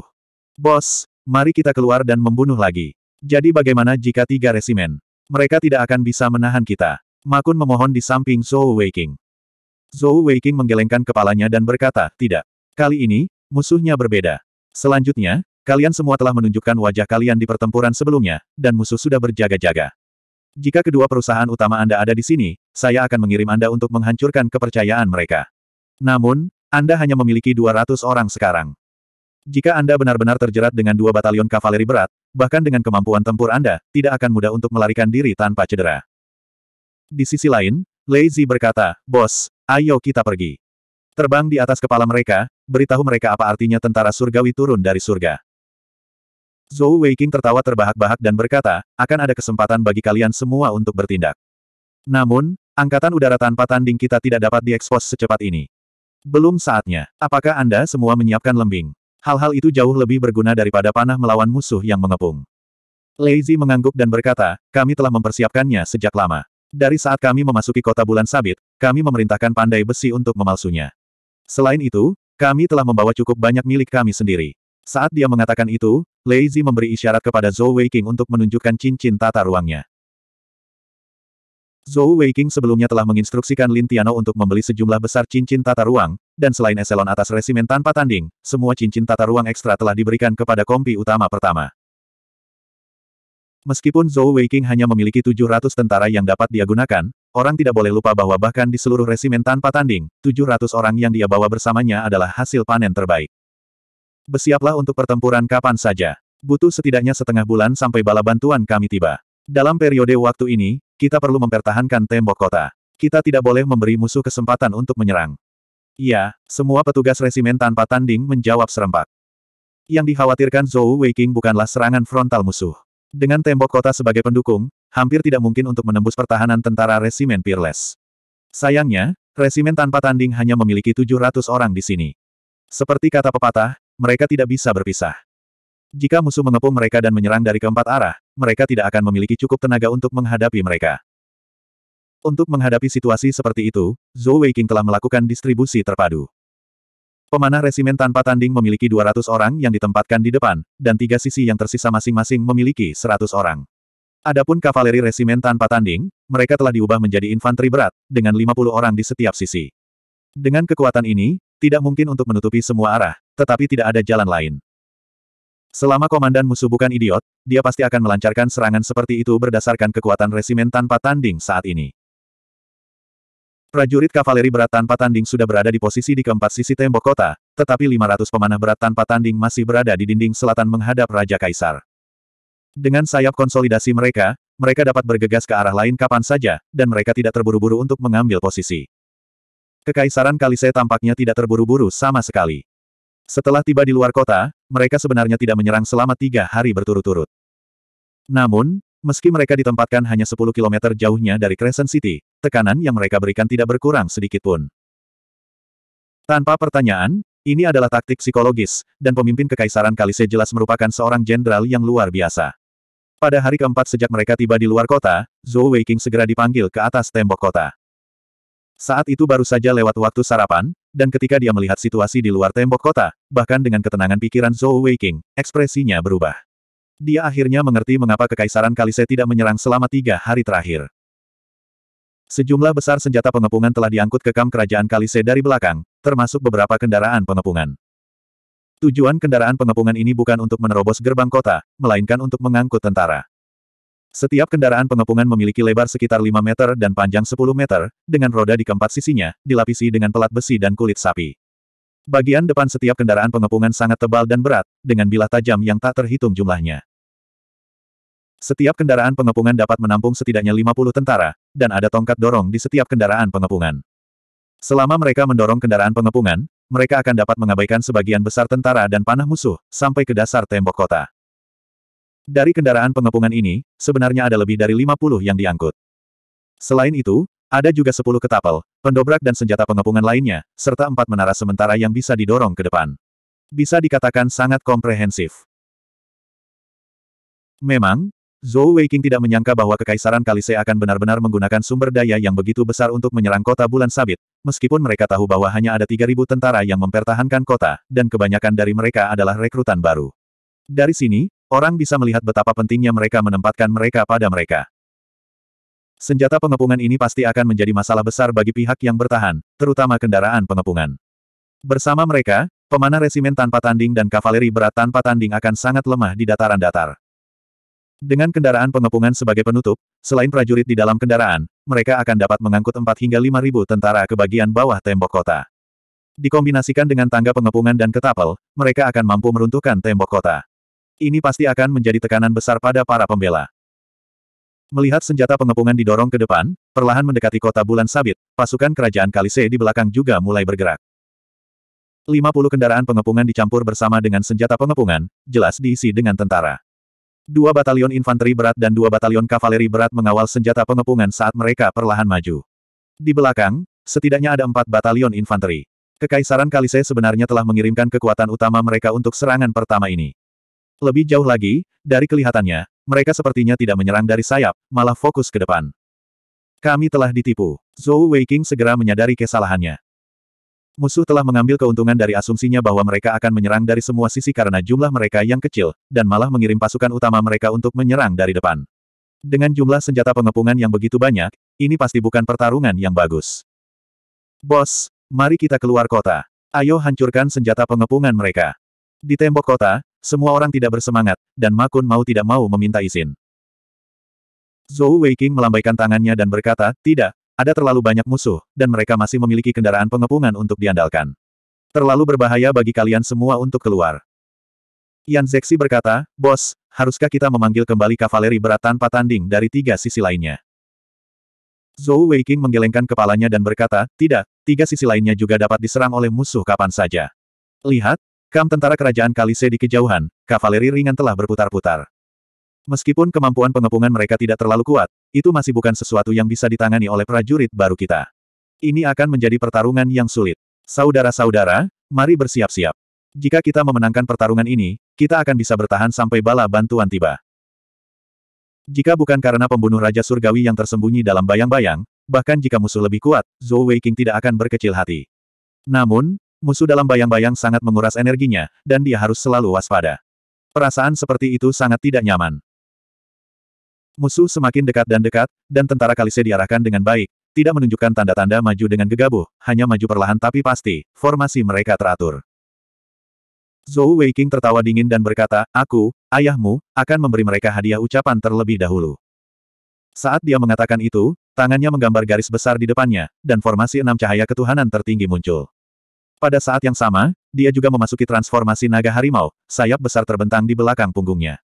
Bos, mari kita keluar dan membunuh lagi. Jadi bagaimana jika tiga resimen? Mereka tidak akan bisa menahan kita. Makun memohon di samping Zhou Weiking. Zhou Weiking menggelengkan kepalanya dan berkata, tidak. Kali ini, musuhnya berbeda. Selanjutnya, Kalian semua telah menunjukkan wajah kalian di pertempuran sebelumnya, dan musuh sudah berjaga-jaga. Jika kedua perusahaan utama Anda ada di sini, saya akan mengirim Anda untuk menghancurkan kepercayaan mereka. Namun, Anda hanya memiliki 200 orang sekarang. Jika Anda benar-benar terjerat dengan dua batalion kavaleri berat, bahkan dengan kemampuan tempur Anda, tidak akan mudah untuk melarikan diri tanpa cedera. Di sisi lain, Lazy berkata, Bos, ayo kita pergi. Terbang di atas kepala mereka, beritahu mereka apa artinya tentara surgawi turun dari surga. Zhou Weiqing tertawa terbahak-bahak dan berkata, akan ada kesempatan bagi kalian semua untuk bertindak. Namun, angkatan udara tanpa tanding kita tidak dapat diekspos secepat ini. Belum saatnya. Apakah Anda semua menyiapkan lembing? Hal-hal itu jauh lebih berguna daripada panah melawan musuh yang mengepung. Lazy mengangguk dan berkata, kami telah mempersiapkannya sejak lama. Dari saat kami memasuki kota bulan sabit, kami memerintahkan pandai besi untuk memalsunya. Selain itu, kami telah membawa cukup banyak milik kami sendiri. Saat dia mengatakan itu, Lei Zi memberi isyarat kepada Zhou Weiqing untuk menunjukkan cincin tata ruangnya. Zhou Weiqing sebelumnya telah menginstruksikan Lin Tiano untuk membeli sejumlah besar cincin tata ruang, dan selain eselon atas resimen tanpa tanding, semua cincin tata ruang ekstra telah diberikan kepada kompi utama pertama. Meskipun Zhou Weiqing hanya memiliki 700 tentara yang dapat dia gunakan, orang tidak boleh lupa bahwa bahkan di seluruh resimen tanpa tanding, 700 orang yang dia bawa bersamanya adalah hasil panen terbaik bersiaplah untuk pertempuran kapan saja. Butuh setidaknya setengah bulan sampai bala bantuan kami tiba. Dalam periode waktu ini, kita perlu mempertahankan tembok kota. Kita tidak boleh memberi musuh kesempatan untuk menyerang. Iya, semua petugas resimen tanpa tanding menjawab serempak. Yang dikhawatirkan Zhou Weiking bukanlah serangan frontal musuh. Dengan tembok kota sebagai pendukung, hampir tidak mungkin untuk menembus pertahanan tentara resimen Peerless. Sayangnya, resimen tanpa tanding hanya memiliki 700 orang di sini. Seperti kata pepatah, mereka tidak bisa berpisah. Jika musuh mengepung mereka dan menyerang dari keempat arah, mereka tidak akan memiliki cukup tenaga untuk menghadapi mereka. Untuk menghadapi situasi seperti itu, Zhou Weiqing telah melakukan distribusi terpadu. Pemanah resimen tanpa tanding memiliki 200 orang yang ditempatkan di depan, dan tiga sisi yang tersisa masing-masing memiliki 100 orang. Adapun kavaleri resimen tanpa tanding, mereka telah diubah menjadi infanteri berat, dengan 50 orang di setiap sisi. Dengan kekuatan ini, tidak mungkin untuk menutupi semua arah, tetapi tidak ada jalan lain. Selama komandan musuh bukan idiot, dia pasti akan melancarkan serangan seperti itu berdasarkan kekuatan resimen tanpa tanding saat ini. Prajurit kavaleri berat tanpa tanding sudah berada di posisi di keempat sisi tembok kota, tetapi 500 pemanah berat tanpa tanding masih berada di dinding selatan menghadap Raja Kaisar. Dengan sayap konsolidasi mereka, mereka dapat bergegas ke arah lain kapan saja, dan mereka tidak terburu-buru untuk mengambil posisi. Kekaisaran Kalise tampaknya tidak terburu-buru sama sekali. Setelah tiba di luar kota, mereka sebenarnya tidak menyerang selama tiga hari berturut-turut. Namun, meski mereka ditempatkan hanya 10 km jauhnya dari Crescent City, tekanan yang mereka berikan tidak berkurang sedikit pun. Tanpa pertanyaan, ini adalah taktik psikologis, dan pemimpin Kekaisaran Kalise jelas merupakan seorang jenderal yang luar biasa. Pada hari keempat sejak mereka tiba di luar kota, Zhou Weiqing segera dipanggil ke atas tembok kota. Saat itu baru saja lewat waktu sarapan, dan ketika dia melihat situasi di luar tembok kota, bahkan dengan ketenangan pikiran Zhou Weiqing, ekspresinya berubah. Dia akhirnya mengerti mengapa Kekaisaran Kalise tidak menyerang selama tiga hari terakhir. Sejumlah besar senjata pengepungan telah diangkut ke kam kerajaan Kalise dari belakang, termasuk beberapa kendaraan pengepungan. Tujuan kendaraan pengepungan ini bukan untuk menerobos gerbang kota, melainkan untuk mengangkut tentara. Setiap kendaraan pengepungan memiliki lebar sekitar 5 meter dan panjang 10 meter, dengan roda di keempat sisinya, dilapisi dengan pelat besi dan kulit sapi. Bagian depan setiap kendaraan pengepungan sangat tebal dan berat, dengan bilah tajam yang tak terhitung jumlahnya. Setiap kendaraan pengepungan dapat menampung setidaknya 50 tentara, dan ada tongkat dorong di setiap kendaraan pengepungan. Selama mereka mendorong kendaraan pengepungan, mereka akan dapat mengabaikan sebagian besar tentara dan panah musuh, sampai ke dasar tembok kota. Dari kendaraan pengepungan ini, sebenarnya ada lebih dari 50 yang diangkut. Selain itu, ada juga 10 ketapel, pendobrak dan senjata pengepungan lainnya, serta empat menara sementara yang bisa didorong ke depan. Bisa dikatakan sangat komprehensif. Memang, Zhou Weiqing tidak menyangka bahwa Kekaisaran Kalise akan benar-benar menggunakan sumber daya yang begitu besar untuk menyerang kota bulan sabit, meskipun mereka tahu bahwa hanya ada 3.000 tentara yang mempertahankan kota, dan kebanyakan dari mereka adalah rekrutan baru. Dari sini, Orang bisa melihat betapa pentingnya mereka menempatkan mereka pada mereka. Senjata pengepungan ini pasti akan menjadi masalah besar bagi pihak yang bertahan, terutama kendaraan pengepungan. Bersama mereka, pemanah resimen tanpa tanding dan kavaleri berat tanpa tanding akan sangat lemah di dataran datar. Dengan kendaraan pengepungan sebagai penutup, selain prajurit di dalam kendaraan, mereka akan dapat mengangkut 4 hingga 5 ribu tentara ke bagian bawah tembok kota. Dikombinasikan dengan tangga pengepungan dan ketapel, mereka akan mampu meruntuhkan tembok kota. Ini pasti akan menjadi tekanan besar pada para pembela. Melihat senjata pengepungan didorong ke depan, perlahan mendekati kota bulan sabit, pasukan kerajaan Kalise di belakang juga mulai bergerak. 50 kendaraan pengepungan dicampur bersama dengan senjata pengepungan, jelas diisi dengan tentara. Dua batalion infanteri berat dan dua batalion kavaleri berat mengawal senjata pengepungan saat mereka perlahan maju. Di belakang, setidaknya ada empat batalion infanteri. Kekaisaran Kalise sebenarnya telah mengirimkan kekuatan utama mereka untuk serangan pertama ini. Lebih jauh lagi, dari kelihatannya, mereka sepertinya tidak menyerang dari sayap, malah fokus ke depan. Kami telah ditipu. Zhou Weiqing segera menyadari kesalahannya. Musuh telah mengambil keuntungan dari asumsinya bahwa mereka akan menyerang dari semua sisi karena jumlah mereka yang kecil, dan malah mengirim pasukan utama mereka untuk menyerang dari depan. Dengan jumlah senjata pengepungan yang begitu banyak, ini pasti bukan pertarungan yang bagus. Bos, mari kita keluar kota. Ayo hancurkan senjata pengepungan mereka. Di tembok kota, semua orang tidak bersemangat, dan Makun mau tidak mau meminta izin. Zhou Weiqing melambaikan tangannya dan berkata, tidak, ada terlalu banyak musuh, dan mereka masih memiliki kendaraan pengepungan untuk diandalkan. Terlalu berbahaya bagi kalian semua untuk keluar. Yan Zexi berkata, Bos, haruskah kita memanggil kembali kavaleri berat tanpa tanding dari tiga sisi lainnya? Zhou Weiqing menggelengkan kepalanya dan berkata, tidak, tiga sisi lainnya juga dapat diserang oleh musuh kapan saja. Lihat, Kam tentara kerajaan Kalise di kejauhan, kavaleri ringan telah berputar-putar. Meskipun kemampuan pengepungan mereka tidak terlalu kuat, itu masih bukan sesuatu yang bisa ditangani oleh prajurit baru kita. Ini akan menjadi pertarungan yang sulit. Saudara-saudara, mari bersiap-siap. Jika kita memenangkan pertarungan ini, kita akan bisa bertahan sampai bala bantuan tiba. Jika bukan karena pembunuh Raja Surgawi yang tersembunyi dalam bayang-bayang, bahkan jika musuh lebih kuat, Zhou Weiqing tidak akan berkecil hati. Namun, musuh dalam bayang-bayang sangat menguras energinya, dan dia harus selalu waspada. Perasaan seperti itu sangat tidak nyaman. Musuh semakin dekat dan dekat, dan tentara Kalise diarahkan dengan baik, tidak menunjukkan tanda-tanda maju dengan gegabah, hanya maju perlahan tapi pasti, formasi mereka teratur. Zhou Weiqing tertawa dingin dan berkata, Aku, ayahmu, akan memberi mereka hadiah ucapan terlebih dahulu. Saat dia mengatakan itu, tangannya menggambar garis besar di depannya, dan formasi enam cahaya ketuhanan tertinggi muncul. Pada saat yang sama, dia juga memasuki transformasi naga harimau, sayap besar terbentang di belakang punggungnya.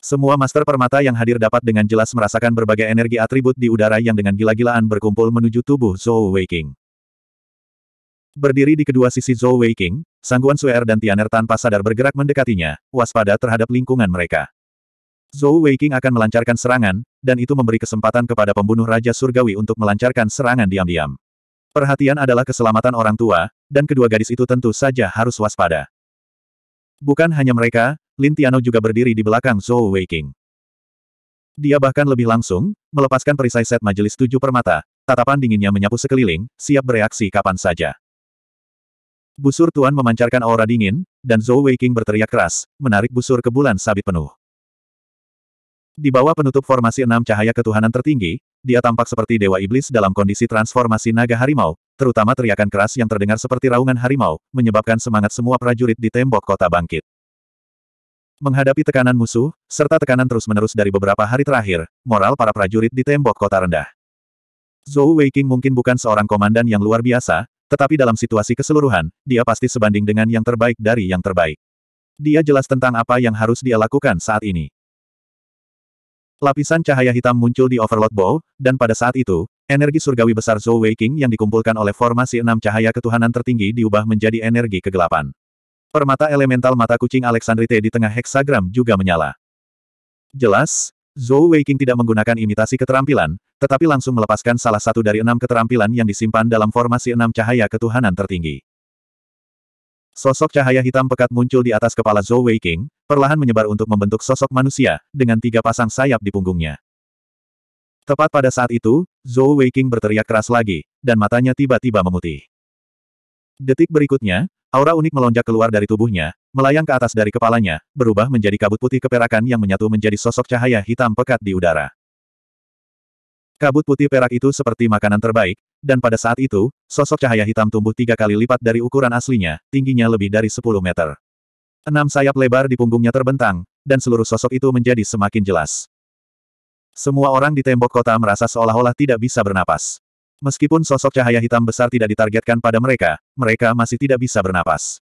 Semua master permata yang hadir dapat dengan jelas merasakan berbagai energi atribut di udara yang dengan gila-gilaan berkumpul menuju tubuh Zhou Weiking. Berdiri di kedua sisi Zhou Weiking, Sangguan Suer dan Tianer tanpa sadar bergerak mendekatinya, waspada terhadap lingkungan mereka. Zhou Weiking akan melancarkan serangan, dan itu memberi kesempatan kepada pembunuh Raja Surgawi untuk melancarkan serangan diam-diam. Perhatian adalah keselamatan orang tua, dan kedua gadis itu tentu saja harus waspada. Bukan hanya mereka, Lin Tiano juga berdiri di belakang Zhou Weiqing. Dia bahkan lebih langsung, melepaskan perisai set majelis tujuh permata, tatapan dinginnya menyapu sekeliling, siap bereaksi kapan saja. Busur Tuan memancarkan aura dingin, dan Zhou Weiqing berteriak keras, menarik busur ke bulan sabit penuh. Di bawah penutup formasi enam cahaya ketuhanan tertinggi, dia tampak seperti Dewa Iblis dalam kondisi transformasi naga harimau, terutama teriakan keras yang terdengar seperti raungan harimau, menyebabkan semangat semua prajurit di tembok kota bangkit. Menghadapi tekanan musuh, serta tekanan terus-menerus dari beberapa hari terakhir, moral para prajurit di tembok kota rendah. Zhou Weiqing mungkin bukan seorang komandan yang luar biasa, tetapi dalam situasi keseluruhan, dia pasti sebanding dengan yang terbaik dari yang terbaik. Dia jelas tentang apa yang harus dia lakukan saat ini. Lapisan cahaya hitam muncul di Overlord Bow, dan pada saat itu, energi surgawi besar Zhou Weiqing yang dikumpulkan oleh formasi enam cahaya ketuhanan tertinggi diubah menjadi energi kegelapan. Permata elemental mata kucing Alexandrite di tengah heksagram juga menyala. Jelas, Zhou Weiqing tidak menggunakan imitasi keterampilan, tetapi langsung melepaskan salah satu dari enam keterampilan yang disimpan dalam formasi enam cahaya ketuhanan tertinggi. Sosok cahaya hitam pekat muncul di atas kepala Zhou Weiqing, perlahan menyebar untuk membentuk sosok manusia, dengan tiga pasang sayap di punggungnya. Tepat pada saat itu, Zhou Weiqing berteriak keras lagi, dan matanya tiba-tiba memutih. Detik berikutnya, aura unik melonjak keluar dari tubuhnya, melayang ke atas dari kepalanya, berubah menjadi kabut putih keperakan yang menyatu menjadi sosok cahaya hitam pekat di udara. Kabut putih perak itu seperti makanan terbaik, dan pada saat itu, sosok cahaya hitam tumbuh tiga kali lipat dari ukuran aslinya, tingginya lebih dari 10 meter. Enam sayap lebar di punggungnya terbentang, dan seluruh sosok itu menjadi semakin jelas. Semua orang di tembok kota merasa seolah-olah tidak bisa bernapas. Meskipun sosok cahaya hitam besar tidak ditargetkan pada mereka, mereka masih tidak bisa bernapas.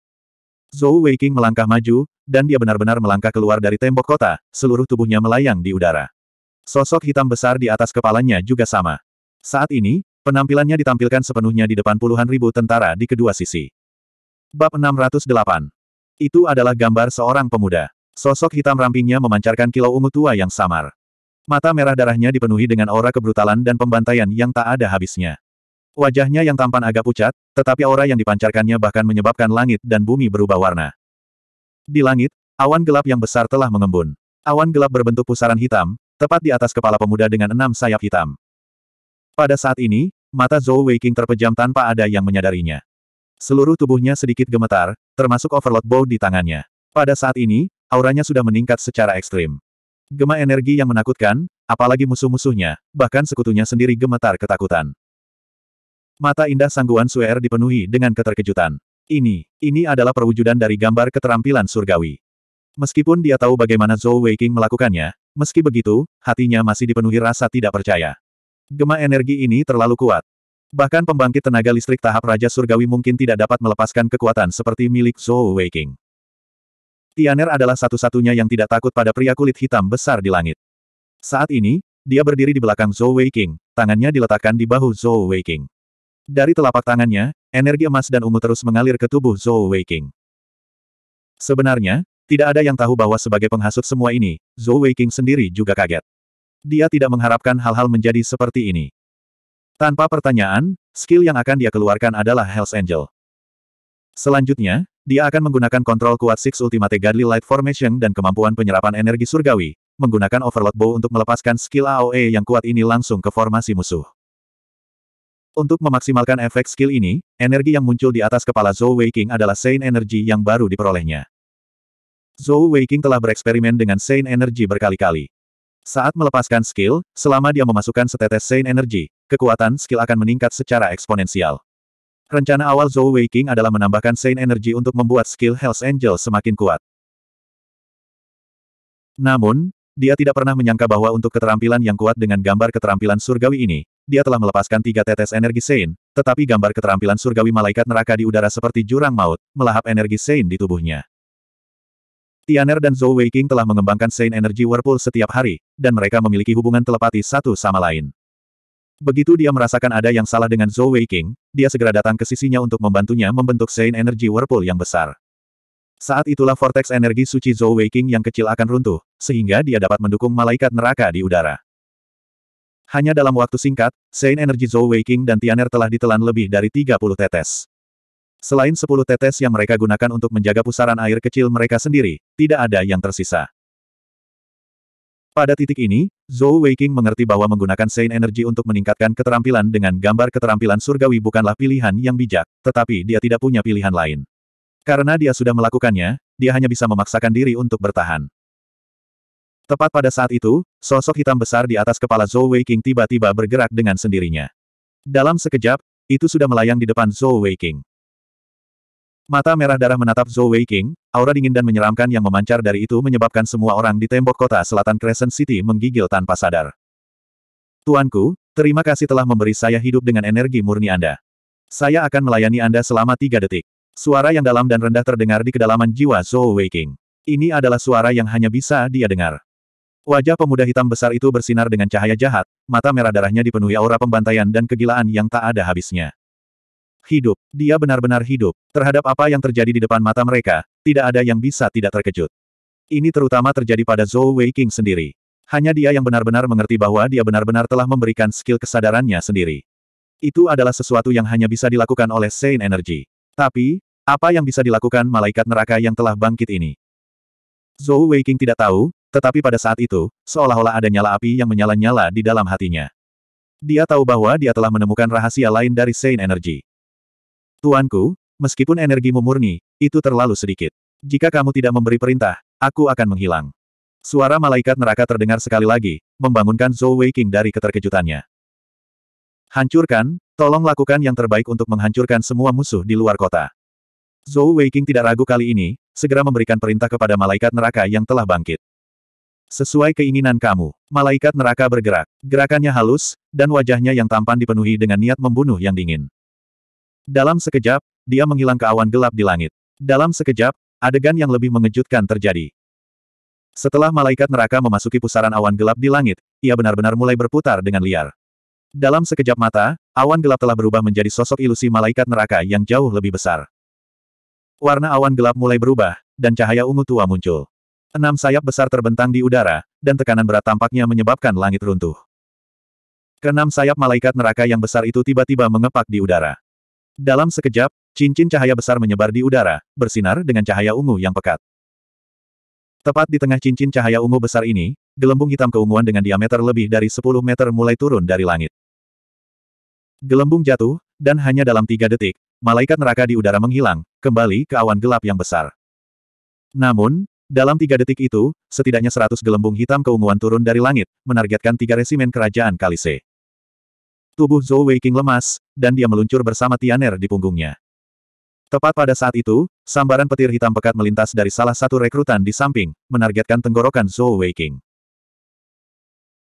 Zhou Weiqing melangkah maju, dan dia benar-benar melangkah keluar dari tembok kota, seluruh tubuhnya melayang di udara. Sosok hitam besar di atas kepalanya juga sama. Saat ini, penampilannya ditampilkan sepenuhnya di depan puluhan ribu tentara di kedua sisi. Bab 608. Itu adalah gambar seorang pemuda. Sosok hitam rampingnya memancarkan kilau ungu tua yang samar. Mata merah darahnya dipenuhi dengan aura kebrutalan dan pembantaian yang tak ada habisnya. Wajahnya yang tampan agak pucat, tetapi aura yang dipancarkannya bahkan menyebabkan langit dan bumi berubah warna. Di langit, awan gelap yang besar telah mengembun. Awan gelap berbentuk pusaran hitam, tepat di atas kepala pemuda dengan enam sayap hitam. Pada saat ini, mata Zhou Weiqing terpejam tanpa ada yang menyadarinya. Seluruh tubuhnya sedikit gemetar, termasuk overload bow di tangannya. Pada saat ini, auranya sudah meningkat secara ekstrim. Gema energi yang menakutkan, apalagi musuh-musuhnya, bahkan sekutunya sendiri gemetar ketakutan. Mata indah sangguan Suer dipenuhi dengan keterkejutan. Ini, ini adalah perwujudan dari gambar keterampilan surgawi. Meskipun dia tahu bagaimana Zhou Weiqing melakukannya, Meski begitu, hatinya masih dipenuhi rasa tidak percaya. Gema energi ini terlalu kuat. Bahkan pembangkit tenaga listrik tahap Raja Surgawi mungkin tidak dapat melepaskan kekuatan seperti milik Zhou Weiqing. Tianer adalah satu-satunya yang tidak takut pada pria kulit hitam besar di langit. Saat ini, dia berdiri di belakang Zhou Weiqing, tangannya diletakkan di bahu Zhou Weiqing. Dari telapak tangannya, energi emas dan ungu terus mengalir ke tubuh Zhou Weiqing. Sebenarnya, tidak ada yang tahu bahwa sebagai penghasut semua ini, Zhou Weiqing sendiri juga kaget. Dia tidak mengharapkan hal-hal menjadi seperti ini. Tanpa pertanyaan, skill yang akan dia keluarkan adalah Hells Angel. Selanjutnya, dia akan menggunakan kontrol kuat Six Ultimate Godly Light Formation dan kemampuan penyerapan energi surgawi, menggunakan Overload Bow untuk melepaskan skill AOE yang kuat ini langsung ke formasi musuh. Untuk memaksimalkan efek skill ini, energi yang muncul di atas kepala Zhou Weiqing adalah Saint Energy yang baru diperolehnya. Zhou Weiqing telah bereksperimen dengan Saint Energy berkali-kali. Saat melepaskan skill, selama dia memasukkan setetes Saint Energy, kekuatan skill akan meningkat secara eksponensial. Rencana awal Zhou Weiqing adalah menambahkan Saint Energy untuk membuat skill Hells Angel semakin kuat. Namun, dia tidak pernah menyangka bahwa untuk keterampilan yang kuat dengan gambar keterampilan surgawi ini, dia telah melepaskan tiga tetes energi Saint, tetapi gambar keterampilan surgawi malaikat neraka di udara seperti jurang maut, melahap energi Saint di tubuhnya. Tianer dan Zhou Weiking telah mengembangkan Saint Energy Whirlpool setiap hari, dan mereka memiliki hubungan telepati satu sama lain. Begitu dia merasakan ada yang salah dengan Zhou Weiking, dia segera datang ke sisinya untuk membantunya membentuk Saint Energy Whirlpool yang besar. Saat itulah vortex energi suci Zhou Weiking yang kecil akan runtuh, sehingga dia dapat mendukung malaikat neraka di udara. Hanya dalam waktu singkat, Saint Energy Zhou Weiking dan Tianer telah ditelan lebih dari 30 tetes. Selain sepuluh tetes yang mereka gunakan untuk menjaga pusaran air kecil mereka sendiri, tidak ada yang tersisa. Pada titik ini, Zhou Weiqing mengerti bahwa menggunakan Sein Energy untuk meningkatkan keterampilan dengan gambar keterampilan surgawi bukanlah pilihan yang bijak, tetapi dia tidak punya pilihan lain. Karena dia sudah melakukannya, dia hanya bisa memaksakan diri untuk bertahan. Tepat pada saat itu, sosok hitam besar di atas kepala Zhou Weiqing tiba-tiba bergerak dengan sendirinya. Dalam sekejap, itu sudah melayang di depan Zhou Weiqing. Mata merah darah menatap Zhou Weiqing. aura dingin dan menyeramkan yang memancar dari itu menyebabkan semua orang di tembok kota selatan Crescent City menggigil tanpa sadar. Tuanku, terima kasih telah memberi saya hidup dengan energi murni Anda. Saya akan melayani Anda selama tiga detik. Suara yang dalam dan rendah terdengar di kedalaman jiwa Zhou Weiqing. Ini adalah suara yang hanya bisa dia dengar. Wajah pemuda hitam besar itu bersinar dengan cahaya jahat, mata merah darahnya dipenuhi aura pembantaian dan kegilaan yang tak ada habisnya. Hidup, dia benar-benar hidup. Terhadap apa yang terjadi di depan mata mereka, tidak ada yang bisa tidak terkejut. Ini terutama terjadi pada Zhou Weiqing sendiri. Hanya dia yang benar-benar mengerti bahwa dia benar-benar telah memberikan skill kesadarannya sendiri. Itu adalah sesuatu yang hanya bisa dilakukan oleh Saint Energy. Tapi, apa yang bisa dilakukan malaikat neraka yang telah bangkit ini? Zhou Weiqing tidak tahu, tetapi pada saat itu, seolah-olah ada nyala api yang menyala-nyala di dalam hatinya. Dia tahu bahwa dia telah menemukan rahasia lain dari Saint Energy. Tuanku, meskipun energimu murni, itu terlalu sedikit. Jika kamu tidak memberi perintah, aku akan menghilang. Suara malaikat neraka terdengar sekali lagi, membangunkan Zhou Weiqing dari keterkejutannya. Hancurkan, tolong lakukan yang terbaik untuk menghancurkan semua musuh di luar kota. Zhou Weiqing tidak ragu kali ini, segera memberikan perintah kepada malaikat neraka yang telah bangkit. Sesuai keinginan kamu, malaikat neraka bergerak. Gerakannya halus, dan wajahnya yang tampan dipenuhi dengan niat membunuh yang dingin. Dalam sekejap, dia menghilang ke awan gelap di langit. Dalam sekejap, adegan yang lebih mengejutkan terjadi. Setelah malaikat neraka memasuki pusaran awan gelap di langit, ia benar-benar mulai berputar dengan liar. Dalam sekejap mata, awan gelap telah berubah menjadi sosok ilusi malaikat neraka yang jauh lebih besar. Warna awan gelap mulai berubah, dan cahaya ungu tua muncul. Enam sayap besar terbentang di udara, dan tekanan berat tampaknya menyebabkan langit runtuh. Kenam sayap malaikat neraka yang besar itu tiba-tiba mengepak di udara. Dalam sekejap, cincin cahaya besar menyebar di udara, bersinar dengan cahaya ungu yang pekat. Tepat di tengah cincin cahaya ungu besar ini, gelembung hitam keunguan dengan diameter lebih dari 10 meter mulai turun dari langit. Gelembung jatuh, dan hanya dalam tiga detik, malaikat neraka di udara menghilang, kembali ke awan gelap yang besar. Namun, dalam tiga detik itu, setidaknya seratus gelembung hitam keunguan turun dari langit, menargetkan tiga resimen kerajaan Kalise. Tubuh Zhou Weiqing lemas, dan dia meluncur bersama Tianer di punggungnya. Tepat pada saat itu, sambaran petir hitam pekat melintas dari salah satu rekrutan di samping, menargetkan tenggorokan Zhou Weiqing.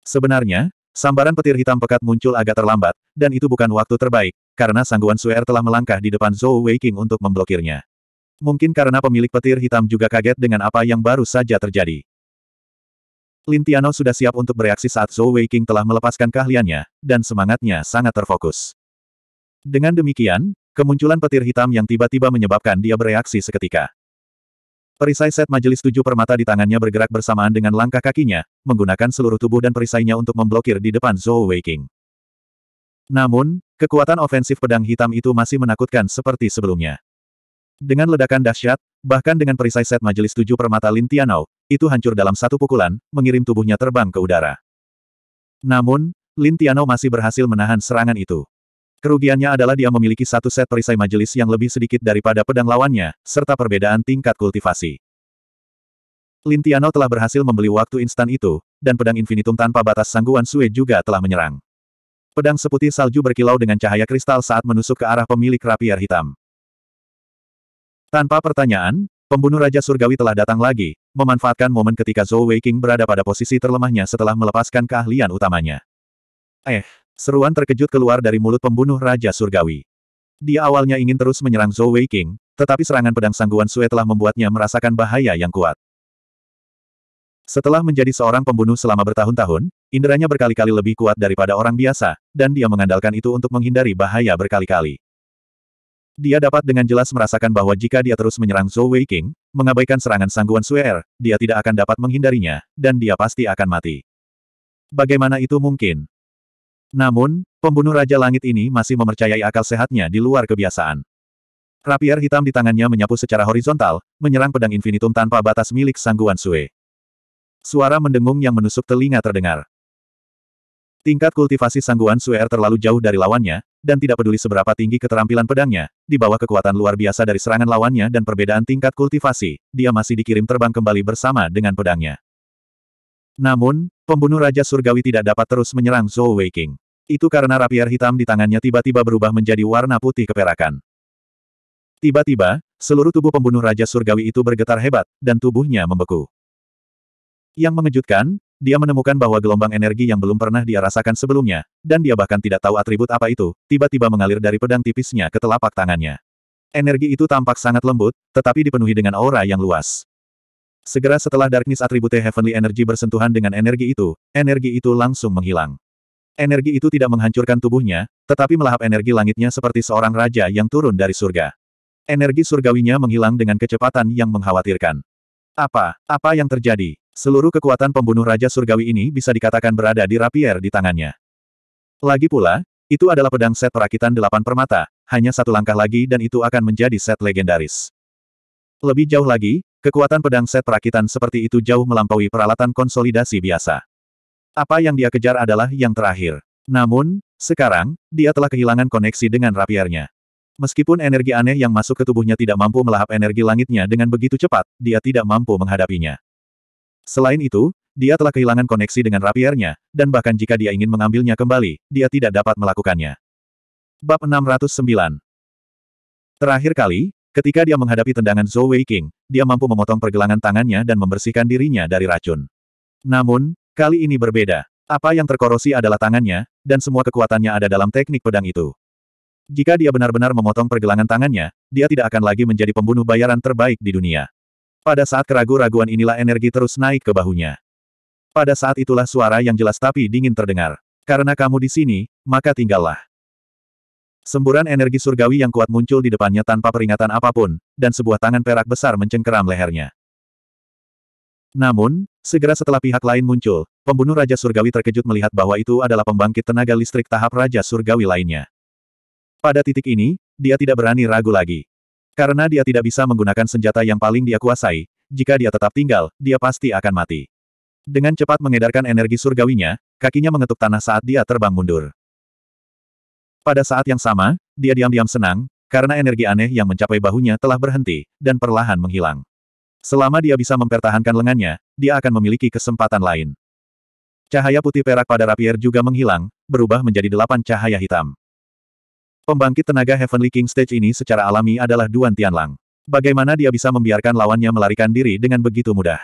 Sebenarnya, sambaran petir hitam pekat muncul agak terlambat, dan itu bukan waktu terbaik, karena Sangguan Suer telah melangkah di depan Zhou Weiqing untuk memblokirnya. Mungkin karena pemilik petir hitam juga kaget dengan apa yang baru saja terjadi. Lin Tiano sudah siap untuk bereaksi saat Zhou Weiking telah melepaskan keahliannya, dan semangatnya sangat terfokus. Dengan demikian, kemunculan petir hitam yang tiba-tiba menyebabkan dia bereaksi seketika. Perisai set majelis tujuh permata di tangannya bergerak bersamaan dengan langkah kakinya, menggunakan seluruh tubuh dan perisainya untuk memblokir di depan Zhou Weiking. Namun, kekuatan ofensif pedang hitam itu masih menakutkan seperti sebelumnya. Dengan ledakan dahsyat, bahkan dengan perisai set majelis tujuh permata Lin itu hancur dalam satu pukulan, mengirim tubuhnya terbang ke udara. Namun, Lin masih berhasil menahan serangan itu. Kerugiannya adalah dia memiliki satu set perisai majelis yang lebih sedikit daripada pedang lawannya, serta perbedaan tingkat kultivasi. Lin telah berhasil membeli waktu instan itu, dan pedang infinitum tanpa batas sangguan Sue juga telah menyerang. Pedang seputih salju berkilau dengan cahaya kristal saat menusuk ke arah pemilik rapiar hitam. Tanpa pertanyaan, pembunuh Raja Surgawi telah datang lagi, memanfaatkan momen ketika Zhou Weiqing berada pada posisi terlemahnya setelah melepaskan keahlian utamanya. Eh, seruan terkejut keluar dari mulut pembunuh Raja Surgawi. Dia awalnya ingin terus menyerang Zhou Weiqing, tetapi serangan pedang sangguan Sue telah membuatnya merasakan bahaya yang kuat. Setelah menjadi seorang pembunuh selama bertahun-tahun, inderanya berkali-kali lebih kuat daripada orang biasa, dan dia mengandalkan itu untuk menghindari bahaya berkali-kali. Dia dapat dengan jelas merasakan bahwa jika dia terus menyerang Zhou Wei King, mengabaikan serangan sangguan Suer, dia tidak akan dapat menghindarinya, dan dia pasti akan mati. Bagaimana itu mungkin? Namun, pembunuh Raja Langit ini masih mempercayai akal sehatnya di luar kebiasaan. Rapier hitam di tangannya menyapu secara horizontal, menyerang pedang infinitum tanpa batas milik sangguan Sue. Suara mendengung yang menusuk telinga terdengar. Tingkat kultivasi sangguan Suer er terlalu jauh dari lawannya, dan tidak peduli seberapa tinggi keterampilan pedangnya, di bawah kekuatan luar biasa dari serangan lawannya dan perbedaan tingkat kultivasi, dia masih dikirim terbang kembali bersama dengan pedangnya. Namun, pembunuh Raja Surgawi tidak dapat terus menyerang Zhou Weiqing. Itu karena rapier hitam di tangannya tiba-tiba berubah menjadi warna putih keperakan. Tiba-tiba, seluruh tubuh pembunuh Raja Surgawi itu bergetar hebat, dan tubuhnya membeku. Yang mengejutkan, dia menemukan bahwa gelombang energi yang belum pernah dia rasakan sebelumnya, dan dia bahkan tidak tahu atribut apa itu, tiba-tiba mengalir dari pedang tipisnya ke telapak tangannya. Energi itu tampak sangat lembut, tetapi dipenuhi dengan aura yang luas. Segera setelah Darkness atribute Heavenly Energy bersentuhan dengan energi itu, energi itu langsung menghilang. Energi itu tidak menghancurkan tubuhnya, tetapi melahap energi langitnya seperti seorang raja yang turun dari surga. Energi surgawinya menghilang dengan kecepatan yang mengkhawatirkan. Apa, apa yang terjadi? Seluruh kekuatan pembunuh Raja Surgawi ini bisa dikatakan berada di rapier di tangannya. Lagi pula, itu adalah pedang set perakitan delapan permata, hanya satu langkah lagi dan itu akan menjadi set legendaris. Lebih jauh lagi, kekuatan pedang set perakitan seperti itu jauh melampaui peralatan konsolidasi biasa. Apa yang dia kejar adalah yang terakhir. Namun, sekarang, dia telah kehilangan koneksi dengan rapiernya. Meskipun energi aneh yang masuk ke tubuhnya tidak mampu melahap energi langitnya dengan begitu cepat, dia tidak mampu menghadapinya. Selain itu, dia telah kehilangan koneksi dengan rapiernya, dan bahkan jika dia ingin mengambilnya kembali, dia tidak dapat melakukannya. Bab 609 Terakhir kali, ketika dia menghadapi tendangan Zhou Wei King, dia mampu memotong pergelangan tangannya dan membersihkan dirinya dari racun. Namun, kali ini berbeda. Apa yang terkorosi adalah tangannya, dan semua kekuatannya ada dalam teknik pedang itu. Jika dia benar-benar memotong pergelangan tangannya, dia tidak akan lagi menjadi pembunuh bayaran terbaik di dunia. Pada saat keraguan-raguan inilah energi terus naik ke bahunya. Pada saat itulah suara yang jelas tapi dingin terdengar. Karena kamu di sini, maka tinggallah. Semburan energi surgawi yang kuat muncul di depannya tanpa peringatan apapun, dan sebuah tangan perak besar mencengkeram lehernya. Namun, segera setelah pihak lain muncul, pembunuh Raja Surgawi terkejut melihat bahwa itu adalah pembangkit tenaga listrik tahap Raja Surgawi lainnya. Pada titik ini, dia tidak berani ragu lagi. Karena dia tidak bisa menggunakan senjata yang paling dia kuasai, jika dia tetap tinggal, dia pasti akan mati. Dengan cepat mengedarkan energi surgawinya, kakinya mengetuk tanah saat dia terbang mundur. Pada saat yang sama, dia diam-diam senang, karena energi aneh yang mencapai bahunya telah berhenti, dan perlahan menghilang. Selama dia bisa mempertahankan lengannya, dia akan memiliki kesempatan lain. Cahaya putih perak pada rapier juga menghilang, berubah menjadi delapan cahaya hitam. Pembangkit tenaga Heavenly King Stage ini secara alami adalah Duan Tianlang. Bagaimana dia bisa membiarkan lawannya melarikan diri dengan begitu mudah?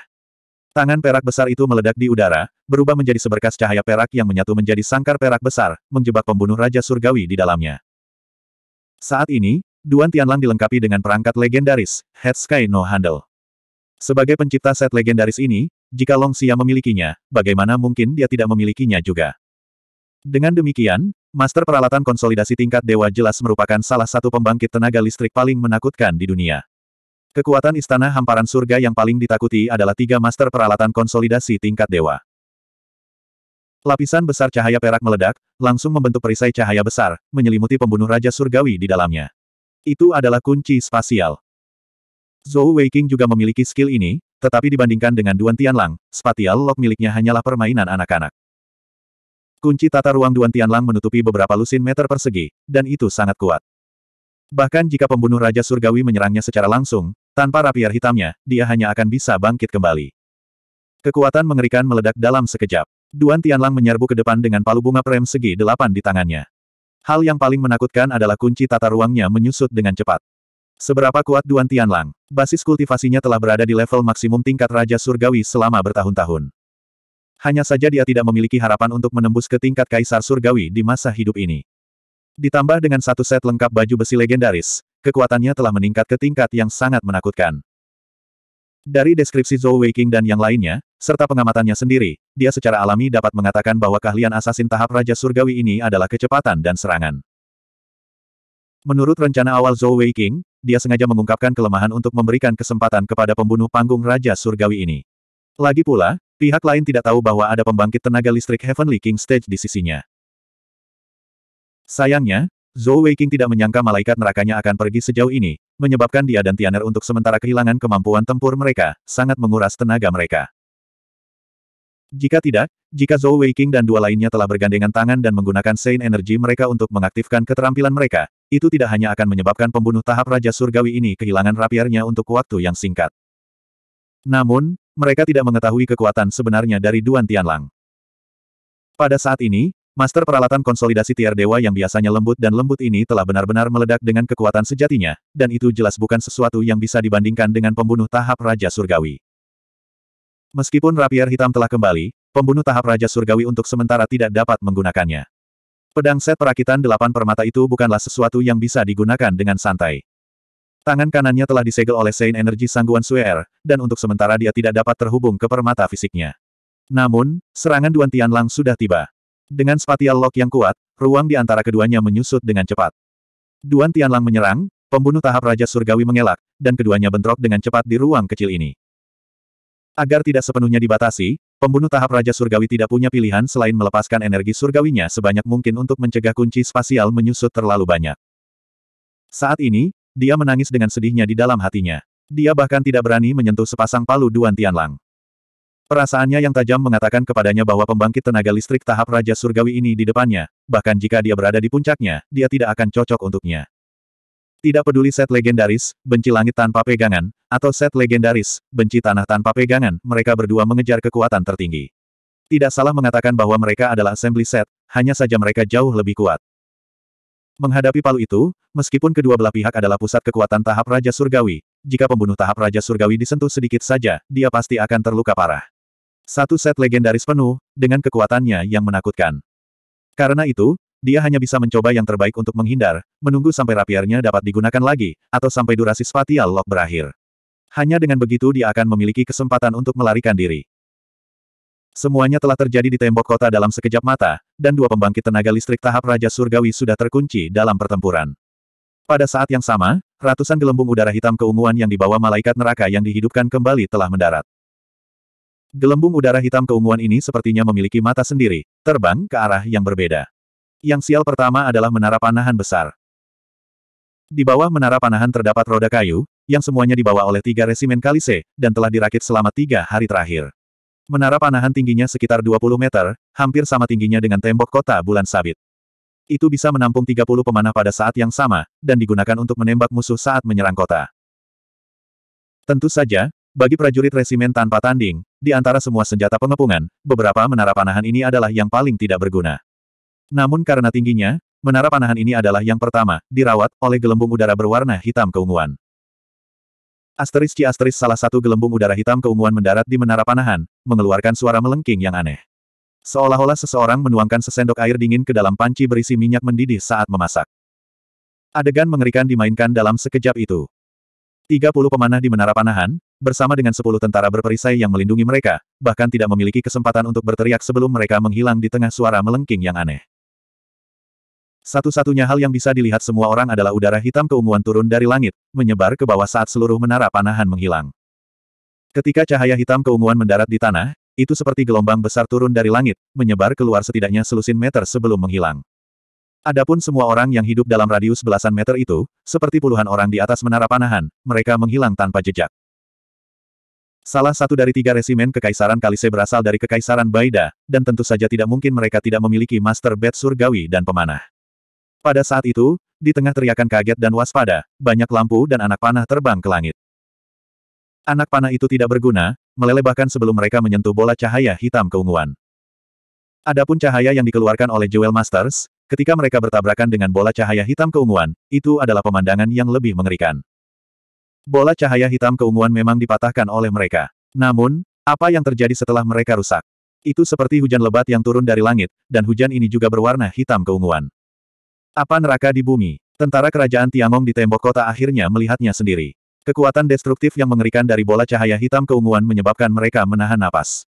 Tangan perak besar itu meledak di udara, berubah menjadi seberkas cahaya perak yang menyatu menjadi sangkar perak besar, menjebak pembunuh Raja Surgawi di dalamnya. Saat ini, Duan Tianlang dilengkapi dengan perangkat legendaris, Head Sky No Handle. Sebagai pencipta set legendaris ini, jika Long Xia memilikinya, bagaimana mungkin dia tidak memilikinya juga? Dengan demikian, Master peralatan konsolidasi tingkat dewa jelas merupakan salah satu pembangkit tenaga listrik paling menakutkan di dunia. Kekuatan istana hamparan surga yang paling ditakuti adalah tiga master peralatan konsolidasi tingkat dewa. Lapisan besar cahaya perak meledak, langsung membentuk perisai cahaya besar, menyelimuti pembunuh Raja Surgawi di dalamnya. Itu adalah kunci spasial. Zhou Weiqing juga memiliki skill ini, tetapi dibandingkan dengan Duan Tianlang, spatial lock miliknya hanyalah permainan anak-anak. Kunci tata ruang Duan Tianlang menutupi beberapa lusin meter persegi, dan itu sangat kuat. Bahkan jika pembunuh Raja Surgawi menyerangnya secara langsung, tanpa rapiar hitamnya, dia hanya akan bisa bangkit kembali. Kekuatan mengerikan meledak dalam sekejap. Duan Tianlang menyerbu ke depan dengan palu bunga prem segi delapan di tangannya. Hal yang paling menakutkan adalah kunci tata ruangnya menyusut dengan cepat. Seberapa kuat Duan Tianlang, basis kultivasinya telah berada di level maksimum tingkat Raja Surgawi selama bertahun-tahun hanya saja dia tidak memiliki harapan untuk menembus ke tingkat kaisar surgawi di masa hidup ini. Ditambah dengan satu set lengkap baju besi legendaris, kekuatannya telah meningkat ke tingkat yang sangat menakutkan. Dari deskripsi Zhou Weiqing dan yang lainnya, serta pengamatannya sendiri, dia secara alami dapat mengatakan bahwa keahlian asasin tahap Raja Surgawi ini adalah kecepatan dan serangan. Menurut rencana awal Zhou Weiqing, dia sengaja mengungkapkan kelemahan untuk memberikan kesempatan kepada pembunuh panggung Raja Surgawi ini. Lagi pula, Pihak lain tidak tahu bahwa ada pembangkit tenaga listrik Heavenly King Stage di sisinya. Sayangnya, Zhou Weiqing tidak menyangka malaikat nerakanya akan pergi sejauh ini, menyebabkan dia dan Tianer untuk sementara kehilangan kemampuan tempur mereka, sangat menguras tenaga mereka. Jika tidak, jika Zhou Weiqing dan dua lainnya telah bergandengan tangan dan menggunakan Sein Energy mereka untuk mengaktifkan keterampilan mereka, itu tidak hanya akan menyebabkan pembunuh tahap Raja Surgawi ini kehilangan rapiarnya untuk waktu yang singkat. Namun, mereka tidak mengetahui kekuatan sebenarnya dari Duan Tianlang. Pada saat ini, master peralatan konsolidasi tiar dewa yang biasanya lembut dan lembut ini telah benar-benar meledak dengan kekuatan sejatinya, dan itu jelas bukan sesuatu yang bisa dibandingkan dengan pembunuh tahap Raja Surgawi. Meskipun rapier hitam telah kembali, pembunuh tahap Raja Surgawi untuk sementara tidak dapat menggunakannya. Pedang set perakitan delapan permata itu bukanlah sesuatu yang bisa digunakan dengan santai. Tangan kanannya telah disegel oleh Sein Energi Sangguan Suer, er, dan untuk sementara dia tidak dapat terhubung ke permata fisiknya. Namun, serangan Duan Tianlang sudah tiba. Dengan spatial lock yang kuat, ruang di antara keduanya menyusut dengan cepat. Duan Tianlang menyerang, pembunuh tahap Raja Surgawi mengelak, dan keduanya bentrok dengan cepat di ruang kecil ini. Agar tidak sepenuhnya dibatasi, pembunuh tahap Raja Surgawi tidak punya pilihan selain melepaskan energi surgawinya sebanyak mungkin untuk mencegah kunci spasial menyusut terlalu banyak. Saat ini, dia menangis dengan sedihnya di dalam hatinya. Dia bahkan tidak berani menyentuh sepasang palu Duan Tianlang. Perasaannya yang tajam mengatakan kepadanya bahwa pembangkit tenaga listrik tahap Raja Surgawi ini di depannya, bahkan jika dia berada di puncaknya, dia tidak akan cocok untuknya. Tidak peduli set legendaris, benci langit tanpa pegangan, atau set legendaris, benci tanah tanpa pegangan, mereka berdua mengejar kekuatan tertinggi. Tidak salah mengatakan bahwa mereka adalah assembly set, hanya saja mereka jauh lebih kuat. Menghadapi palu itu, meskipun kedua belah pihak adalah pusat kekuatan tahap Raja Surgawi, jika pembunuh tahap Raja Surgawi disentuh sedikit saja, dia pasti akan terluka parah. Satu set legendaris penuh, dengan kekuatannya yang menakutkan. Karena itu, dia hanya bisa mencoba yang terbaik untuk menghindar, menunggu sampai rapiernya dapat digunakan lagi, atau sampai durasi spatial lock berakhir. Hanya dengan begitu dia akan memiliki kesempatan untuk melarikan diri. Semuanya telah terjadi di tembok kota dalam sekejap mata, dan dua pembangkit tenaga listrik tahap Raja Surgawi sudah terkunci dalam pertempuran. Pada saat yang sama, ratusan gelembung udara hitam keunguan yang dibawa malaikat neraka yang dihidupkan kembali telah mendarat. Gelembung udara hitam keunguan ini sepertinya memiliki mata sendiri, terbang ke arah yang berbeda. Yang sial pertama adalah menara panahan besar. Di bawah menara panahan terdapat roda kayu, yang semuanya dibawa oleh tiga resimen Kalise, dan telah dirakit selama tiga hari terakhir. Menara panahan tingginya sekitar 20 meter, hampir sama tingginya dengan tembok kota bulan sabit. Itu bisa menampung 30 pemanah pada saat yang sama, dan digunakan untuk menembak musuh saat menyerang kota. Tentu saja, bagi prajurit resimen tanpa tanding, di antara semua senjata pengepungan, beberapa menara panahan ini adalah yang paling tidak berguna. Namun karena tingginya, menara panahan ini adalah yang pertama, dirawat, oleh gelembung udara berwarna hitam keunguan. Asteris Ci Asteris salah satu gelembung udara hitam keunguan mendarat di menara panahan, mengeluarkan suara melengking yang aneh. Seolah-olah seseorang menuangkan sesendok air dingin ke dalam panci berisi minyak mendidih saat memasak. Adegan mengerikan dimainkan dalam sekejap itu. 30 pemanah di menara panahan, bersama dengan 10 tentara berperisai yang melindungi mereka, bahkan tidak memiliki kesempatan untuk berteriak sebelum mereka menghilang di tengah suara melengking yang aneh. Satu-satunya hal yang bisa dilihat semua orang adalah udara hitam keunguan turun dari langit, menyebar ke bawah saat seluruh menara panahan menghilang. Ketika cahaya hitam keunguan mendarat di tanah, itu seperti gelombang besar turun dari langit, menyebar keluar setidaknya selusin meter sebelum menghilang. Adapun semua orang yang hidup dalam radius belasan meter itu, seperti puluhan orang di atas menara panahan, mereka menghilang tanpa jejak. Salah satu dari tiga resimen Kekaisaran Kalise berasal dari Kekaisaran Baida, dan tentu saja tidak mungkin mereka tidak memiliki Master Bed Surgawi dan Pemanah. Pada saat itu, di tengah teriakan kaget dan waspada, banyak lampu dan anak panah terbang ke langit. Anak panah itu tidak berguna, meleleh bahkan sebelum mereka menyentuh bola cahaya hitam keunguan. Adapun cahaya yang dikeluarkan oleh Jewel Masters, ketika mereka bertabrakan dengan bola cahaya hitam keunguan, itu adalah pemandangan yang lebih mengerikan. Bola cahaya hitam keunguan memang dipatahkan oleh mereka. Namun, apa yang terjadi setelah mereka rusak? Itu seperti hujan lebat yang turun dari langit, dan hujan ini juga berwarna hitam keunguan. Apa neraka di bumi? Tentara kerajaan Tiangong di tembok kota akhirnya melihatnya sendiri. Kekuatan destruktif yang mengerikan dari bola cahaya hitam keunguan menyebabkan mereka menahan napas.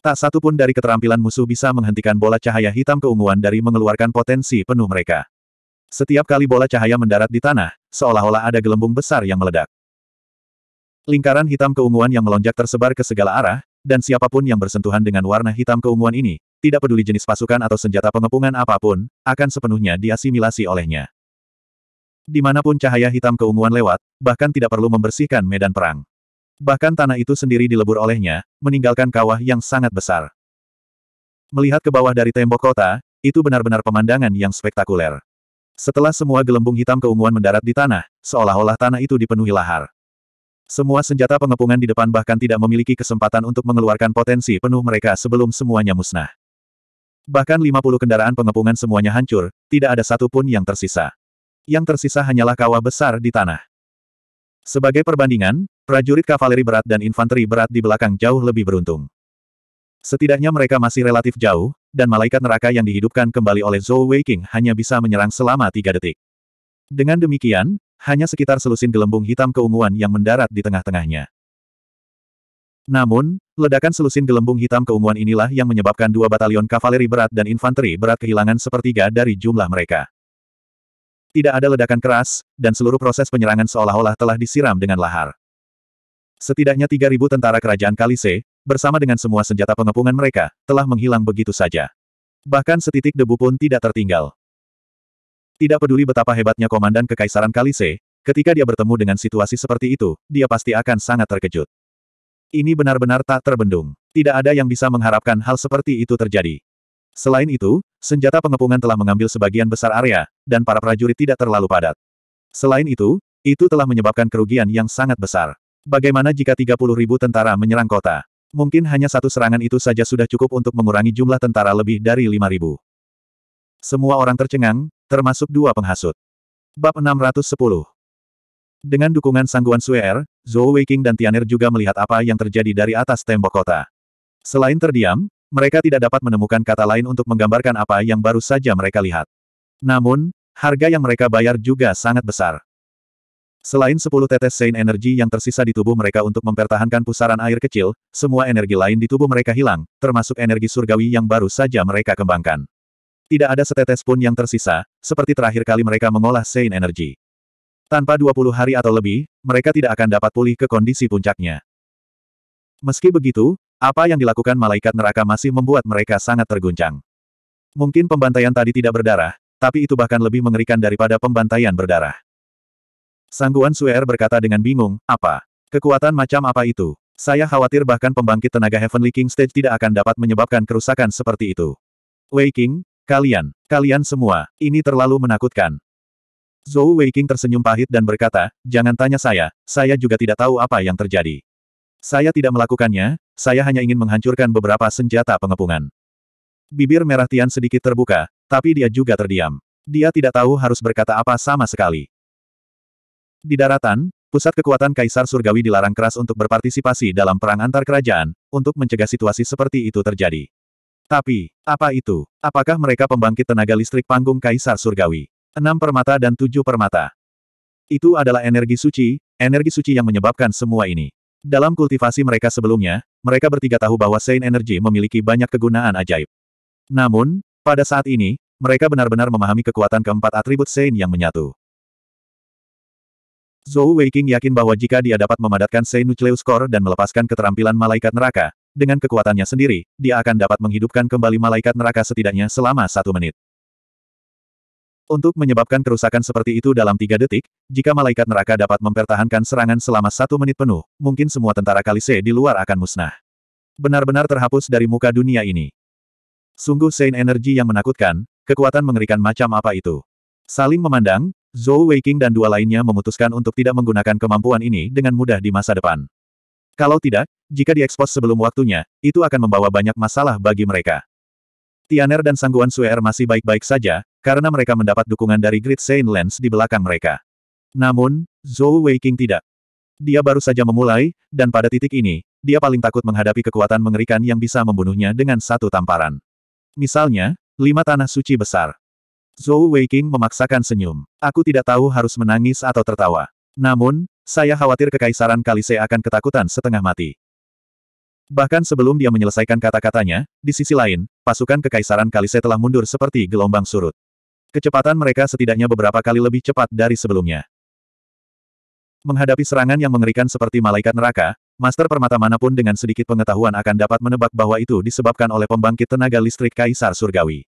Tak satu pun dari keterampilan musuh bisa menghentikan bola cahaya hitam keunguan dari mengeluarkan potensi penuh mereka. Setiap kali bola cahaya mendarat di tanah, seolah-olah ada gelembung besar yang meledak. Lingkaran hitam keunguan yang melonjak tersebar ke segala arah, dan siapapun yang bersentuhan dengan warna hitam keunguan ini, tidak peduli jenis pasukan atau senjata pengepungan apapun, akan sepenuhnya diasimilasi olehnya. Dimanapun cahaya hitam keunguan lewat, bahkan tidak perlu membersihkan medan perang. Bahkan tanah itu sendiri dilebur olehnya, meninggalkan kawah yang sangat besar. Melihat ke bawah dari tembok kota, itu benar-benar pemandangan yang spektakuler. Setelah semua gelembung hitam keunguan mendarat di tanah, seolah-olah tanah itu dipenuhi lahar. Semua senjata pengepungan di depan bahkan tidak memiliki kesempatan untuk mengeluarkan potensi penuh mereka sebelum semuanya musnah. Bahkan 50 kendaraan pengepungan semuanya hancur, tidak ada satu pun yang tersisa. Yang tersisa hanyalah kawah besar di tanah. Sebagai perbandingan, prajurit kavaleri berat dan infanteri berat di belakang jauh lebih beruntung. Setidaknya mereka masih relatif jauh, dan malaikat neraka yang dihidupkan kembali oleh Zhou Wei King hanya bisa menyerang selama tiga detik. Dengan demikian, hanya sekitar selusin gelembung hitam keunguan yang mendarat di tengah-tengahnya. Namun, Ledakan selusin gelembung hitam keunguan inilah yang menyebabkan dua batalion kavaleri berat dan infanteri berat kehilangan sepertiga dari jumlah mereka. Tidak ada ledakan keras, dan seluruh proses penyerangan seolah-olah telah disiram dengan lahar. Setidaknya 3.000 tentara kerajaan Kalise, bersama dengan semua senjata pengepungan mereka, telah menghilang begitu saja. Bahkan setitik debu pun tidak tertinggal. Tidak peduli betapa hebatnya Komandan Kekaisaran Kalise, ketika dia bertemu dengan situasi seperti itu, dia pasti akan sangat terkejut. Ini benar-benar tak terbendung. Tidak ada yang bisa mengharapkan hal seperti itu terjadi. Selain itu, senjata pengepungan telah mengambil sebagian besar area, dan para prajurit tidak terlalu padat. Selain itu, itu telah menyebabkan kerugian yang sangat besar. Bagaimana jika 30 ribu tentara menyerang kota? Mungkin hanya satu serangan itu saja sudah cukup untuk mengurangi jumlah tentara lebih dari 5 ribu. Semua orang tercengang, termasuk dua penghasut. Bab 610 dengan dukungan sangguan Suer, Zhou Weiqing dan Tianer juga melihat apa yang terjadi dari atas tembok kota. Selain terdiam, mereka tidak dapat menemukan kata lain untuk menggambarkan apa yang baru saja mereka lihat. Namun, harga yang mereka bayar juga sangat besar. Selain 10 tetes Sein energi yang tersisa di tubuh mereka untuk mempertahankan pusaran air kecil, semua energi lain di tubuh mereka hilang, termasuk energi surgawi yang baru saja mereka kembangkan. Tidak ada setetes pun yang tersisa, seperti terakhir kali mereka mengolah Sein energi. Tanpa 20 hari atau lebih, mereka tidak akan dapat pulih ke kondisi puncaknya. Meski begitu, apa yang dilakukan malaikat neraka masih membuat mereka sangat terguncang. Mungkin pembantaian tadi tidak berdarah, tapi itu bahkan lebih mengerikan daripada pembantaian berdarah. Sangguan Suer berkata dengan bingung, apa? Kekuatan macam apa itu? Saya khawatir bahkan pembangkit tenaga Heavenly King Stage tidak akan dapat menyebabkan kerusakan seperti itu. Wei King, kalian, kalian semua, ini terlalu menakutkan. Zhou Weiqing tersenyum pahit dan berkata, jangan tanya saya, saya juga tidak tahu apa yang terjadi. Saya tidak melakukannya, saya hanya ingin menghancurkan beberapa senjata pengepungan. Bibir merah Tian sedikit terbuka, tapi dia juga terdiam. Dia tidak tahu harus berkata apa sama sekali. Di daratan, pusat kekuatan Kaisar Surgawi dilarang keras untuk berpartisipasi dalam perang antar kerajaan, untuk mencegah situasi seperti itu terjadi. Tapi, apa itu? Apakah mereka pembangkit tenaga listrik panggung Kaisar Surgawi? Enam permata dan tujuh permata. Itu adalah energi suci, energi suci yang menyebabkan semua ini. Dalam kultivasi mereka sebelumnya, mereka bertiga tahu bahwa Saint Energy memiliki banyak kegunaan ajaib. Namun, pada saat ini, mereka benar-benar memahami kekuatan keempat atribut Saint yang menyatu. Zhou Weiking yakin bahwa jika dia dapat memadatkan Saint Nucleus Core dan melepaskan keterampilan malaikat neraka, dengan kekuatannya sendiri, dia akan dapat menghidupkan kembali malaikat neraka setidaknya selama satu menit. Untuk menyebabkan kerusakan seperti itu dalam tiga detik, jika malaikat neraka dapat mempertahankan serangan selama satu menit penuh, mungkin semua tentara Kalise di luar akan musnah. Benar-benar terhapus dari muka dunia ini. Sungguh sein energi yang menakutkan, kekuatan mengerikan macam apa itu. Saling memandang, Zhou Weiqing dan dua lainnya memutuskan untuk tidak menggunakan kemampuan ini dengan mudah di masa depan. Kalau tidak, jika diekspos sebelum waktunya, itu akan membawa banyak masalah bagi mereka. Tianer dan Sangguan Suer masih baik-baik saja, karena mereka mendapat dukungan dari Great Saint Lens di belakang mereka. Namun, Zhou Weiqing tidak. Dia baru saja memulai, dan pada titik ini, dia paling takut menghadapi kekuatan mengerikan yang bisa membunuhnya dengan satu tamparan. Misalnya, lima tanah suci besar. Zhou Weiqing memaksakan senyum. Aku tidak tahu harus menangis atau tertawa. Namun, saya khawatir kekaisaran Kalise akan ketakutan setengah mati. Bahkan sebelum dia menyelesaikan kata-katanya, di sisi lain, pasukan Kekaisaran Kalise telah mundur seperti gelombang surut. Kecepatan mereka setidaknya beberapa kali lebih cepat dari sebelumnya. Menghadapi serangan yang mengerikan seperti malaikat neraka, Master Permata manapun dengan sedikit pengetahuan akan dapat menebak bahwa itu disebabkan oleh pembangkit tenaga listrik Kaisar Surgawi.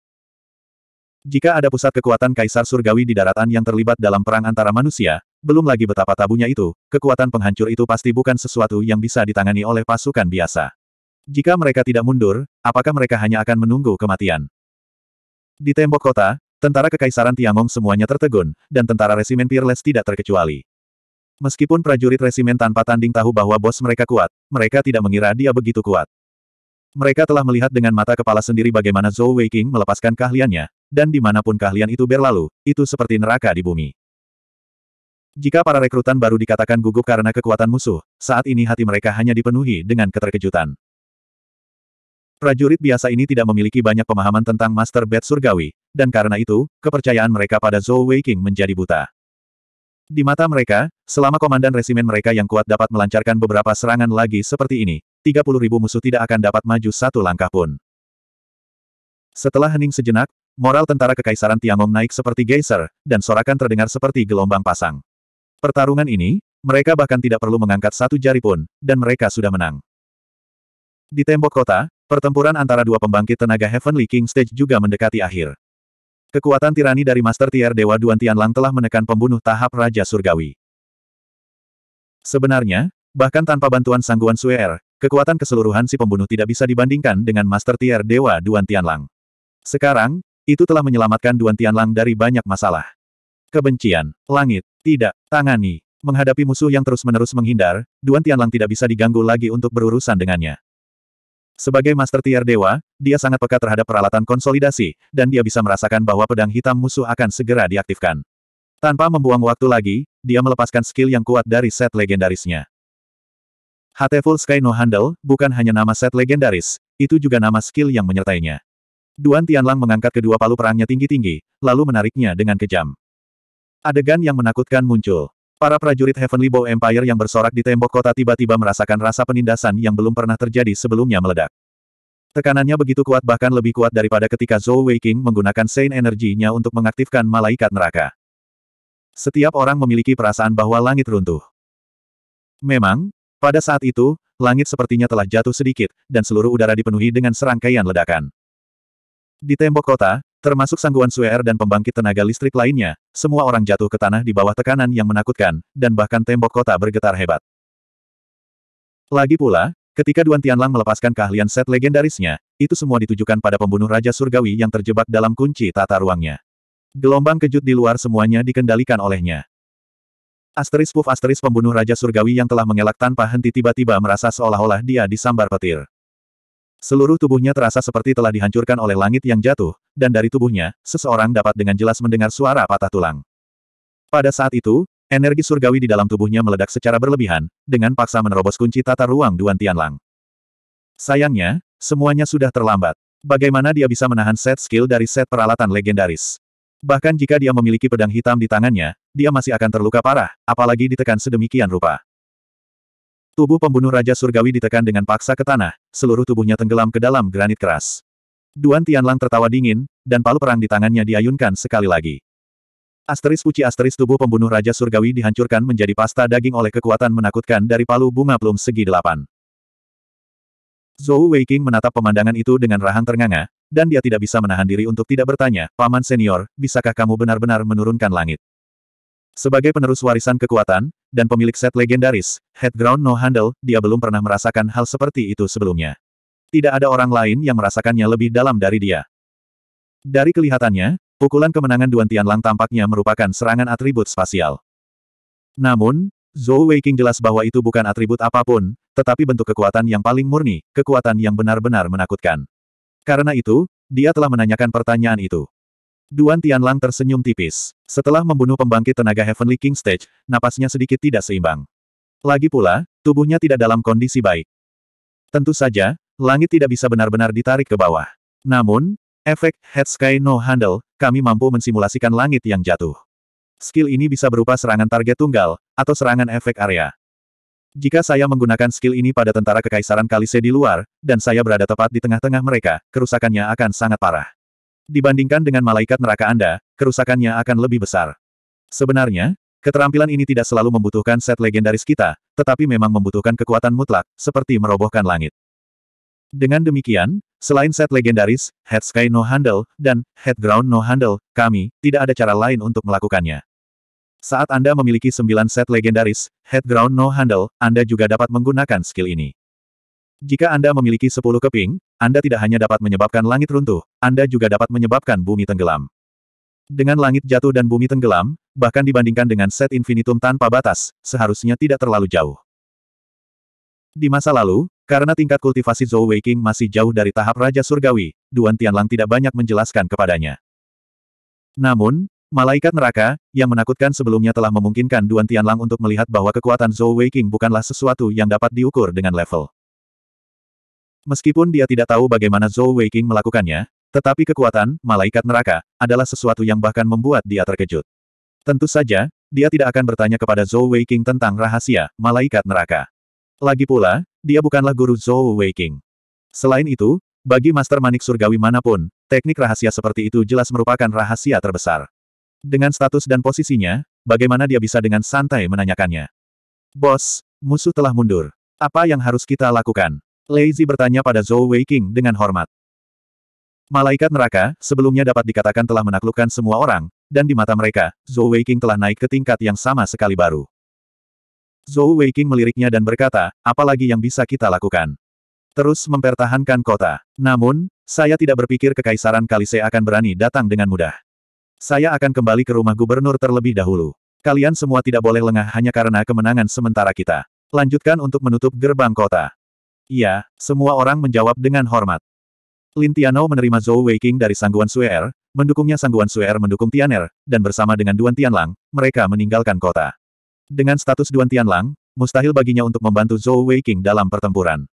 Jika ada pusat kekuatan Kaisar Surgawi di daratan yang terlibat dalam perang antara manusia, belum lagi betapa tabunya itu, kekuatan penghancur itu pasti bukan sesuatu yang bisa ditangani oleh pasukan biasa. Jika mereka tidak mundur, apakah mereka hanya akan menunggu kematian? Di tembok kota, tentara kekaisaran Tiangong semuanya tertegun, dan tentara resimen Peerless tidak terkecuali. Meskipun prajurit resimen tanpa tanding tahu bahwa bos mereka kuat, mereka tidak mengira dia begitu kuat. Mereka telah melihat dengan mata kepala sendiri bagaimana Zhou Weiqing melepaskan keahliannya, dan dimanapun keahlian itu berlalu, itu seperti neraka di bumi. Jika para rekrutan baru dikatakan gugup karena kekuatan musuh, saat ini hati mereka hanya dipenuhi dengan keterkejutan. Prajurit biasa ini tidak memiliki banyak pemahaman tentang Master Bed Surgawi, dan karena itu, kepercayaan mereka pada Zhou Weiqing menjadi buta. Di mata mereka, selama komandan resimen mereka yang kuat dapat melancarkan beberapa serangan lagi seperti ini, 30 ribu musuh tidak akan dapat maju satu langkah pun. Setelah hening sejenak, moral tentara Kekaisaran Tiangong naik seperti geyser, dan sorakan terdengar seperti gelombang pasang. Pertarungan ini, mereka bahkan tidak perlu mengangkat satu jari pun, dan mereka sudah menang. Di tembok kota, Pertempuran antara dua pembangkit tenaga Heavenly King Stage juga mendekati akhir. Kekuatan tirani dari Master Tier Dewa Duan Tianlang telah menekan pembunuh tahap Raja Surgawi. Sebenarnya, bahkan tanpa bantuan sangguan Suer, er, kekuatan keseluruhan si pembunuh tidak bisa dibandingkan dengan Master Tier Dewa Duan Tianlang. Sekarang, itu telah menyelamatkan Duan Tianlang dari banyak masalah. Kebencian, langit, tidak, tangani. Menghadapi musuh yang terus-menerus menghindar, Duan Tianlang tidak bisa diganggu lagi untuk berurusan dengannya. Sebagai master tier dewa, dia sangat peka terhadap peralatan konsolidasi, dan dia bisa merasakan bahwa pedang hitam musuh akan segera diaktifkan. Tanpa membuang waktu lagi, dia melepaskan skill yang kuat dari set legendarisnya. Hateful Sky No Handle, bukan hanya nama set legendaris, itu juga nama skill yang menyertainya. Duan Tianlang mengangkat kedua palu perangnya tinggi-tinggi, lalu menariknya dengan kejam. Adegan yang menakutkan muncul. Para prajurit Heavenly Bow Empire yang bersorak di tembok kota tiba-tiba merasakan rasa penindasan yang belum pernah terjadi sebelumnya meledak. Tekanannya begitu kuat bahkan lebih kuat daripada ketika Zhou Weiqing menggunakan Saint Energy-nya untuk mengaktifkan malaikat neraka. Setiap orang memiliki perasaan bahwa langit runtuh. Memang, pada saat itu, langit sepertinya telah jatuh sedikit, dan seluruh udara dipenuhi dengan serangkaian ledakan. Di tembok kota, Termasuk sangguan Suer dan pembangkit tenaga listrik lainnya, semua orang jatuh ke tanah di bawah tekanan yang menakutkan, dan bahkan tembok kota bergetar hebat. Lagi pula, ketika Duan Tianlang melepaskan keahlian set legendarisnya, itu semua ditujukan pada pembunuh Raja Surgawi yang terjebak dalam kunci tata ruangnya. Gelombang kejut di luar semuanya dikendalikan olehnya. Asteris puf asteris pembunuh Raja Surgawi yang telah mengelak tanpa henti tiba-tiba merasa seolah-olah dia disambar petir. Seluruh tubuhnya terasa seperti telah dihancurkan oleh langit yang jatuh, dan dari tubuhnya, seseorang dapat dengan jelas mendengar suara patah tulang. Pada saat itu, energi surgawi di dalam tubuhnya meledak secara berlebihan, dengan paksa menerobos kunci tata ruang Duan Tianlang. Sayangnya, semuanya sudah terlambat. Bagaimana dia bisa menahan set skill dari set peralatan legendaris? Bahkan jika dia memiliki pedang hitam di tangannya, dia masih akan terluka parah, apalagi ditekan sedemikian rupa. Tubuh pembunuh Raja Surgawi ditekan dengan paksa ke tanah, seluruh tubuhnya tenggelam ke dalam granit keras. Duan Tianlang tertawa dingin, dan palu perang di tangannya diayunkan sekali lagi. Asteris uci asteris tubuh pembunuh Raja Surgawi dihancurkan menjadi pasta daging oleh kekuatan menakutkan dari palu bunga plum segi delapan. Zhou Weiking menatap pemandangan itu dengan rahang ternganga, dan dia tidak bisa menahan diri untuk tidak bertanya, Paman Senior, bisakah kamu benar-benar menurunkan langit? Sebagai penerus warisan kekuatan, dan pemilik set legendaris, Headground No Handle, dia belum pernah merasakan hal seperti itu sebelumnya. Tidak ada orang lain yang merasakannya lebih dalam dari dia. Dari kelihatannya, pukulan kemenangan Duan Tianlang tampaknya merupakan serangan atribut spasial. Namun, Zhou Weiqing jelas bahwa itu bukan atribut apapun, tetapi bentuk kekuatan yang paling murni, kekuatan yang benar-benar menakutkan. Karena itu, dia telah menanyakan pertanyaan itu. Duan Tianlang tersenyum tipis. Setelah membunuh pembangkit tenaga Heavenly King Stage, napasnya sedikit tidak seimbang. Lagi pula, tubuhnya tidak dalam kondisi baik. Tentu saja, langit tidak bisa benar-benar ditarik ke bawah. Namun, efek Head Sky No Handle, kami mampu mensimulasikan langit yang jatuh. Skill ini bisa berupa serangan target tunggal, atau serangan efek area. Jika saya menggunakan skill ini pada tentara kekaisaran Kalise di luar, dan saya berada tepat di tengah-tengah mereka, kerusakannya akan sangat parah dibandingkan dengan malaikat neraka Anda, kerusakannya akan lebih besar. Sebenarnya, keterampilan ini tidak selalu membutuhkan set legendaris kita, tetapi memang membutuhkan kekuatan mutlak, seperti merobohkan langit. Dengan demikian, selain set legendaris, Head Sky No Handle, dan Head Ground No Handle, kami, tidak ada cara lain untuk melakukannya. Saat Anda memiliki 9 set legendaris, Head Ground No Handle, Anda juga dapat menggunakan skill ini. Jika Anda memiliki sepuluh keping, Anda tidak hanya dapat menyebabkan langit runtuh, Anda juga dapat menyebabkan bumi tenggelam. Dengan langit jatuh dan bumi tenggelam, bahkan dibandingkan dengan set infinitum tanpa batas, seharusnya tidak terlalu jauh. Di masa lalu, karena tingkat kultivasi Zhou Weiqing masih jauh dari tahap Raja Surgawi, Duan Tianlang tidak banyak menjelaskan kepadanya. Namun, malaikat neraka, yang menakutkan sebelumnya telah memungkinkan Duan Tianlang untuk melihat bahwa kekuatan Zhou Weiqing bukanlah sesuatu yang dapat diukur dengan level. Meskipun dia tidak tahu bagaimana Zhou Weiqing melakukannya, tetapi kekuatan malaikat neraka adalah sesuatu yang bahkan membuat dia terkejut. Tentu saja, dia tidak akan bertanya kepada Zhou Weiqing tentang rahasia malaikat neraka. Lagi pula, dia bukanlah guru Zhou Weiqing. Selain itu, bagi master manik surgawi manapun, teknik rahasia seperti itu jelas merupakan rahasia terbesar. Dengan status dan posisinya, bagaimana dia bisa dengan santai menanyakannya? Bos, musuh telah mundur. Apa yang harus kita lakukan? Lazy bertanya pada Zhou Weiqing dengan hormat. Malaikat neraka, sebelumnya dapat dikatakan telah menaklukkan semua orang, dan di mata mereka, Zhou Weiqing telah naik ke tingkat yang sama sekali baru. Zhou Weiqing meliriknya dan berkata, apalagi yang bisa kita lakukan? Terus mempertahankan kota. Namun, saya tidak berpikir Kekaisaran Kalise akan berani datang dengan mudah. Saya akan kembali ke rumah gubernur terlebih dahulu. Kalian semua tidak boleh lengah hanya karena kemenangan sementara kita. Lanjutkan untuk menutup gerbang kota. Iya, semua orang menjawab dengan hormat. Lin Tianou menerima Zhou Weiqing dari Sangguan Suer, mendukungnya Sangguan Suer mendukung Tianer, dan bersama dengan Duan Tianlang, mereka meninggalkan kota. Dengan status Duan Tianlang, mustahil baginya untuk membantu Zhou Weiqing dalam pertempuran.